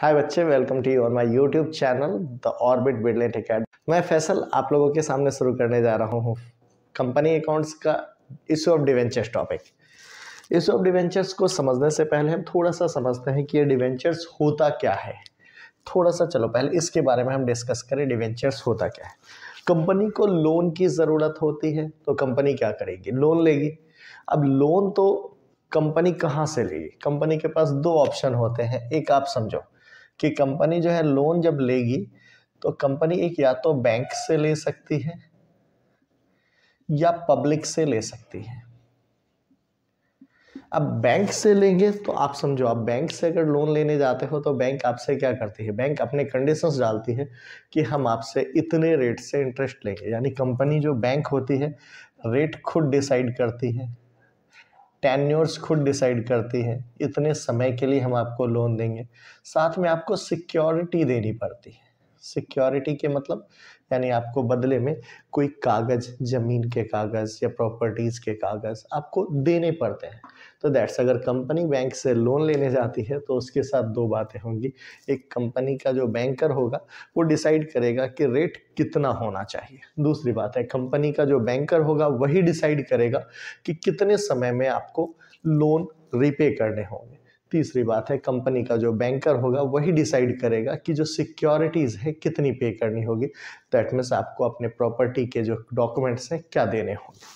हाय बच्चे welcome to your my YouTube channel the orbit बिडलेट academy मैं फैसल आप लोगों के सामने शुरू करने जा रहा हूँ कंपनी अकाउंट्स का issue of debentures topic issue of debentures को समझने से पहले हम थोड़ा सा समझते हैं कि ये डिवेंचर्स होता क्या है थोड़ा सा चलो पहले इसके बारे में हम डिस्कस करें डिवेंचर्स होता क्या है कंपनी को लोन की ज़रूरत होती है तो कंपनी क्या करेगी लोन लेगी अब लोन तो कंपनी कहाँ से लेगी कंपनी के पास दो ऑप्शन होते हैं एक आप समझो कि कंपनी जो है लोन जब लेगी तो कंपनी एक या तो बैंक से ले सकती है या पब्लिक से ले सकती है अब बैंक से लेंगे तो आप समझो आप बैंक से अगर लोन लेने जाते हो तो बैंक आपसे क्या करती है बैंक अपने कंडीशंस डालती है कि हम आपसे इतने रेट से इंटरेस्ट लेंगे यानी कंपनी जो बैंक होती है रेट खुद डिसाइड करती है टेन्योर्स खुद डिसाइड करती है इतने समय के लिए हम आपको लोन देंगे साथ में आपको सिक्योरिटी देनी पड़ती है सिक्योरिटी के मतलब यानी आपको बदले में कोई कागज़ ज़मीन के कागज़ या प्रॉपर्टीज़ के कागज़ आपको देने पड़ते हैं तो दैट्स अगर कंपनी बैंक से लोन लेने जाती है तो उसके साथ दो बातें होंगी एक कंपनी का जो बैंकर होगा वो डिसाइड करेगा कि रेट कितना होना चाहिए दूसरी बात है कंपनी का जो बैंकर होगा वही डिसाइड करेगा कि कितने समय में आपको लोन रिपे करने होंगे तीसरी बात है कंपनी का जो बैंकर होगा वही डिसाइड करेगा कि जो सिक्योरिटीज़ है कितनी पे करनी होगी दैट मीन्स आपको अपने प्रॉपर्टी के जो डॉक्यूमेंट्स हैं क्या देने होंगे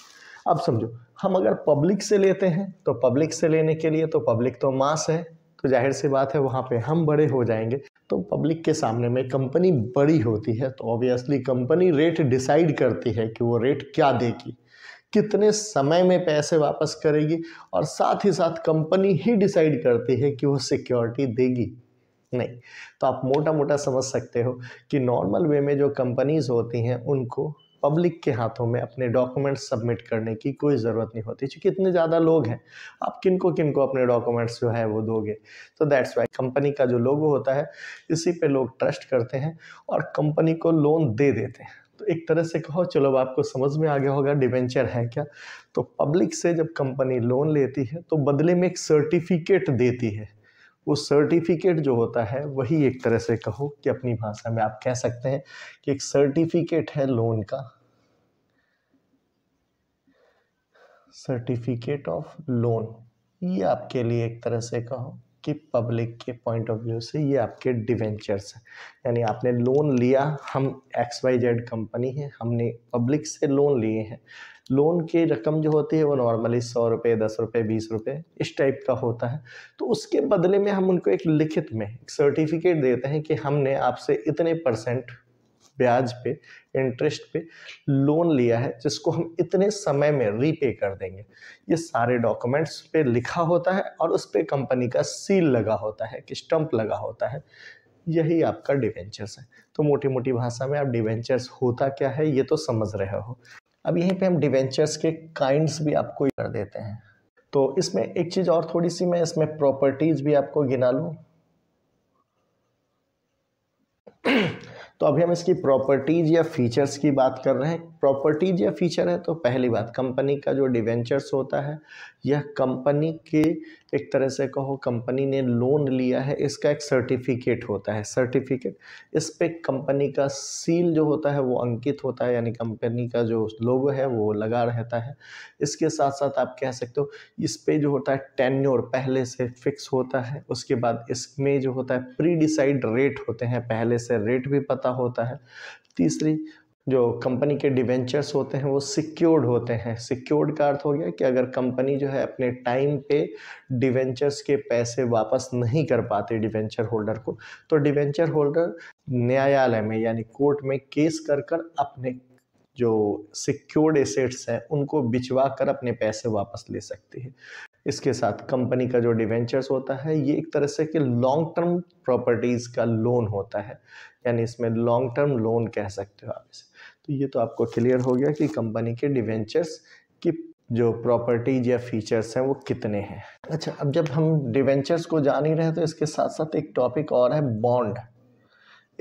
अब समझो हम अगर पब्लिक से लेते हैं तो पब्लिक से लेने के लिए तो पब्लिक तो मास है तो जाहिर सी बात है वहाँ पे हम बड़े हो जाएंगे तो पब्लिक के सामने में कंपनी बड़ी होती है तो ऑब्वियसली कंपनी रेट डिसाइड करती है कि वो रेट क्या देगी कितने समय में पैसे वापस करेगी और साथ ही साथ कंपनी ही डिसाइड करती है कि वो सिक्योरिटी देगी नहीं तो आप मोटा मोटा समझ सकते हो कि नॉर्मल वे में जो कंपनीज होती हैं उनको पब्लिक के हाथों में अपने डॉक्यूमेंट्स सबमिट करने की कोई ज़रूरत नहीं होती क्योंकि इतने ज़्यादा लोग हैं आप किन को किन को अपने डॉक्यूमेंट्स जो है वो दोगे तो दैट्स वाई कंपनी का जो लोगो होता है इसी पे लोग ट्रस्ट करते हैं और कंपनी को लोन दे देते हैं तो एक तरह से कहो चलो अब आपको समझ में आ गया होगा डिवेंचर है क्या तो पब्लिक से जब कंपनी लोन लेती है तो बदले में एक सर्टिफिकेट देती है वो सर्टिफिकेट जो होता है वही एक तरह से कहो कि अपनी भाषा में आप कह सकते हैं कि एक सर्टिफिकेट है लोन का सर्टिफिकेट ऑफ लोन ये आपके लिए एक तरह से कहो कि पब्लिक के पॉइंट ऑफ व्यू से ये आपके डिवेंचर्स है यानी आपने लोन लिया हम एक्स वाई जेड कंपनी है हमने पब्लिक से लोन लिए हैं लोन की रकम जो होती है वो नॉर्मली सौ रुपये दस रुपये बीस रुपये इस टाइप का होता है तो उसके बदले में हम उनको एक लिखित में एक सर्टिफिकेट देते हैं कि हमने आपसे इतने परसेंट ब्याज पे इंटरेस्ट पे लोन लिया है जिसको हम इतने समय में रीपे कर देंगे ये सारे डॉक्यूमेंट्स पे लिखा होता है और उस पर कंपनी का सील लगा होता है कि स्टम्प लगा होता है यही आपका डिवेंचर्स है तो मोटी मोटी भाषा में आप डिवेंचर्स होता क्या है ये तो समझ रहे हो अब यहीं पे हम डिवेंचर्स के काइंड्स भी आपको कर देते हैं तो इसमें एक चीज़ और थोड़ी सी मैं इसमें प्रॉपर्टीज़ भी आपको गिना लूँ तो अभी हम इसकी प्रॉपर्टीज या फीचर्स की बात कर रहे हैं प्रॉपर्टीज या फीचर है तो पहली बात कंपनी का जो डिवेंचर्स होता है यह कंपनी के एक तरह से कहो कंपनी ने लोन लिया है इसका एक सर्टिफिकेट होता है सर्टिफिकेट इस पर कंपनी का सील जो होता है वो अंकित होता है यानी कंपनी का जो लोगो है वो लगा रहता है इसके साथ साथ आप कह सकते हो इस पे जो होता है टेन्योर पहले से फिक्स होता है उसके बाद इसमें जो होता है प्री डिसाइड रेट होते हैं पहले से रेट भी पता होता है तीसरी जो कंपनी के डिवेंचर्स होते हैं वो सिक्योर्ड होते हैं सिक्योर्ड का अर्थ हो गया कि अगर कंपनी जो है अपने टाइम पे डिवेंचर्स के पैसे वापस नहीं कर पाते डिवेंचर होल्डर को तो डिवेंचर होल्डर न्यायालय में यानी कोर्ट में केस कर कर अपने जो सिक्योर्ड एसेट्स हैं उनको बिचवा कर अपने पैसे वापस ले सकती है इसके साथ कंपनी का जो डिवेंचर्स होता है ये एक तरह से कि लॉन्ग टर्म प्रॉपर्टीज़ का लोन होता है यानी इसमें लॉन्ग टर्म लोन कह सकते हो आप इसे तो ये तो आपको क्लियर हो गया कि कंपनी के डिवेंचर्स की जो प्रॉपर्टीज या फीचर्स हैं वो कितने हैं अच्छा अब जब हम डिवेंचर्स को जान ही रहे तो इसके साथ साथ एक टॉपिक और है बॉन्ड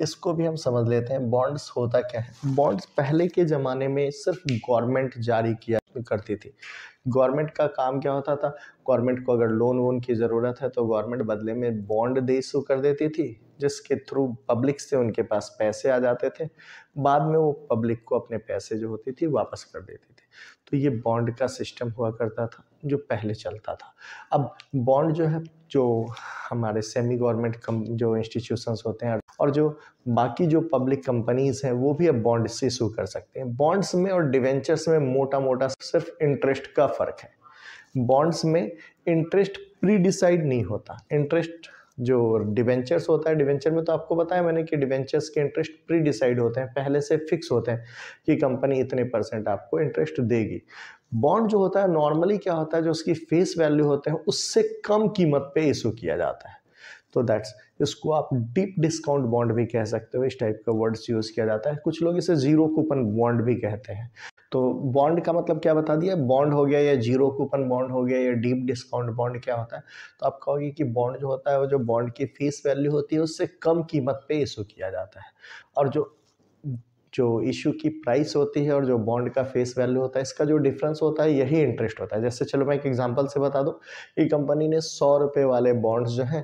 इसको भी हम समझ लेते हैं बॉन्ड्स होता क्या है बॉन्ड्स पहले के ज़माने में सिर्फ गवर्नमेंट जारी किया करती थी गवर्नमेंट का काम क्या होता था गवर्नमेंट को अगर लोन वोन की ज़रूरत है तो गवर्नमेंट बदले में बॉन्ड दे इशू कर देती थी जिसके थ्रू पब्लिक से उनके पास पैसे आ जाते थे बाद में वो पब्लिक को अपने पैसे जो होती थी वापस कर देती थी तो ये बॉन्ड का सिस्टम हुआ करता था जो पहले चलता था अब बॉन्ड जो है जो हमारे सेमी गवर्नमेंट कम जो इंस्टीट्यूशंस होते हैं और जो बाकी जो पब्लिक कंपनीज हैं वो भी अब बॉन्ड्स इशू कर सकते हैं बॉन्ड्स में और डिवेंचर्स में मोटा मोटा सिर्फ इंटरेस्ट का फ़र्क है बॉन्ड्स में इंटरेस्ट प्री डिसाइड नहीं होता इंटरेस्ट जो डिवेंचर्स होता है डिवेंचर में तो आपको बताया मैंने कि डिवेंचर्स के इंटरेस्ट प्री डिसाइड होते हैं पहले से फिक्स होते हैं कि कंपनी इतने परसेंट आपको इंटरेस्ट देगी बॉन्ड जो होता है नॉर्मली क्या होता है जो उसकी फेस वैल्यू होते हैं उससे कम कीमत पे इशू किया जाता है तो दैट्स इसको आप डीप डिस्काउंट बॉन्ड भी कह सकते हो इस टाइप का वर्ड्स यूज़ किया जाता है कुछ लोग इसे जीरो कूपन बॉन्ड भी कहते हैं तो बॉन्ड का मतलब क्या बता दिया बॉन्ड हो गया या जीरो कूपन बॉन्ड हो गया या डीप डिस्काउंट बॉन्ड क्या होता है तो आप कहोगे कि बॉन्ड जो होता है वो जो बॉन्ड की फीस वैल्यू होती है उससे कम कीमत पे इशू किया जाता है और जो जो इशू की प्राइस होती है और जो बॉन्ड का फेस वैल्यू होता है इसका जो डिफरेंस होता है यही इंटरेस्ट होता है जैसे चलो मैं एक एग्जांपल से बता दूं कि कंपनी ने सौ रुपये वाले बॉन्ड्स जो हैं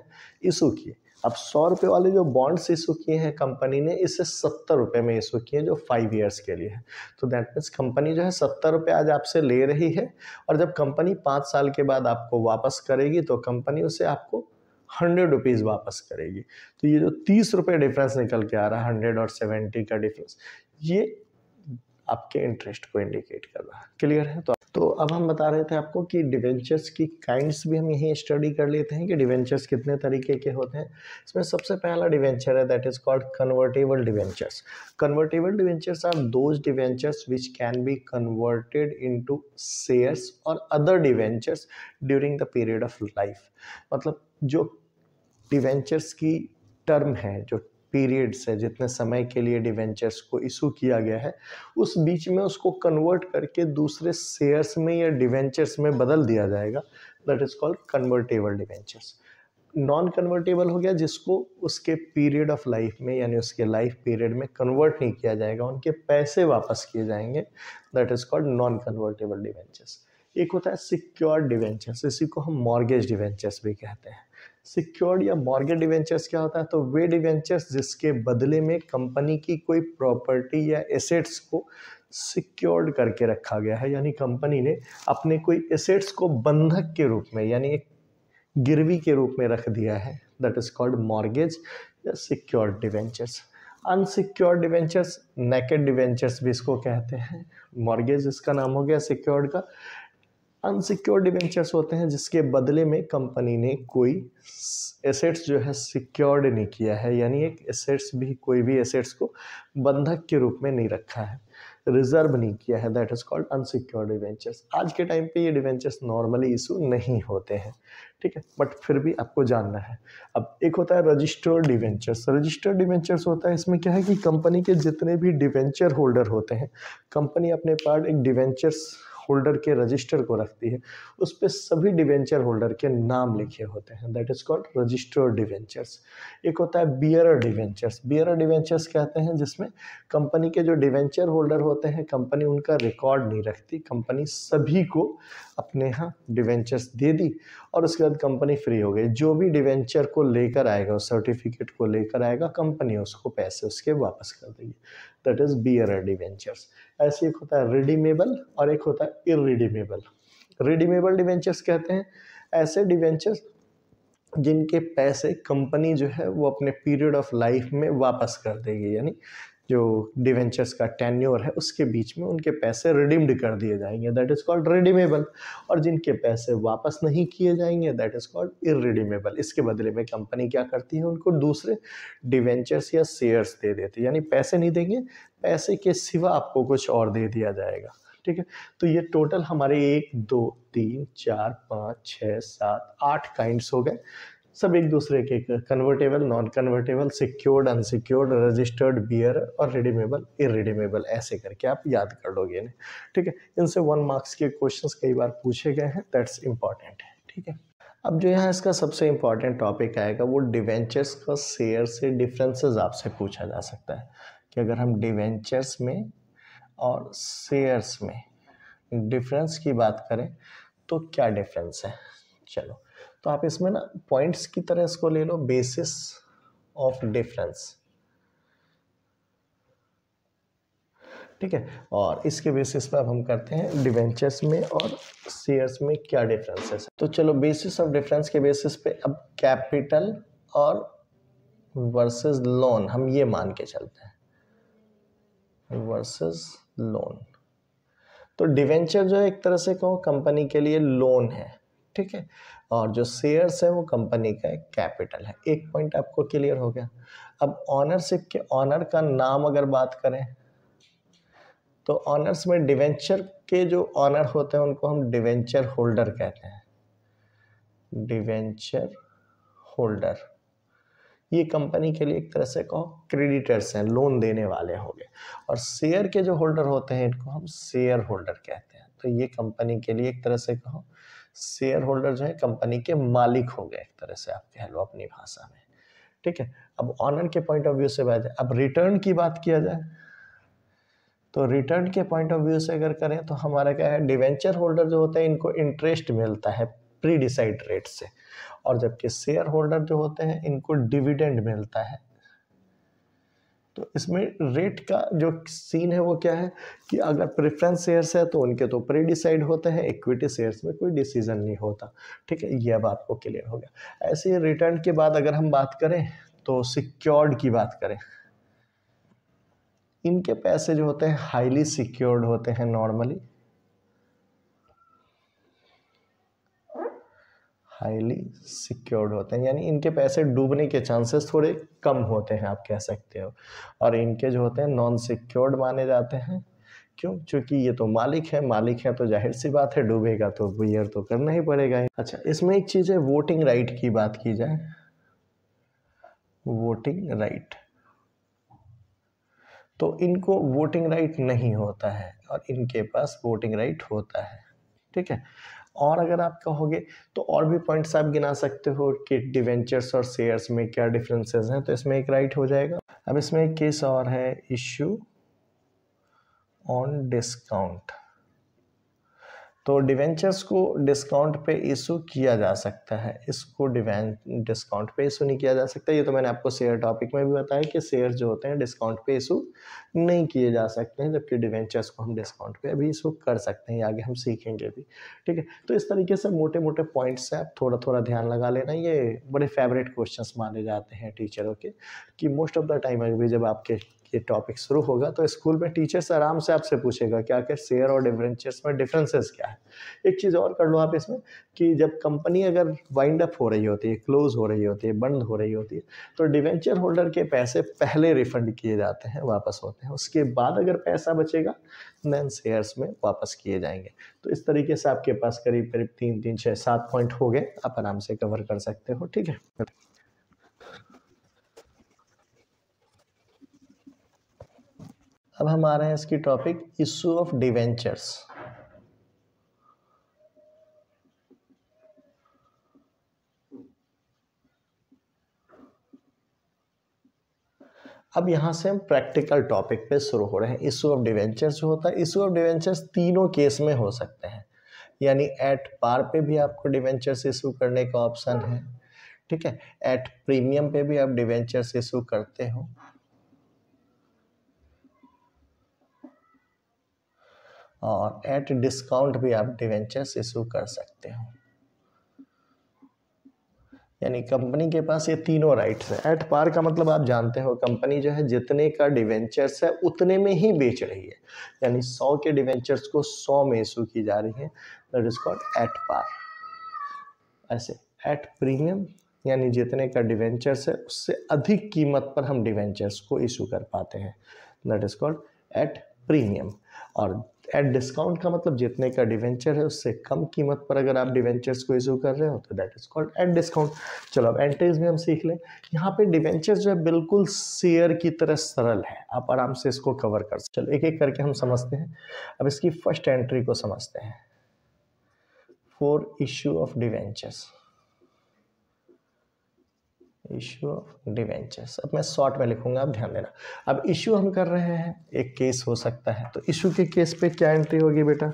इशू किए अब सौ रुपये वाले जो बॉन्ड्स इशू किए हैं कंपनी ने इसे सत्तर रुपये में इशू किए हैं जो फाइव ईयर्स के लिए है तो दैट मीन्स कंपनी जो है सत्तर रुपये आज आपसे ले रही है और जब कंपनी पाँच साल के बाद आपको वापस करेगी तो कंपनी उसे आपको हंड्रेड रुपीज़ वापस करेगी तो ये जो तीस रुपये डिफरेंस निकल के आ रहा है हंड्रेड और सेवेंटी का डिफरेंस ये आपके इंटरेस्ट को इंडिकेट कर रहा है क्लियर है तो तो अब हम बता रहे थे आपको कि डिवेंचर्स की काइंड्स भी हम यहीं स्टडी कर लेते हैं कि डिवेंचर्स कितने तरीके के होते हैं इसमें सबसे पहला डिवेंचर है that is called convertible debentures convertible debentures are those debentures which can be converted into shares और other debentures during the period of life मतलब जो डिवेंचर्स की टर्म है जो पीरियड्स है जितने समय के लिए डिवेंचर्स को इशू किया गया है उस बीच में उसको कन्वर्ट करके दूसरे शेयर्स में या डिवेंचर्स में बदल दिया जाएगा that is called convertible debentures non convertible हो गया जिसको उसके पीरियड ऑफ लाइफ में यानी उसके लाइफ पीरियड में कन्वर्ट नहीं किया जाएगा उनके पैसे वापस किए जाएंगे that is called non convertible debentures एक होता है सिक्योर डिवेंचर्स इसी को हम मॉर्गेज डिवेंचर्स भी कहते हैं सिक्योर्ड या मॉर्गेज डिवेंचर्स क्या होता है तो वे डिवेंचर्स जिसके बदले में कंपनी की कोई प्रॉपर्टी या एसेट्स को सिक्योर्ड करके रखा गया है यानी कंपनी ने अपने कोई एसेट्स को बंधक के रूप में यानी एक गिरवी के रूप में रख दिया है दैट इज़ कॉल्ड मॉर्गेज या secured debentures unsecured debentures naked debentures भी इसको कहते हैं मॉर्गेज इसका नाम हो गया सिक्योर्ड का अनसिक्योर डिवेंचर्स होते हैं जिसके बदले में कंपनी ने कोई एसेट्स जो है सिक्योर्ड नहीं किया है यानी एक एसेट्स भी कोई भी एसेट्स को बंधक के रूप में नहीं रखा है रिजर्व नहीं किया है that is called unsecured debentures आज के टाइम पे ये डिवेंचर्स नॉर्मली इशू नहीं होते हैं ठीक है बट फिर भी आपको जानना है अब एक होता है रजिस्टर्ड डिवेंचर्स रजिस्टर्ड डिवेंचर्स होता है इसमें क्या है कि कंपनी के जितने भी डिवेंचर होल्डर होते हैं कंपनी अपने पार्ट एक डिवेंचर्स होल्डर के रजिस्टर को रखती है उस पर सभी डिवेंचर होल्डर के नाम लिखे होते हैं that is called register debentures एक होता है बियर डिवेंचर्स बियर डिवेंचर्स कहते हैं जिसमें कंपनी के जो डिवेंचर होल्डर होते हैं कंपनी उनका रिकॉर्ड नहीं रखती कंपनी सभी को अपने यहाँ डिवेंचर्स दे दी और उसके बाद कंपनी फ्री हो गई जो भी डिवेंचर को लेकर आएगा उस सर्टिफिकेट को लेकर आएगा कंपनी उसको पैसे उसके वापस कर देगी दैट इज़ बियर डिवेंचर्स ऐसे एक होता है रिडीमेबल और एक होता है इरिडीमेबल रिडीमेबल डिवेंचर्स कहते हैं ऐसे डिवेंचर्स जिनके पैसे कंपनी जो है वो अपने पीरियड ऑफ लाइफ में वापस कर देगी यानी जो डिवेंचर्स का टेन्योर है उसके बीच में उनके पैसे रिडीम्ड कर दिए जाएंगे दैट इज़ कॉल्ड रिडीमेबल और जिनके पैसे वापस नहीं किए जाएंगे दैट इज़ कॉल्ड इरिडीमेबल इसके बदले में कंपनी क्या करती है उनको दूसरे डिवेंचर्स या शेयर्स दे देती है यानी पैसे नहीं देंगे पैसे के सिवा आपको कुछ और दे दिया जाएगा ठीक है तो ये टोटल हमारे एक दो तीन चार पाँच छः सात आठ काइंड्स हो गए सब एक दूसरे के convertible non convertible secured unsecured registered bearer और रिडीमेबल इरिडीमेबल ऐसे करके आप याद कर लोगे इन्हें ठीक है इनसे वन मार्क्स के क्वेश्चन कई बार पूछे गए हैं दैट्स इम्पॉर्टेंट है ठीक है अब जो यहाँ इसका सबसे इम्पॉर्टेंट टॉपिक आएगा वो डिवेंचर्स का शेयर से डिफ्रेंसेज आपसे पूछा जा सकता है कि अगर हम डिवेंचर्स में और शेयर्स में डिफरेंस की बात करें तो क्या डिफरेंस है चलो तो आप इसमें ना पॉइंट्स की तरह इसको ले लो बेसिस ऑफ डिफरेंस ठीक है और इसके बेसिस पर अब हम करते हैं डिवेंचर्स में और शेयर्स में क्या डिफरेंसेस है तो चलो बेसिस ऑफ डिफरेंस के बेसिस पे अब कैपिटल और वर्सेस लोन हम ये मान के चलते हैं वर्सेस लोन तो डिवेंचर जो है एक तरह से कहो कंपनी के लिए लोन है ठीक है और जो शेयर्स है वो कंपनी का एक कैपिटल है एक पॉइंट आपको क्लियर हो गया अब ऑनरशिप के ऑनर का नाम अगर बात करें तो ऑनर्स में डिवेंचर के जो ऑनर होते हैं उनको हम डिवेंचर होल्डर कहते हैं डिवेंचर होल्डर ये कंपनी के लिए एक तरह से कहो क्रेडिटर्स हैं लोन देने वाले हो गए और शेयर के जो होल्डर होते हैं इनको हम शेयर होल्डर कहते हैं तो ये कंपनी के लिए एक तरह से कहो शेयर होल्डर जो है कंपनी के मालिक हो गए एक तरह से आप कह लो अपनी भाषा में ठीक है अब ऑनर के पॉइंट ऑफ व्यू से बात अब रिटर्न की बात किया जाए तो रिटर्न के पॉइंट ऑफ व्यू से अगर करें तो हमारा क्या है डिवेंचर होल्डर जो होते हैं इनको इंटरेस्ट मिलता है प्री डिसाइड रेट से और जबकि शेयर होल्डर जो होते हैं इनको डिविडेंड मिलता है तो इसमें रेट का जो सीन है वो क्या है कि अगर प्रेफरेंस शेयर्स है तो उनके तो प्री डिसाइड होते हैं इक्विटी शेयर्स में कोई डिसीजन नहीं होता ठीक है ये अब आपको क्लियर हो गया ऐसे रिटर्न के बाद अगर हम बात करें तो सिक्योर्ड की बात करें इनके पैसे जो होते हैं हाईली सिक्योर्ड होते हैं नॉर्मली हाईली सिक्योर्ड होते हैं यानी इनके पैसे डूबने के चांसेस थोड़े कम होते हैं आप कह सकते हो और इनके जो होते हैं नॉन सिक्योर्ड माने जाते हैं क्यों क्योंकि ये तो मालिक है मालिक है तो जाहिर सी बात है डूबेगा तो बियर तो करना ही पड़ेगा ही अच्छा इसमें एक चीज़ है वोटिंग राइट की बात की जाए वोटिंग राइट तो इनको वोटिंग राइट नहीं होता है और इनके पास वोटिंग राइट होता है ठीक है और अगर आप कहोगे तो और भी पॉइंट्स आप गिना सकते हो कि डिवेंचर्स और शेयर्स में क्या डिफरेंसेस हैं तो इसमें एक राइट हो जाएगा अब इसमें एक केस और है इश्यू ऑन डिस्काउंट तो डिवेंचर्स को डिस्काउंट पे इशू किया जा सकता है इसको डिस्काउंट पे इशू नहीं किया जा सकता ये तो मैंने आपको शेयर टॉपिक में भी बताया कि शेयर जो होते हैं डिस्काउंट पे इशू नहीं किए जा सकते हैं जबकि डिवेंचर्स को हम डिस्काउंट पे अभी इशू कर सकते हैं आगे हम सीखेंगे भी ठीक है तो इस तरीके से मोटे मोटे पॉइंट्स हैं आप थोड़ा थोड़ा ध्यान लगा लेना ये बड़े फेवरेट क्वेश्चन माने जाते हैं टीचरों के कि मोस्ट ऑफ द टाइम अभी जब आपके ये टॉपिक शुरू होगा तो स्कूल में टीचर्स आराम से आपसे पूछेगा क्या क्या शेयर और डिफरेंचेस में डिफरेंसेस क्या है एक चीज़ और कर लो आप इसमें कि जब कंपनी अगर वाइंड अप हो रही होती है क्लोज हो रही होती है बंद हो रही होती है तो डिवेंचर होल्डर के पैसे पहले रिफंड किए जाते हैं वापस होते हैं उसके बाद अगर पैसा बचेगा दैन शेयर्स में वापस किए जाएंगे तो इस तरीके से आपके पास करीब करीब तीन तीन छः सात पॉइंट हो गए आप आराम से कवर कर सकते हो ठीक है अब हम आ रहे हैं इसकी टॉपिक इशू ऑफ डिवेंचर्स अब यहां से हम प्रैक्टिकल टॉपिक पे शुरू हो रहे हैं इशू ऑफ डिवेंचर्स जो होता है इशू ऑफ डिवेंचर्स तीनों केस में हो सकते हैं यानी एट पार पे भी आपको डिवेंचर्स इशू करने का ऑप्शन है ठीक है एट प्रीमियम पे भी आप डिवेंचर्स इशू करते हो और एट डिस्काउंट भी आप डिवेंचर्स इशू कर सकते हो यानी कंपनी के पास ये तीनों राइट्स है एट पार का मतलब आप जानते हो कंपनी जो है जितने का डिवेंचर्स है उतने में ही बेच रही है यानी सौ के डिवेंचर्स को सौ में इशू की जा रही है that is called at par ऐसे एट प्रीमियम यानी जितने का डिवेंचर्स है उससे अधिक कीमत पर हम डिवेंचर्स को इशू कर पाते हैं that is called at premium और एट डिस्काउंट का मतलब जितने का डिवेंचर है उससे कम कीमत पर अगर आप डिवेंचर्स को इशू कर रहे हो तो that is called at discount चलो अब एंट्रीज में हम सीख लें यहाँ पे डिवेंचर्स जो है बिल्कुल शेयर की तरह सरल है आप आराम से इसको कवर कर सकते चलो एक एक करके हम समझते हैं अब इसकी फर्स्ट एंट्री को समझते हैं for issue of debentures issue of debentures अब मैं शॉर्ट में लिखूंगा आप ध्यान देना अब इशू हम कर रहे हैं एक केस हो सकता है तो इशू के केस पे क्या एंट्री होगी बेटा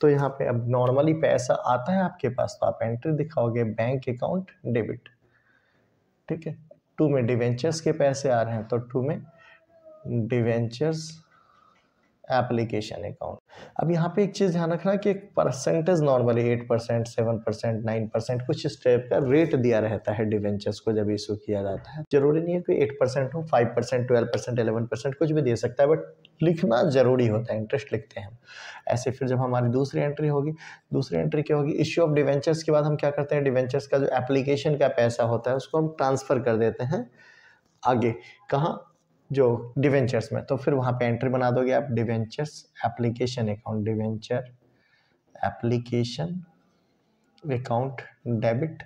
तो यहाँ पे अब नॉर्मली पैसा आता है आपके पास तो आप एंट्री दिखाओगे बैंक अकाउंट डेबिट ठीक है टू में डिवेंचर्स के पैसे आ रहे हैं तो टू में डिवेंचर्स एप्लीकेशन अकाउंट अब यहाँ पे एक चीज़ ध्यान रखना कि percentage normally eight percent seven percent nine percent कुछ स्टेप का रेट दिया रहता है डिवेंचर्स को जब इशू किया जाता है जरूरी नहीं है कि एट परसेंट हो five percent twelve percent eleven percent कुछ भी दे सकता है बट लिखना ज़रूरी होता है इंटरेस्ट लिखते हैं ऐसे फिर जब हमारी दूसरी एंट्री होगी दूसरी एंट्री क्या होगी इश्यू ऑफ डिवेंचर्स के बाद हम क्या करते हैं डिवेंचर्स का जो एप्लीकेशन का पैसा होता है उसको हम ट्रांसफ़र कर देते हैं आगे कहाँ जो डिवेंचर्स में तो फिर वहाँ पे एंट्री बना दोगे आप debentures application account debenture application account debit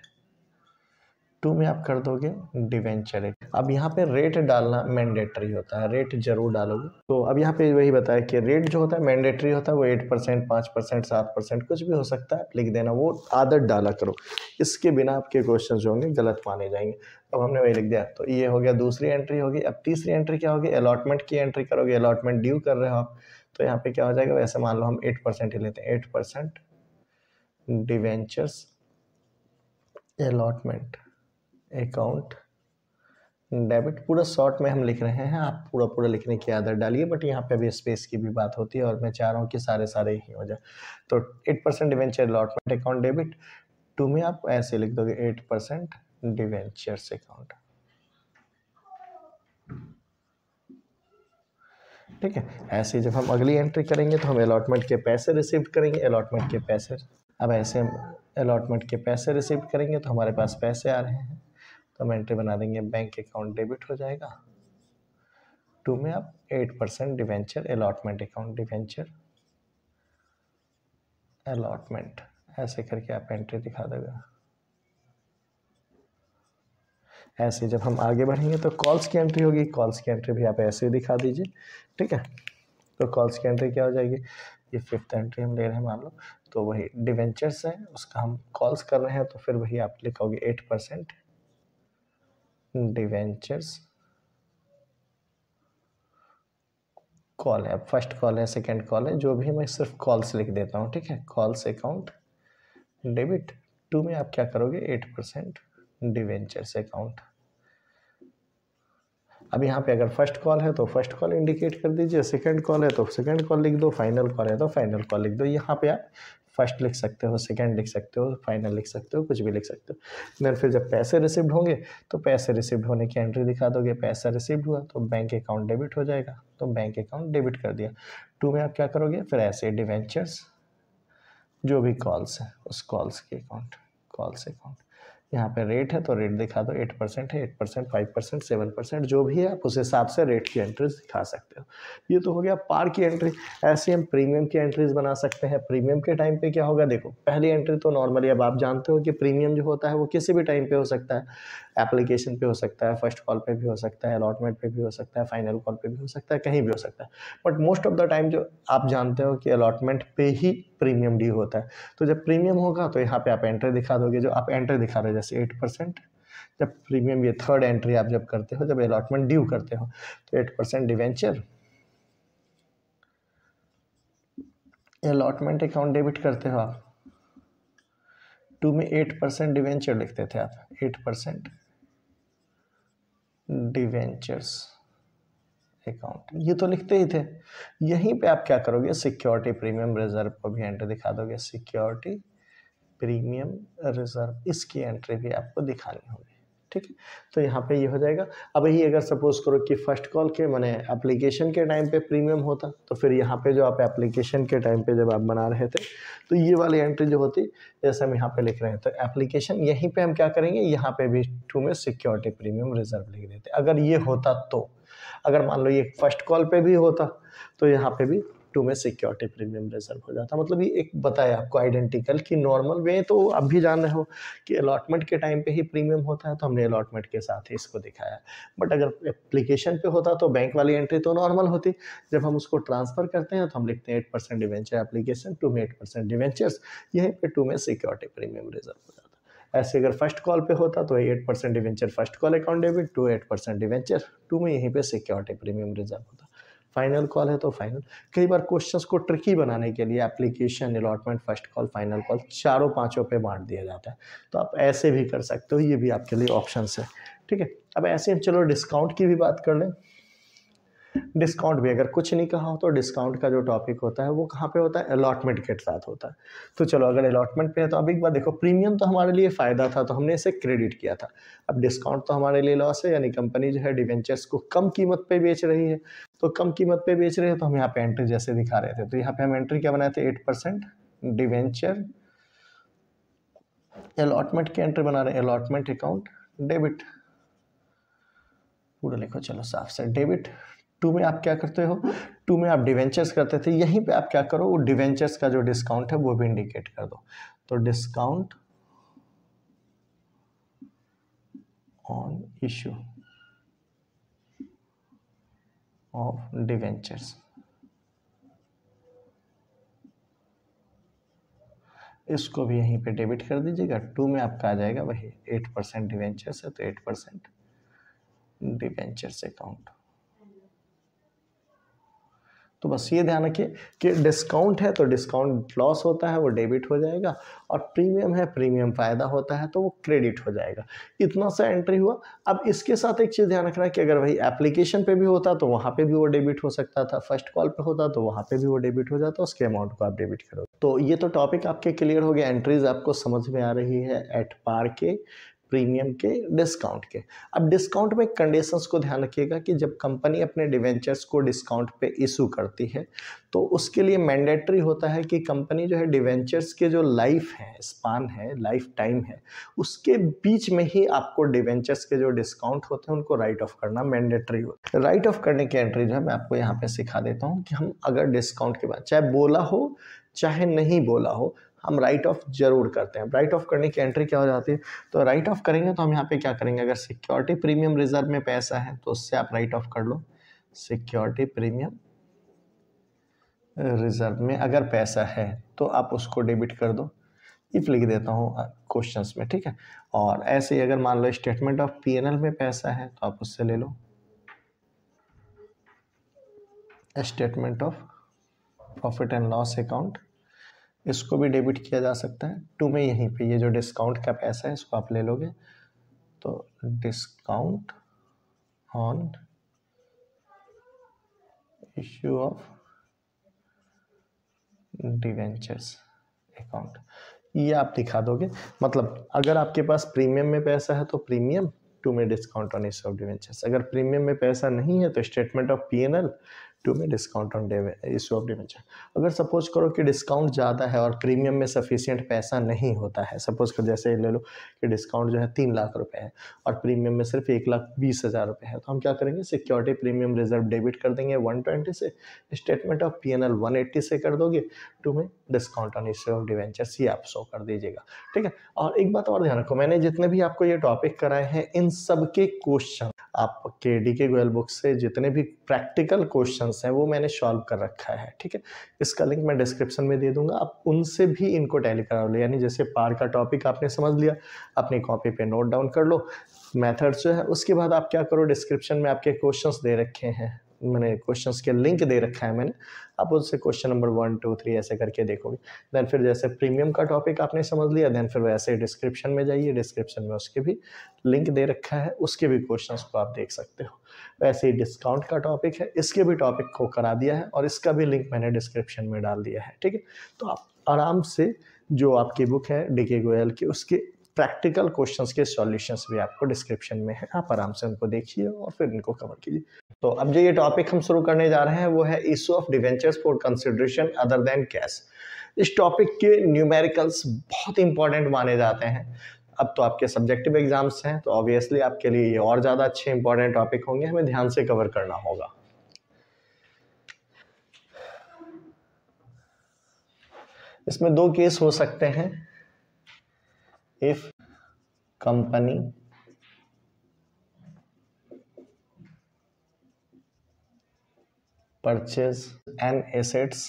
to में आप कर दोगे डिवेंचर एक अब यहाँ पे रेट डालना मैंडेटरी होता है रेट जरूर डालोगे तो अब यहाँ पे वही बताया कि रेट जो होता है मैंडेटरी होता है वो एट परसेंट पाँच परसेंट सात परसेंट कुछ भी हो सकता है लिख देना वो आदत डाला करो इसके बिना आपके क्वेश्चन जो होंगे गलत माने जाएंगे अब हमने वही लिख दिया तो ये हो गया दूसरी एंट्री होगी अब तीसरी एंट्री क्या होगी अलॉटमेंट की एंट्री करोगे अलॉटमेंट ड्यू कर रहे हो आप तो यहाँ पे क्या हो जाएगा वैसे मान लो हम एट परसेंट ही लेते हैं eight percent debentures allotment account debit पूरा शॉर्ट में हम लिख रहे हैं आप पूरा पूरा लिखने की आदत डालिए बट यहाँ पे अभी स्पेस की भी बात होती है और मैं चाह रहा हूँ कि सारे सारे ही हो जाए तो eight percent debenture allotment account debit to में आप ऐसे लिख दोगे एट परसेंट डिवेंचर्स अकाउंट ठीक है ऐसे जब हम अगली एंट्री करेंगे तो हम अलॉटमेंट के पैसे रिसीव करेंगे अलॉटमेंट के पैसे अब ऐसे हम अलॉटमेंट के पैसे रिसीव करेंगे तो हमारे पास पैसे आ रहे हैं तो हम एंट्री बना देंगे बैंक अकाउंट डेबिट हो जाएगा टू में आप eight percent debenture allotment account debenture allotment ऐसे करके आप एंट्री दिखा देगा ऐसे जब हम आगे बढ़ेंगे तो कॉल्स की एंट्री होगी कॉल्स की एंट्री भी आप ऐसे ही दिखा दीजिए ठीक है तो कॉल्स की एंट्री क्या हो जाएगी ये फिफ्थ एंट्री हम ले रहे हैं मान लो तो वही डिवेंचर्स है उसका हम कॉल्स कर रहे हैं तो फिर वही आप लिखोगे एट परसेंट डिवेंचर्स कॉल है फर्स्ट कॉल है सेकंड कॉल है जो भी मैं सिर्फ कॉल्स लिख देता हूँ ठीक है कॉल्स अकाउंट डेबिट टू में आप क्या करोगे एट परसेंट डिवेंचर्स अकाउंट अब यहाँ पे अगर फर्स्ट कॉल है तो फर्स्ट कॉल इंडिकेट कर दीजिए सेकंड कॉल है तो सेकंड कॉल लिख दो फाइनल कॉल है तो फाइनल कॉल लिख दो यहाँ पे आप फर्स्ट लिख सकते हो सेकंड लिख सकते हो फाइनल लिख सकते हो कुछ भी लिख सकते हो दैन फिर जब पैसे रिसिव्ड होंगे तो पैसे रिसिव्ड होने की एंट्री दिखा दोगे पैसा रिसिव्ड हुआ तो बैंक अकाउंट डेबिट हो जाएगा तो बैंक अकाउंट डेबिट कर दिया टू में आप क्या करोगे फिर ऐसे डिवेंचर्स जो भी कॉल्स हैं उस कॉल्स के अकाउंट कॉल्स अकाउंट यहाँ पे रेट है तो रेट दिखा दो एट परसेंट है eight percent five percent seven percent जो भी है आप उस हिसाब से रेट की एंट्रीज दिखा सकते हो ये तो हो गया पार की एंट्री ऐसे हम प्रीमियम की एंट्रीज बना सकते हैं प्रीमियम के टाइम पे क्या होगा देखो पहली एंट्री तो नॉर्मली अब आप जानते हो कि प्रीमियम जो होता है वो किसी भी टाइम पे हो सकता है एप्लीकेशन पे हो सकता है फर्स्ट कॉल पे भी हो सकता है अलॉटमेंट पे भी हो सकता है फाइनल कॉल पे भी हो सकता है कहीं भी हो सकता है but most of the time जो आप जानते हो कि अलॉटमेंट पे ही प्रीमियम डी होता है तो जब प्रीमियम होगा तो यहाँ पे आप एंट्री दिखा दोगे जो आप एंट्री दिखा रहे हो जैसे एट परसेंट जब प्रीमियम ये थर्ड एंट्री आप जब करते हो जब अलॉटमेंट ड्यू करते हो तो eight percent debenture allotment account debit करते हो आप टू में एट परसेंट डिवेंचर लिखते थे आप एट परसेंट डिवेंचर्स अकाउंट ये तो लिखते ही थे यहीं पे आप क्या करोगे सिक्योरिटी प्रीमियम रिजर्व को भी एंट्री दिखा दोगे सिक्योरिटी प्रीमियम रिजर्व इसकी एंट्री भी आपको दिखानी होगी ठीक है तो यहाँ पे ये यह हो जाएगा अब यही अगर सपोज करो कि फर्स्ट कॉल के मैंने एप्लीकेशन के टाइम पे प्रीमियम होता तो फिर यहाँ पे जो आप एप्लीकेशन के टाइम पे जब आप बना रहे थे तो ये वाली एंट्री जो होती जैसे हम यहाँ पे लिख रहे हैं तो एप्लीकेशन यहीं पे हम क्या करेंगे यहाँ पे भी टू में सिक्योरिटी प्रीमियम रिजर्व लिख देते अगर ये होता तो अगर मान लो ये फर्स्ट कॉल पर भी होता तो यहाँ पर भी टू में सिक्योरिटी प्रीमियम रिजर्व हो जाता मतलब ये एक बताया आपको आइडेंटिकल कि नॉर्मल वे तो आप भी जान रहे हो कि अलॉटमेंट के टाइम पे ही प्रीमियम होता है तो हमने अलॉटमेंट के साथ ही इसको दिखाया बट अगर एप्लीकेशन पे होता तो बैंक वाली एंट्री तो नॉर्मल होती जब हम उसको ट्रांसफ़र करते हैं तो हम लिखते हैं eight percent debenture application to में एट परसेंट डिवेंचर्स यहीं पर टू में सिक्योरिटी प्रीमियम रिजर्व हो जाता ऐसे अगर फर्स्ट कॉल पे होता तो eight percent debenture first call account debit to eight percent debenture to में यहीं पे सिक्योरिटी प्रीमियम रिजर्व होता फाइनल कॉल है तो फाइनल कई बार क्वेश्चंस को ट्रिकी बनाने के लिए application allotment first call final call चारों पांचों पे बांट दिया जाता है तो आप ऐसे भी कर सकते हो ये भी आपके लिए ऑप्शन है ठीक है अब ऐसे हम चलो डिस्काउंट की भी बात कर लें डिस्काउंट भी अगर कुछ नहीं कहा हो तो डिस्काउंट का जो टॉपिक होता है वो कहाँ पे होता है अलॉटमेंट के साथ होता है तो चलो अगर अलॉटमेंट पे है तो अब एक बार देखो प्रीमियम तो हमारे लिए फ़ायदा था तो हमने इसे क्रेडिट किया था अब डिस्काउंट तो हमारे लिए लॉस है यानी कंपनी जो है डिवेंचर्स को कम कीमत पर बेच रही है तो कम कीमत पर बेच रहे हैं तो हम यहाँ पे एंट्री जैसे दिखा रहे थे तो यहाँ पर हम एंट्री क्या बनाए थे एट परसेंट डिवेंचर अलॉटमेंट की एंट्री बना रहे हैं अलॉटमेंट अकाउंट डेबिट पूरा लिखो चलो साफ से डेबिट टू में आप क्या करते हो टू में आप डिवेंचर्स करते थे यहीं पे आप क्या करो वो डिवेंचर्स का जो डिस्काउंट है वो भी इंडिकेट कर दो तो discount on issue of debentures इसको भी यहीं पे डेबिट कर दीजिएगा टू में आपका आ जाएगा वही एट परसेंट डिवेंचर्स है तो एट परसेंट डिवेंचर्स अकाउंट तो बस ये ध्यान रखिए कि डिस्काउंट है तो डिस्काउंट लॉस होता है वो डेबिट हो जाएगा और प्रीमियम है प्रीमियम फ़ायदा होता है तो वो क्रेडिट हो जाएगा इतना सा एंट्री हुआ अब इसके साथ एक चीज़ ध्यान रखना है कि अगर वही एप्लीकेशन पे भी होता तो वहाँ पे भी वो डेबिट हो सकता था फर्स्ट कॉल पे होता तो वहाँ पे भी वो डेबिट हो जाता उसके अमाउंट को आप डेबिट करोगे तो ये तो टॉपिक आपके क्लियर हो गया एंट्रीज आपको समझ में आ रही है एट पार के प्रीमियम के डिस्काउंट के अब डिस्काउंट में कंडीशंस को ध्यान रखिएगा कि जब कंपनी अपने डिवेंचर्स को डिस्काउंट पे इशू करती है तो उसके लिए मैंडेटरी होता है कि कंपनी जो है डिवेंचर्स के जो लाइफ है स्पान है लाइफ टाइम है उसके बीच में ही आपको डिवेंचर्स के जो डिस्काउंट होते हैं उनको राइट ऑफ करना मैंडेटरी होता है राइट ऑफ करने की एंट्री जो है मैं आपको यहाँ पर सिखा देता हूँ कि हम अगर डिस्काउंट के बाद चाहे बोला हो चाहे नहीं बोला हो हम राइट ऑफ जरूर करते हैं राइट ऑफ करने की एंट्री क्या हो जाती है तो राइट ऑफ करेंगे तो हम यहाँ पे क्या करेंगे अगर सिक्योरिटी प्रीमियम रिजर्व में पैसा है तो उससे आप राइट ऑफ कर लो सिक्योरिटी प्रीमियम रिजर्व में अगर पैसा है तो आप उसको डेबिट कर दो इफ लिख देता हूँ क्वेश्चन में ठीक है और ऐसे ही अगर मान लो स्टेटमेंट ऑफ पी में पैसा है तो आप उससे ले लो statement of profit and loss account इसको भी डेबिट किया जा सकता है टू में यहीं पे ये जो डिस्काउंट का पैसा है इसको आप ले लोगे तो discount on issue of debentures account ये आप दिखा दोगे मतलब अगर आपके पास प्रीमियम में पैसा है तो प्रीमियम टू में discount on issue of debentures अगर प्रीमियम में पैसा नहीं है तो statement of P N L to में discount on the issue of debenture अगर सपोज करो कि डिस्काउंट ज़्यादा है और प्रीमियम में सफिशियंट पैसा नहीं होता है सपोज कर जैसे ले लो कि डिस्काउंट जो है तीन लाख रुपये है और प्रीमियम में सिर्फ एक लाख बीस हज़ार रुपये है तो हम क्या करेंगे सिक्योरिटी प्रीमियम रिजर्व डेबिट कर देंगे वन ट्वेंटी से statement of P N L one eighty से कर दोगे टू में discount on issue of debenture ये आप शो कर दीजिएगा ठीक है और एक बात और ध्यान रखो मैंने जितने भी आपको ये टॉपिक कराए हैं इन सब के क्वेश्चन आप के डी के गोयल बुक से जितने भी प्रैक्टिकल क्वेश्चंस हैं वो मैंने सॉल्व कर रखा है ठीक है इसका लिंक मैं डिस्क्रिप्शन में दे दूंगा आप उनसे भी इनको टैली करा लो यानी जैसे पार का टॉपिक आपने समझ लिया अपनी कॉपी पे नोट डाउन कर लो मेथड्स जो है उसके बाद आप क्या करो डिस्क्रिप्शन में आपके क्वेश्चंस दे रखे हैं मैंने क्वेश्चन के लिंक दे रखा है मैंने आप उससे question number one two three ऐसे करके देखोगे देन फिर जैसे प्रीमियम का टॉपिक आपने समझ लिया देन फिर वैसे डिस्क्रिप्शन में जाइए डिस्क्रिप्शन में उसके भी लिंक दे रखा है उसके भी क्वेश्चन को आप देख सकते हो वैसे ही डिस्काउंट का टॉपिक है इसके भी टॉपिक को करा दिया है और इसका भी लिंक मैंने डिस्क्रिप्शन में डाल दिया है ठीक है तो आप आराम से जो आपकी बुक है डी के गोयल की उसके प्रैक्टिकल क्वेश्चंस के सॉल्यूशंस भी आपको डिस्क्रिप्शन में है आप आराम से उनको देखिए और फिर इनको कवर कीजिए तो अब जो ये टॉपिक हम शुरू करने जा रहे हैं वो है issue of debentures for consideration other than cash इस टॉपिक के न्यूमेरिकल्स बहुत इंपॉर्टेंट माने जाते हैं अब तो आपके सब्जेक्टिव एग्जाम्स हैं तो ऑब्वियसली आपके लिए ये और ज़्यादा अच्छे इंपॉर्टेंट टॉपिक होंगे हमें ध्यान से कवर करना होगा इसमें दो केस हो सकते हैं if company purchase and assets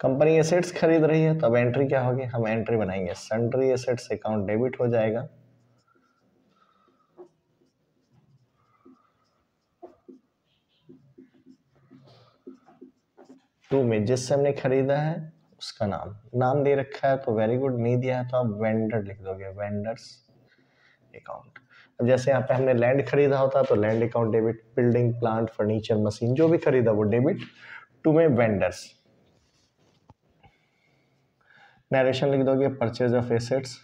company assets खरीद रही है तो अब एंट्री क्या होगी हम एंट्री बनाएंगे सेंट्री एसेट्स अकाउंट डेबिट हो जाएगा टू में जिससे हमने खरीदा है उसका नाम नाम दे रखा है तो वेरी गुड नहीं दिया है तो आप वेंडर लिख दोगे वेंडर्स अकाउंट अब जैसे यहाँ पे हमने लैंड खरीदा होता तो land account debit building plant furniture machine जो भी खरीदा वो डेबिट टू मे वेंडर्स नरेशन लिख दोगे परचेज ऑफ एसेट्स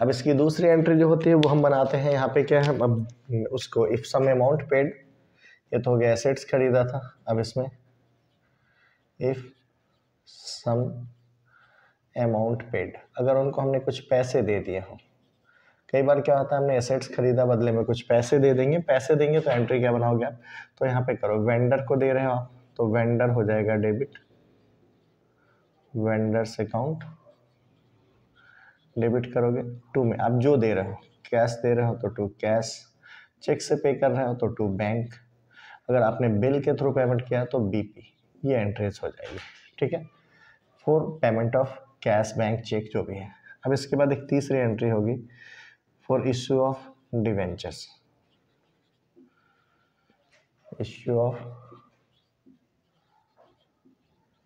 अब इसकी दूसरी एंट्री जो होती है वो हम बनाते हैं यहाँ पे क्या है अब उसको इफ सम अमाउंट पेड ये तो हो गया एसेट्स खरीदा था अब इसमें इफ सम अमाउंट पेड अगर उनको हमने कुछ पैसे दे दिए हों कई बार क्या होता है हमने एसेट्स खरीदा बदले में कुछ पैसे दे देंगे पैसे देंगे तो एंट्री क्या बनाओगे आप तो यहाँ पे करो वेंडर को दे रहे हो आप तो वेंडर हो जाएगा डेबिट वेंडर्स अकाउंट डेबिट करोगे टू में आप जो दे रहे हो कैश दे रहे हो तो टू कैश चेक से पे कर रहे हो तो टू बैंक अगर आपने बिल के थ्रू पेमेंट किया तो बीपी ये एंट्रीज हो जाएगी ठीक है for payment of cash bank cheque जो भी है अब इसके बाद एक तीसरी एंट्री होगी for issue of debentures issue of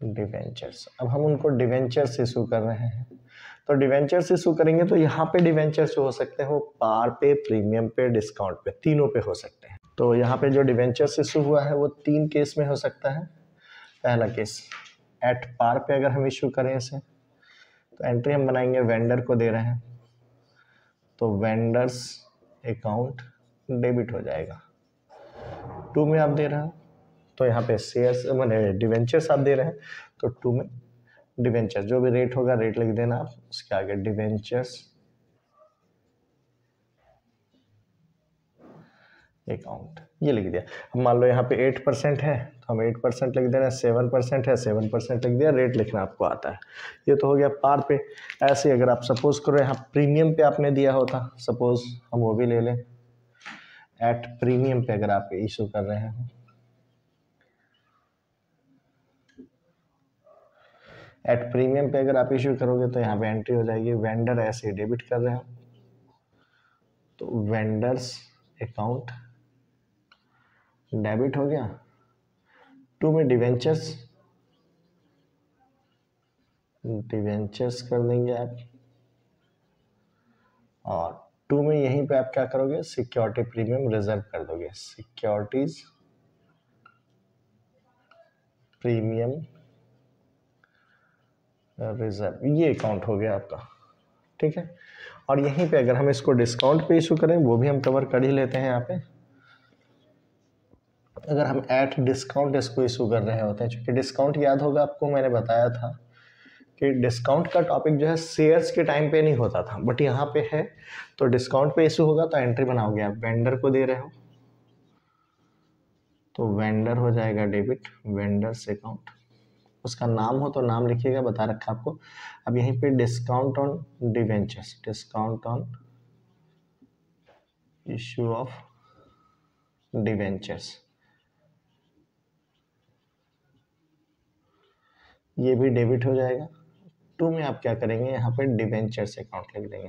debentures अब हम उनको डिवेंचर्स इशू कर रहे हैं तो डिवेंचर्स इशू करेंगे तो यहाँ पे डिवेंचर्स हो सकते हैं वो पार पे प्रीमियम पे डिस्काउंट पे तीनों पे हो सकते हैं तो यहाँ पे जो डिवेंचर्स इशू हुआ है वो तीन केस में हो सकता है पहला केस एट पार पे अगर हम इशू करें इसे तो एंट्री हम बनाएंगे वेंडर को दे रहे हैं तो वेंडर्स अकाउंट डेबिट हो जाएगा टू में आप दे रहे हैं तो यहाँ पे शेयर्स मैंने डिवेंचर्स आप दे रहे हैं तो टू में डिवेंचर जो भी रेट होगा रेट लिख देना आप उसके आगे डिवेंचर्स अकाउंट ये लिख दिया अब मान लो यहाँ पे एट परसेंट है तो हम एट परसेंट लिख दे रहे हैं सेवन परसेंट है सेवन परसेंट लिख दिया रेट लिखना आपको आता है ये तो हो गया पार पे ऐसे अगर आप सपोज़ करो यहाँ प्रीमियम पे आपने दिया होता सपोज़ हम वो भी ले लें एट प्रीमियम पे अगर आप इशू कर रहे हैं एट प्रीमियम पे अगर आप इशू करोगे तो यहाँ पे एंट्री हो जाएगी वेंडर ऐसे डेबिट कर रहे हैं तो वेंडर्स अकाउंट डेबिट हो गया टू में डिवेंचर्स डिवेंचर्स कर देंगे आप और टू में यहीं पे आप क्या करोगे सिक्योरिटी प्रीमियम रिजर्व कर दोगे सिक्योरिटीज प्रीमियम रिजर्व ये अकाउंट हो गया आपका ठीक है और यहीं पे अगर हम इसको डिस्काउंट पे इशू करें वो भी हम कवर कर ही लेते हैं यहाँ पे अगर हम ऐट डिस्काउंट इसको इशू कर रहे होते हैं चूँकि डिस्काउंट याद होगा आपको मैंने बताया था कि डिस्काउंट का टॉपिक जो है शेयर्स के टाइम पे नहीं होता था बट यहाँ पे है तो डिस्काउंट पे इशू होगा तो एंट्री बनाओगे आप वेंडर को दे रहे हो तो वेंडर हो जाएगा डेबिट वेंडर से अकाउंट उसका नाम हो तो नाम लिखिएगा बता रखा आपको अब यहीं पे discount on debentures discount on issue of debentures ये भी डेबिट हो जाएगा टू में आप क्या करेंगे यहाँ पर डिवेंचर्स अकाउंट लिख देंगे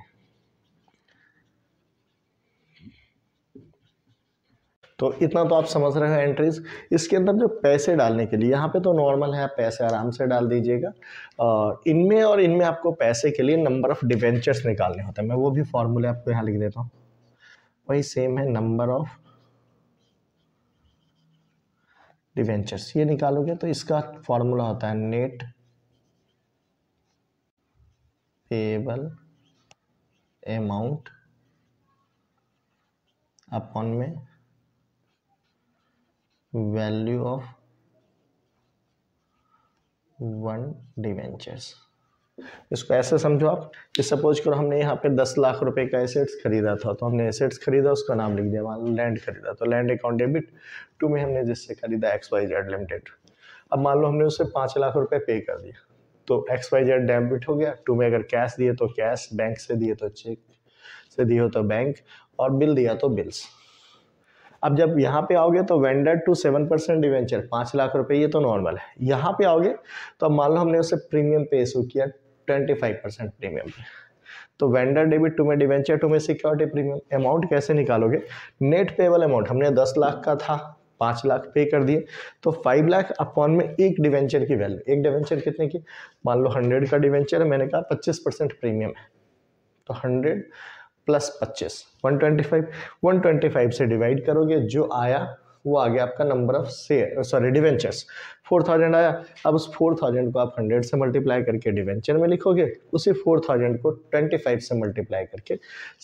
तो इतना तो आप समझ रहे हो एंट्रीज इसके अंदर जो पैसे डालने के लिए यहाँ पे तो नॉर्मल है आप पैसे आराम से डाल दीजिएगा इनमें और इनमें आपको पैसे के लिए नंबर ऑफ़ डिवेंचर्स निकालने होते हैं मैं वो भी फॉर्मूले आपको यहाँ लिख देता हूँ वही सेम है नंबर ऑफ़ डिवेंचर्स ये निकालोगे तो इसका फॉर्मूला होता है नेट पेएबल अमाउंट अपॉन में वैल्यू ऑफ वन डिवेंचर्स इसको ऐसे समझो आप कि सपोज करो हमने यहाँ पे दस लाख रुपए का एसेट्स खरीदा था तो हमने एसेट्स खरीदा उसका नाम लिख दिया मान लो लैंड खरीदा तो लैंड अकाउंट डेबिट टू में हमने जिससे खरीदा एक्स वाई जेड लिमिटेड अब मान लो हमने उसे पाँच लाख रुपए पे कर दिया तो एक्स वाई जेड डेबिट हो गया टू में अगर कैश दिए तो कैश बैंक से दिए तो चेक से दिए तो बैंक और बिल दिया तो बिल्स अब जब यहाँ पे आओगे तो vendor to seven percent debenture पाँच लाख रुपए ये तो नॉर्मल है यहाँ पे आओगे तो अब मान लो हमने उसे प्रीमियम पे इशू किया ट्वेंटी फाइव परसेंट प्रीमियम तो वेंडर डेबिट टू में डिवेंचर टू में सिक्योरिटी प्रीमियम अमाउंट कैसे निकालोगे नेट पेबल अमाउंट हमने दस लाख का था पाँच लाख पे कर दिए तो फाइव लाख अपॉन में एक डिवेंचर की वैल्यू एक डिवेंचर कितने की मान लो हंड्रेड का डिवेंचर है मैंने कहा पच्चीस परसेंट प्रीमियम है तो हंड्रेड प्लस पच्चीस one twenty five one twenty five से डिवाइड करोगे जो आया वो आ गया आपका number of share sorry debentures four thousand आया अब उस फोर थाउजेंड को आप हंड्रेड से मल्टीप्लाई करके डिवेंचर में लिखोगे उसी फोर थाउजेंड को ट्वेंटी फाइव से मल्टीप्लाई करके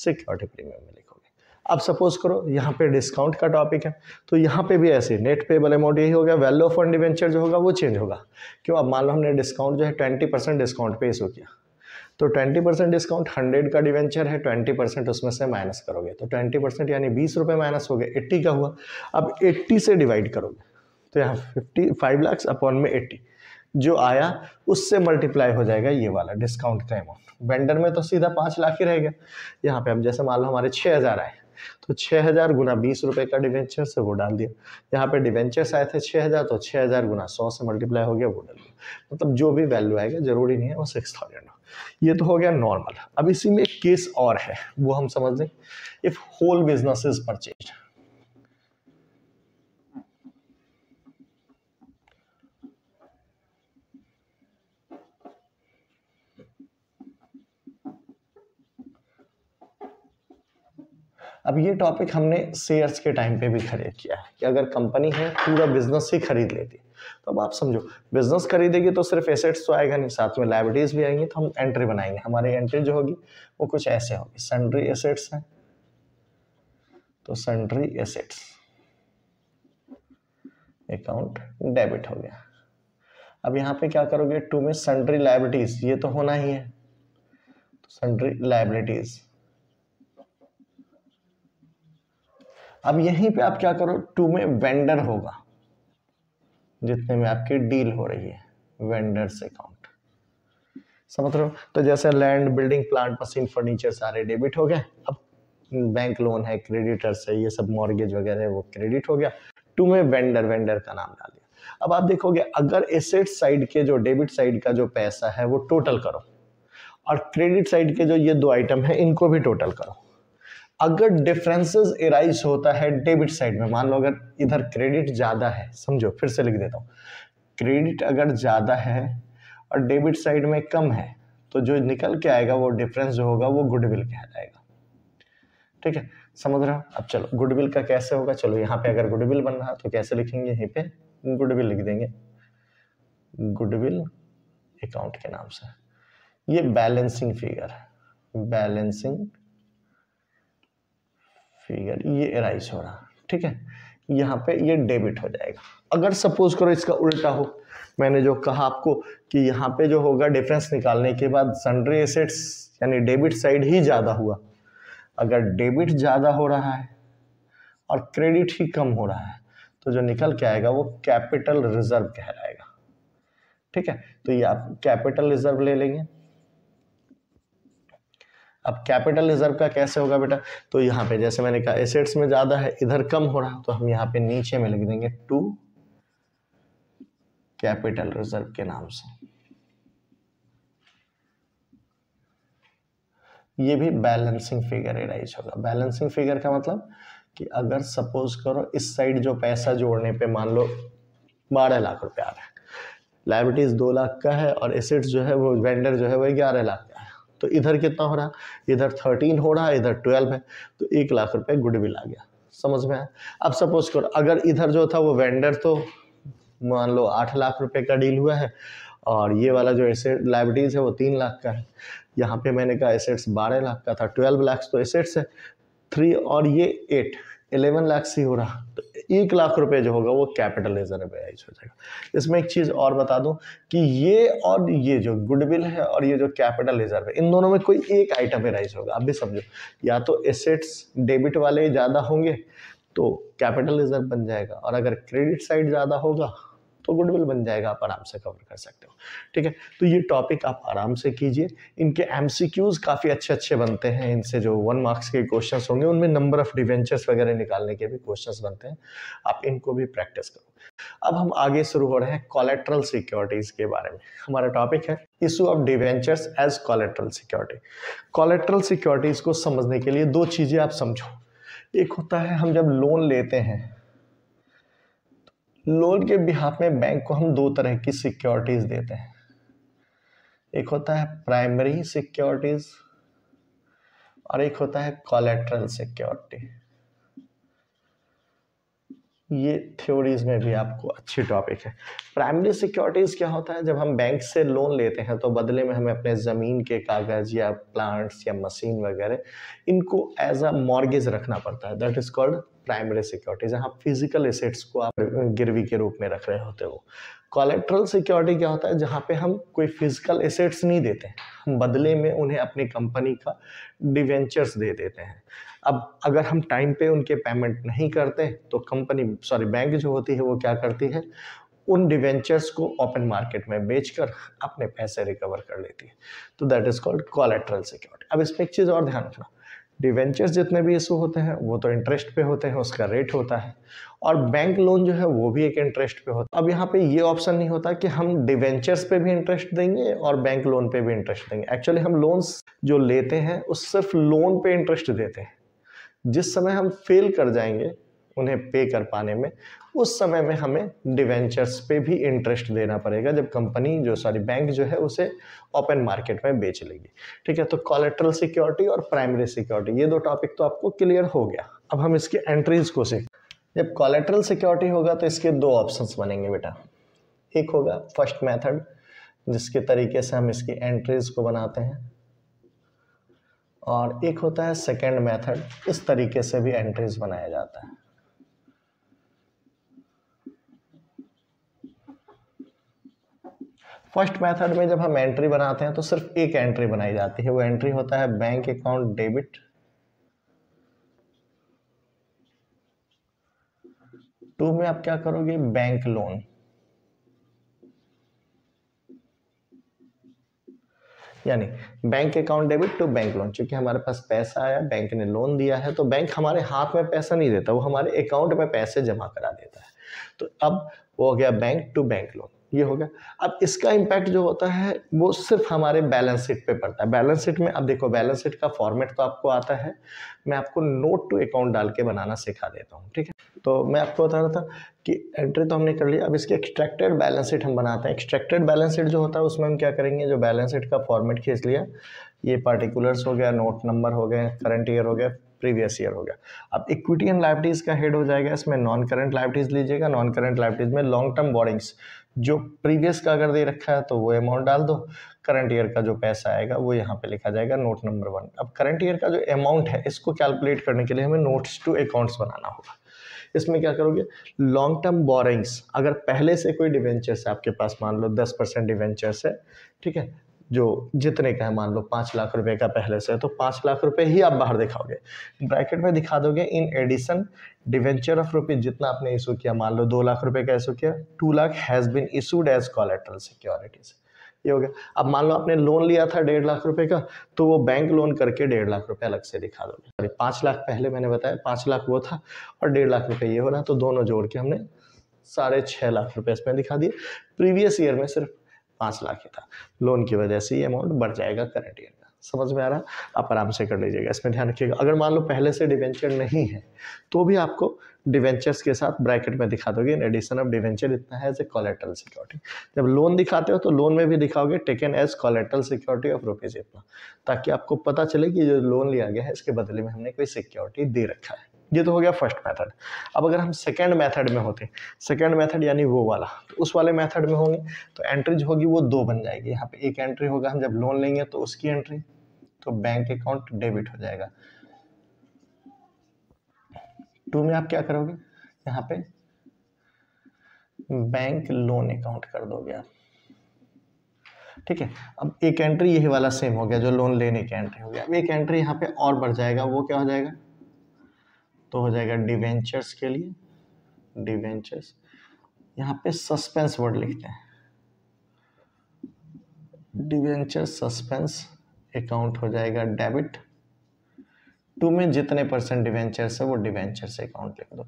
सिक्योरिटी प्रीमियम में लिखोगे अब सपोज करो यहाँ पे डिस्काउंट का टॉपिक है तो यहाँ पे भी ऐसे नेट पेबल अमाउंट यही हो गया वैल्यू ऑफ ऑन डिवेंचर जो होगा वो चेंज होगा क्यों अब मान लो हमने डिस्काउंट जो है ट्वेंटी परसेंट डिस्काउंट पे इशू किया तो 20 परसेंट डिस्काउंट 100 का डिवेंचर है 20 परसेंट उसमें से माइनस करोगे तो 20 परसेंट यानी बीस रुपये माइनस हो गए एट्टी का हुआ अब एट्टी से डिवाइड करोगे तो यहाँ फिफ्टी फाइव लैक्स अपॉन में एट्टी जो आया उससे मल्टीप्लाई हो जाएगा ये वाला डिस्काउंट का अमाउंट वेंडर में तो सीधा पाँच लाख ही रहेगा यहाँ पे हम जैसे मान लो हमारे छः हज़ार आए तो छः हज़ार गुना बीस रुपये का डिवेंचर से वो डाल दिया यहाँ पे डिवेंचर्स आए थे छः हज़ार तो छः हज़ार गुना सौ से मल्टीप्लाई हो गया वो डाल दिया मतलब जो भी वैल्यू आएगा ज़रूरी नहीं है वो सिक्स थाउजेंड हो ये तो हो गया नॉर्मल अब इसी में एक केस और है वो हम समझ लें if whole business is purchase अब ये टॉपिक हमने शेयर्स के टाइम पे भी खरीद किया है कि अगर कंपनी है पूरा बिजनेस ही खरीद लेती तो अब आप समझो बिजनेस खरीदेगी तो सिर्फ एसेट्स तो आएगा नहीं साथ में लाइब्रेटीज भी आएंगी तो हम एंट्री बनाएंगे हमारी एंट्री जो होगी वो कुछ ऐसे होगी सेंड्री एसेट्स हैं तो सेंड्री एसेट्स अकाउंट डेबिट हो गया अब यहाँ पे क्या करोगे टू में सेंड्री लाइब्रेटीज ये तो होना ही है सेंड्री तो लाइब्रेटीज़ अब यहीं पे आप क्या करो टू में वेंडर होगा जितने में आपकी डील हो रही है से अकाउंट समझ रहे हो तो जैसे land building plant machine furniture सारे डेबिट हो गए अब बैंक लोन है क्रेडिटर्स है ये सब मॉर्गेज वगैरह है वो क्रेडिट हो गया टू में वेंडर वेंडर का नाम डाल दिया अब आप देखोगे अगर एसेट साइड के जो डेबिट साइड का जो पैसा है वो टोटल करो और क्रेडिट साइड के जो ये दो आइटम है इनको भी टोटल करो अगर डिफरेंसेस इराइज होता है डेबिट साइड में मान लो अगर इधर क्रेडिट ज़्यादा है समझो फिर से लिख देता हूँ क्रेडिट अगर ज़्यादा है और डेबिट साइड में कम है तो जो निकल के आएगा वो डिफरेंस जो होगा वो गुडविल कहलाएगा ठीक है समझ रहे हो अब चलो गुडविल का कैसे होगा चलो यहाँ पे अगर गुडविल बन रहा तो कैसे लिखेंगे यहीं पे गुडविल लिख देंगे गुडविल अकाउंट के नाम से ये बैलेंसिंग फिगर बैलेंसिंग फिगर ये एराइज हो रहा ठीक है यहाँ पे ये डेबिट हो जाएगा अगर सपोज करो इसका उल्टा हो मैंने जो कहा आपको कि यहाँ पे जो होगा डिफरेंस निकालने के बाद सन्ड्री एसेट्स यानी डेबिट साइड ही ज़्यादा हुआ अगर डेबिट ज़्यादा हो रहा है और क्रेडिट ही कम हो रहा है तो जो निकल के आएगा वो कैपिटल रिजर्व कहलाएगा ठीक है तो ये आप कैपिटल रिजर्व ले लेंगे अब कैपिटल रिजर्व का कैसे होगा बेटा तो यहाँ पे जैसे मैंने कहा एसेट्स में ज़्यादा है इधर कम हो रहा तो हम यहाँ पे नीचे में लिख देंगे टू कैपिटल रिजर्व के नाम से ये भी बैलेंसिंग फिगर एराइज होगा बैलेंसिंग फिगर का मतलब कि अगर सपोज करो इस साइड जो पैसा जोड़ने पे मान लो बारह लाख रुपया आ रहा है लाइबिलिटीज दो लाख का है और एसेट्स जो है वो वेंडर जो है वो ग्यारह लाख तो इधर कितना हो रहा है इधर थर्टीन हो रहा है इधर ट्वेल्व है तो एक लाख रुपए गुडविल आ गया समझ में आया अब सपोज करो अगर इधर जो था वो वेंडर तो मान लो आठ लाख रुपए का डील हुआ है और ये वाला जो एसेट लाइब्रेटीज है वो तीन लाख का है यहाँ पे मैंने कहा एसेट्स बारह लाख का था ट्वेल्व लाख तो एसेट्स है थ्री और ये एट एलेवन लाख से हो रहा तो एक लाख रुपए जो होगा वो कैपिटल रिजर्व ब्याज हो जाएगा इसमें एक चीज़ और बता दूं कि ये और ये जो गुडविल है और ये जो कैपिटल रिजर्व है इन दोनों में कोई एक आइटम में राइज होगा आप भी समझो या तो एसेट्स डेबिट वाले ज़्यादा होंगे तो कैपिटल रिजर्व बन जाएगा और अगर क्रेडिट साइड ज़्यादा होगा तो गुडविल बन जाएगा आप आराम से कवर कर सकते हो ठीक है तो ये टॉपिक आप आराम से कीजिए इनके एम काफ़ी अच्छे अच्छे बनते हैं इनसे जो वन मार्क्स के क्वेश्चन होंगे उनमें नंबर ऑफ डिवेंचर्स वगैरह निकालने के भी क्वेश्चन बनते हैं आप इनको भी प्रैक्टिस करो अब हम आगे शुरू हो रहे हैं कॉलेट्रल सिक्योरिटीज़ के बारे में हमारा टॉपिक है issue of debentures as collateral security collateral securities को समझने के लिए दो चीज़ें आप समझो एक होता है हम जब लोन लेते हैं लोन के बिहाफ में बैंक को हम दो तरह की सिक्योरिटीज देते हैं एक होता है प्राइमरी सिक्योरिटीज और एक होता है कॉलेट्रल सिक्योरिटी ये थ्योरीज में भी आपको अच्छी टॉपिक है प्राइमरी सिक्योरिटीज क्या होता है जब हम बैंक से लोन लेते हैं तो बदले में हमें अपने ज़मीन के कागज़ या प्लांट्स या मशीन वगैरह इनको एज अ मॉर्गेज रखना पड़ता है that is called primary security जहाँ फिजिकल एसेट्स को आप गिरवी के रूप में रख रहे होते हो कॉलेट्रल सिक्योरिटी क्या होता है जहाँ पे हम कोई फिजिकल एसेट्स नहीं देते हम बदले में उन्हें अपनी कंपनी का डिवेंचर्स दे देते हैं अब अगर हम टाइम पे उनके पेमेंट नहीं करते तो कंपनी सॉरी बैंक जो होती है वो क्या करती है उन डिवेंचर्स को ओपन मार्केट में बेचकर अपने पैसे रिकवर कर लेती है तो that is called collateral security अब इसमें एक चीज़ और ध्यान रखना डिवेंचर्स जितने भी इशू होते हैं वो तो इंटरेस्ट पे होते हैं उसका रेट होता है और बैंक लोन जो है वो भी एक इंटरेस्ट पे होता है अब यहाँ पे ये ऑप्शन नहीं होता कि हम डिवेंचर्स पे भी इंटरेस्ट देंगे और बैंक लोन पे भी इंटरेस्ट देंगे एक्चुअली हम लोन्स जो लेते हैं उस सिर्फ लोन पे इंटरेस्ट देते हैं जिस समय हम फेल कर जाएंगे उन्हें पे कर पाने में उस समय में हमें डिवेंचर्स पे भी इंटरेस्ट देना पड़ेगा जब कंपनी जो सॉरी बैंक जो है उसे ओपन मार्केट में बेच लेगी ठीक है तो कॉलेट्रल सिक्योरिटी और प्राइमरी सिक्योरिटी ये दो टॉपिक तो आपको क्लियर हो गया अब हम इसके एंट्रीज को सीख जब कॉलेट्रल सिक्योरिटी होगा तो इसके दो ऑप्शंस बनेंगे बेटा एक होगा फर्स्ट मेथड जिसके तरीके से हम इसकी एंट्रीज को बनाते हैं और एक होता है सेकेंड मेथड इस तरीके से भी एंट्रीज बनाया जाता है फर्स्ट मेथड में जब हम एंट्री बनाते हैं तो सिर्फ एक एंट्री बनाई जाती है वो एंट्री होता है बैंक अकाउंट डेबिट टू में आप क्या करोगे बैंक लोन यानी bank account debit to bank loan क्योंकि हमारे पास पैसा आया बैंक ने लोन दिया है तो बैंक हमारे हाथ में पैसा नहीं देता वो हमारे अकाउंट में पैसे जमा करा देता है तो अब वो हो गया बैंक टू बैंक लोन ये हो गया अब इसका इम्पैक्ट जो होता है वो सिर्फ हमारे बैलेंस शीट पे पड़ता है बैलेंस शीट में अब देखो बैलेंस शीट का फॉर्मेट तो आपको आता है मैं आपको नोट टू अकाउंट डाल के बनाना सिखा देता हूँ ठीक है तो मैं आपको बता रहा था कि एंट्री तो हमने कर लिया अब इसके एक्सट्रैक्टेड बैलेंस शीट हम बनाते हैं एक्सट्रैक्टेड बैलेंस शीट जो होता है उसमें हम क्या करेंगे जो बैलेंस शीट का फॉर्मेट खींच लिया ये पार्टिकुलर्स हो गया नोट नंबर हो गए करंट ईयर हो गया प्रीवियस ईयर हो गया अब इक्विटी एंड लाइबिलिटीज़ का हेड हो जाएगा इसमें नॉन करंट लाइबिलिटीज़ लीजिएगा नॉन करंट लाइबिलिटीज़ में लॉन्ग टर्म बोरिंग्स जो प्रीवियस का अगर दे रखा है तो वो अमाउंट डाल दो करंट ईयर का जो पैसा आएगा वो यहाँ पे लिखा जाएगा नोट नंबर वन अब करंट ईयर का जो अमाउंट है इसको कैलकुलेट करने के लिए हमें नोट्स टू अकाउंट्स बनाना होगा इसमें क्या करोगे लॉन्ग टर्म बोरिंग्स अगर पहले से कोई डिवेंचर्स है आपके पास मान लो दस परसेंट डिवेंचर्स है ठीक है जो जितने का है मान लो पाँच लाख रुपए का पहले से तो पाँच लाख रुपए ही आप बाहर दिखाओगे ब्रैकेट में दिखा दोगे in addition debenture of rupees जितना आपने इशू किया मान लो दो लाख रुपए का इशू किया two lakh has been issued as collateral securities ये हो गया अब मान लो आपने लोन लिया था डेढ़ लाख रुपए का तो वो बैंक लोन करके डेढ़ लाख रुपए अलग से दिखा दोगे सॉरी पाँच लाख पहले मैंने बताया पाँच लाख वो था और डेढ़ लाख रुपए ये हो रहा तो दोनों जोड़ के हमने साढ़े छः लाख रुपए इसमें दिखा दिए प्रीवियस ईयर में सिर्फ पाँच लाख ही था लोन की वजह से ये अमाउंट बढ़ जाएगा करंट ईयर का समझ में आ रहा आप आराम से कर लीजिएगा इसमें ध्यान रखिएगा अगर मान लो पहले से डिवेंचर नहीं है तो भी आपको डिवेंचर्स के साथ ब्रैकेट में दिखा दोगे इन एडिशन ऑफ डिवेंचर इतना है एज ए कॉलेट्रल सिक्योरिटी जब लोन दिखाते हो तो लोन में भी दिखाओगे taken as collateral security of rupees इतना ताकि आपको पता चले कि जो लोन लिया गया है इसके बदले में हमने कोई सिक्योरिटी दे रखा है ये तो हो गया फर्स्ट मेथड अब अगर हम सेकेंड मेथड में होते सेकेंड मेथड यानी वो वाला तो उस वाले मेथड में होंगे तो एंट्री जो होगी वो दो बन जाएगी यहाँ पे एक एंट्री होगा हम जब लोन लेंगे तो उसकी एंट्री तो बैंक अकाउंट डेबिट हो जाएगा टू में आप क्या करोगे यहाँ पे बैंक लोन अकाउंट कर दोगे आप ठीक है अब एक एंट्री यही वाला सेम हो गया जो लोन लेने की एंट्री हो गया अब एक एंट्री यहाँ पे और बढ़ जाएगा वो क्या हो जाएगा तो हो जाएगा डिवेंचर्स के लिए डिवेंचर्स यहाँ पे सस्पेंस वर्ड लिखते हैं डिवेंचर सस्पेंस अकाउंट हो जाएगा डेबिट टू में जितने परसेंट डिवेंचर्स है वो डिवेंचर्स अकाउंट लिख दो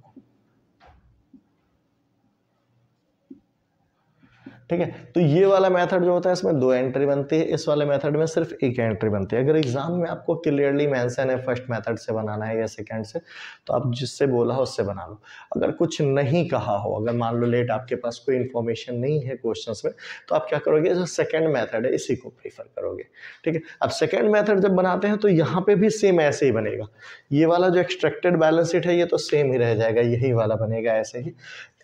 ठीक है तो ये वाला मेथड जो होता है इसमें दो एंट्री बनती है इस वाले मेथड में सिर्फ एक एंट्री बनती है अगर एग्जाम में आपको क्लियरली मेंशन है फर्स्ट मेथड से बनाना है या सेकंड से तो आप जिससे बोला हो उससे बना लो अगर कुछ नहीं कहा हो अगर मान लो लेट आपके पास कोई इन्फॉर्मेशन नहीं है क्वेश्चन में तो आप क्या करोगे जो सेकेंड मैथड है इसी को प्रीफर करोगे ठीक है अब सेकेंड मैथड जब बनाते हैं तो यहाँ पर भी सेम ऐसे ही बनेगा ये वाला जो एक्सट्रेक्टेड बैलेंस शीट है ये तो सेम ही रह जाएगा यही वाला बनेगा ऐसे ही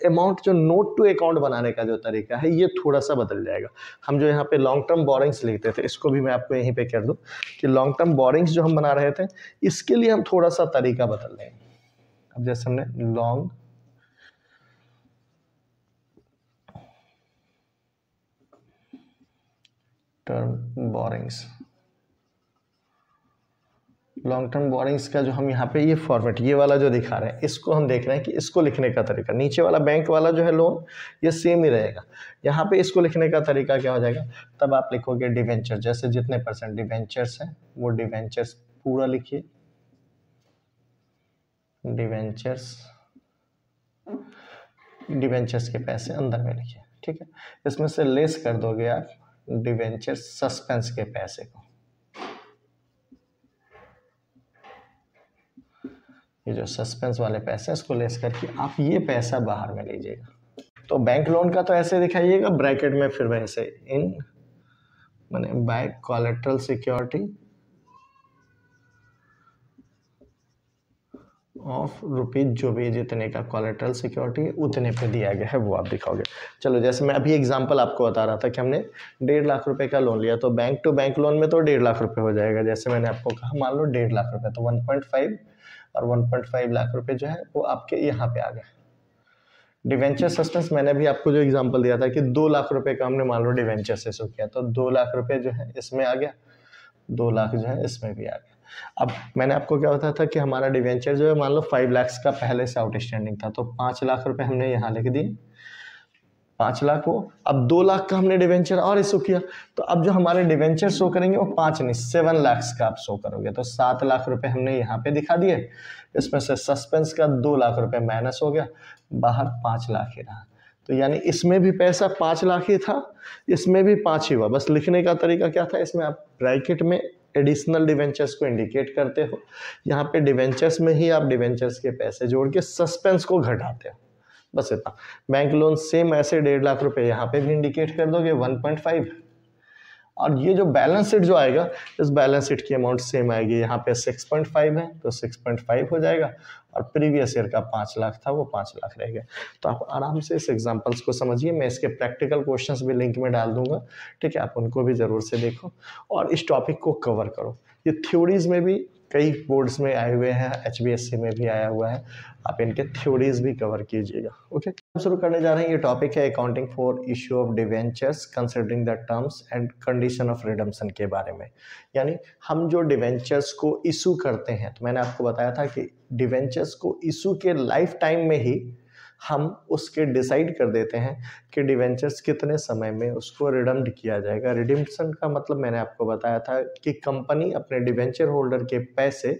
अमाउंट जो नोट टू अकाउंट बनाने का जो तरीका है ये थोड़ा सा बदल जाएगा हम जो यहाँ पे लॉन्ग टर्म बोरिंग्स लेते थे इसको भी मैं आपको यहीं पे कर दूँ कि लॉन्ग टर्म बोरिंग्स जो हम बना रहे थे इसके लिए हम थोड़ा सा तरीका बदल लेंगे अब जैसे हमने long term borrowings long term borrowings का जो हम यहाँ पे ये फॉर्मेट ये वाला जो दिखा रहे हैं इसको हम देख रहे हैं कि इसको लिखने का तरीका नीचे वाला बैंक वाला जो है लोन ये सेम ही रहेगा यहाँ पे इसको लिखने का तरीका क्या हो जाएगा तब आप लिखोगे डिवेंचर जैसे जितने परसेंट डिवेंचर्स हैं वो डिवेंचर्स पूरा लिखिए डिवेंचर्स डिवेंचर्स के पैसे अंदर में लिखिए ठीक है इसमें से लेस कर दोगे आप डिवेंचर सस्पेंस के पैसे को ये जो सस्पेंस वाले पैसे इसको लेस करके आप ये पैसा बाहर में लीजिएगा तो बैंक लोन का तो ऐसे दिखाइएगा ब्रैकेट में फिर वैसे इन मैंने by collateral security of rupees जो भी जितने का कॉलेट्रल सिक्योरिटी उतने पे दिया गया है वो आप दिखाओगे चलो जैसे मैं अभी एग्जांपल आपको बता रहा था कि हमने डेढ़ लाख रुपए का लोन लिया तो बैंक टू बैंक लोन में तो डेढ़ लाख रुपए हो जाएगा जैसे मैंने आपको कहा मान लो डेढ़ लाख रुपए तो वन पॉइंट फाइव और 1.5 लाख रुपए जो है वो आपके यहाँ पे आ गए डिवेंचर सस्पेंस मैंने भी आपको जो एग्जांपल दिया था कि दो लाख रुपए का हमने मान लो डिवेंचर से शुरू किया तो दो लाख रुपए जो है इसमें आ गया दो लाख जो है इसमें भी आ गया अब मैंने आपको क्या बताया था कि हमारा डिवेंचर जो है मान लो फाइव लाख का पहले से आउटस्टैंडिंग था तो पाँच लाख रुपये हमने यहाँ लिख दिए पाँच लाख को अब दो लाख का हमने डिवेंचर और इशू किया तो अब जो हमारे डिवेंचर शो करेंगे वो पाँच नहीं सेवन लाख्स का आप शो करोगे तो सात लाख रुपए हमने यहाँ पे दिखा दिए इसमें से सस्पेंस का दो लाख रुपए माइनस हो गया बाहर पाँच लाख ही रहा तो यानी इसमें भी पैसा पाँच लाख ही था इसमें भी पाँच ही हुआ बस लिखने का तरीका क्या था इसमें आप ब्रैकेट में एडिशनल डिवेंचर्स को इंडिकेट करते हो यहाँ पे डिवेंचर्स में ही आप डिवेंचर्स के पैसे जोड़ के सस्पेंस को घटाते हो बस इतना बैंक लोन सेम ऐसे डेढ़ लाख रुपए यहाँ पे भी इंडिकेट कर दोगे वन पॉइंट फाइव और ये जो बैलेंस शीट जो आएगा इस बैलेंस शीट की अमाउंट सेम आएगी यहाँ पे सिक्स पॉइंट फाइव है तो सिक्स पॉइंट फाइव हो जाएगा और प्रीवियस ईयर का पाँच लाख था वो पाँच लाख रहेगा तो आप आराम से इस एग्जांपल्स को समझिए मैं इसके प्रैक्टिकल क्वेश्चन भी लिंक में डाल दूंगा ठीक है आप उनको भी ज़रूर से देखो और इस टॉपिक को कवर करो ये थ्योरीज में भी कई बोर्ड्स में आए हुए हैं एच में भी आया हुआ है आप इनके थ्योरीज भी कवर कीजिएगा ओके हम शुरू करने जा रहे हैं ये टॉपिक है accounting for issue of debentures considering the terms and condition of redemption के बारे में यानी हम जो डिवेंचर्स को इशू करते हैं तो मैंने आपको बताया था कि डिवेंचर्स को इशू के लाइफ टाइम में ही हम उसके डिसाइड कर देते हैं कि डिवेंचर्स कितने समय में उसको रिडम्ड किया जाएगा रिडम्पसन का मतलब मैंने आपको बताया था कि कंपनी अपने डिवेंचर होल्डर के पैसे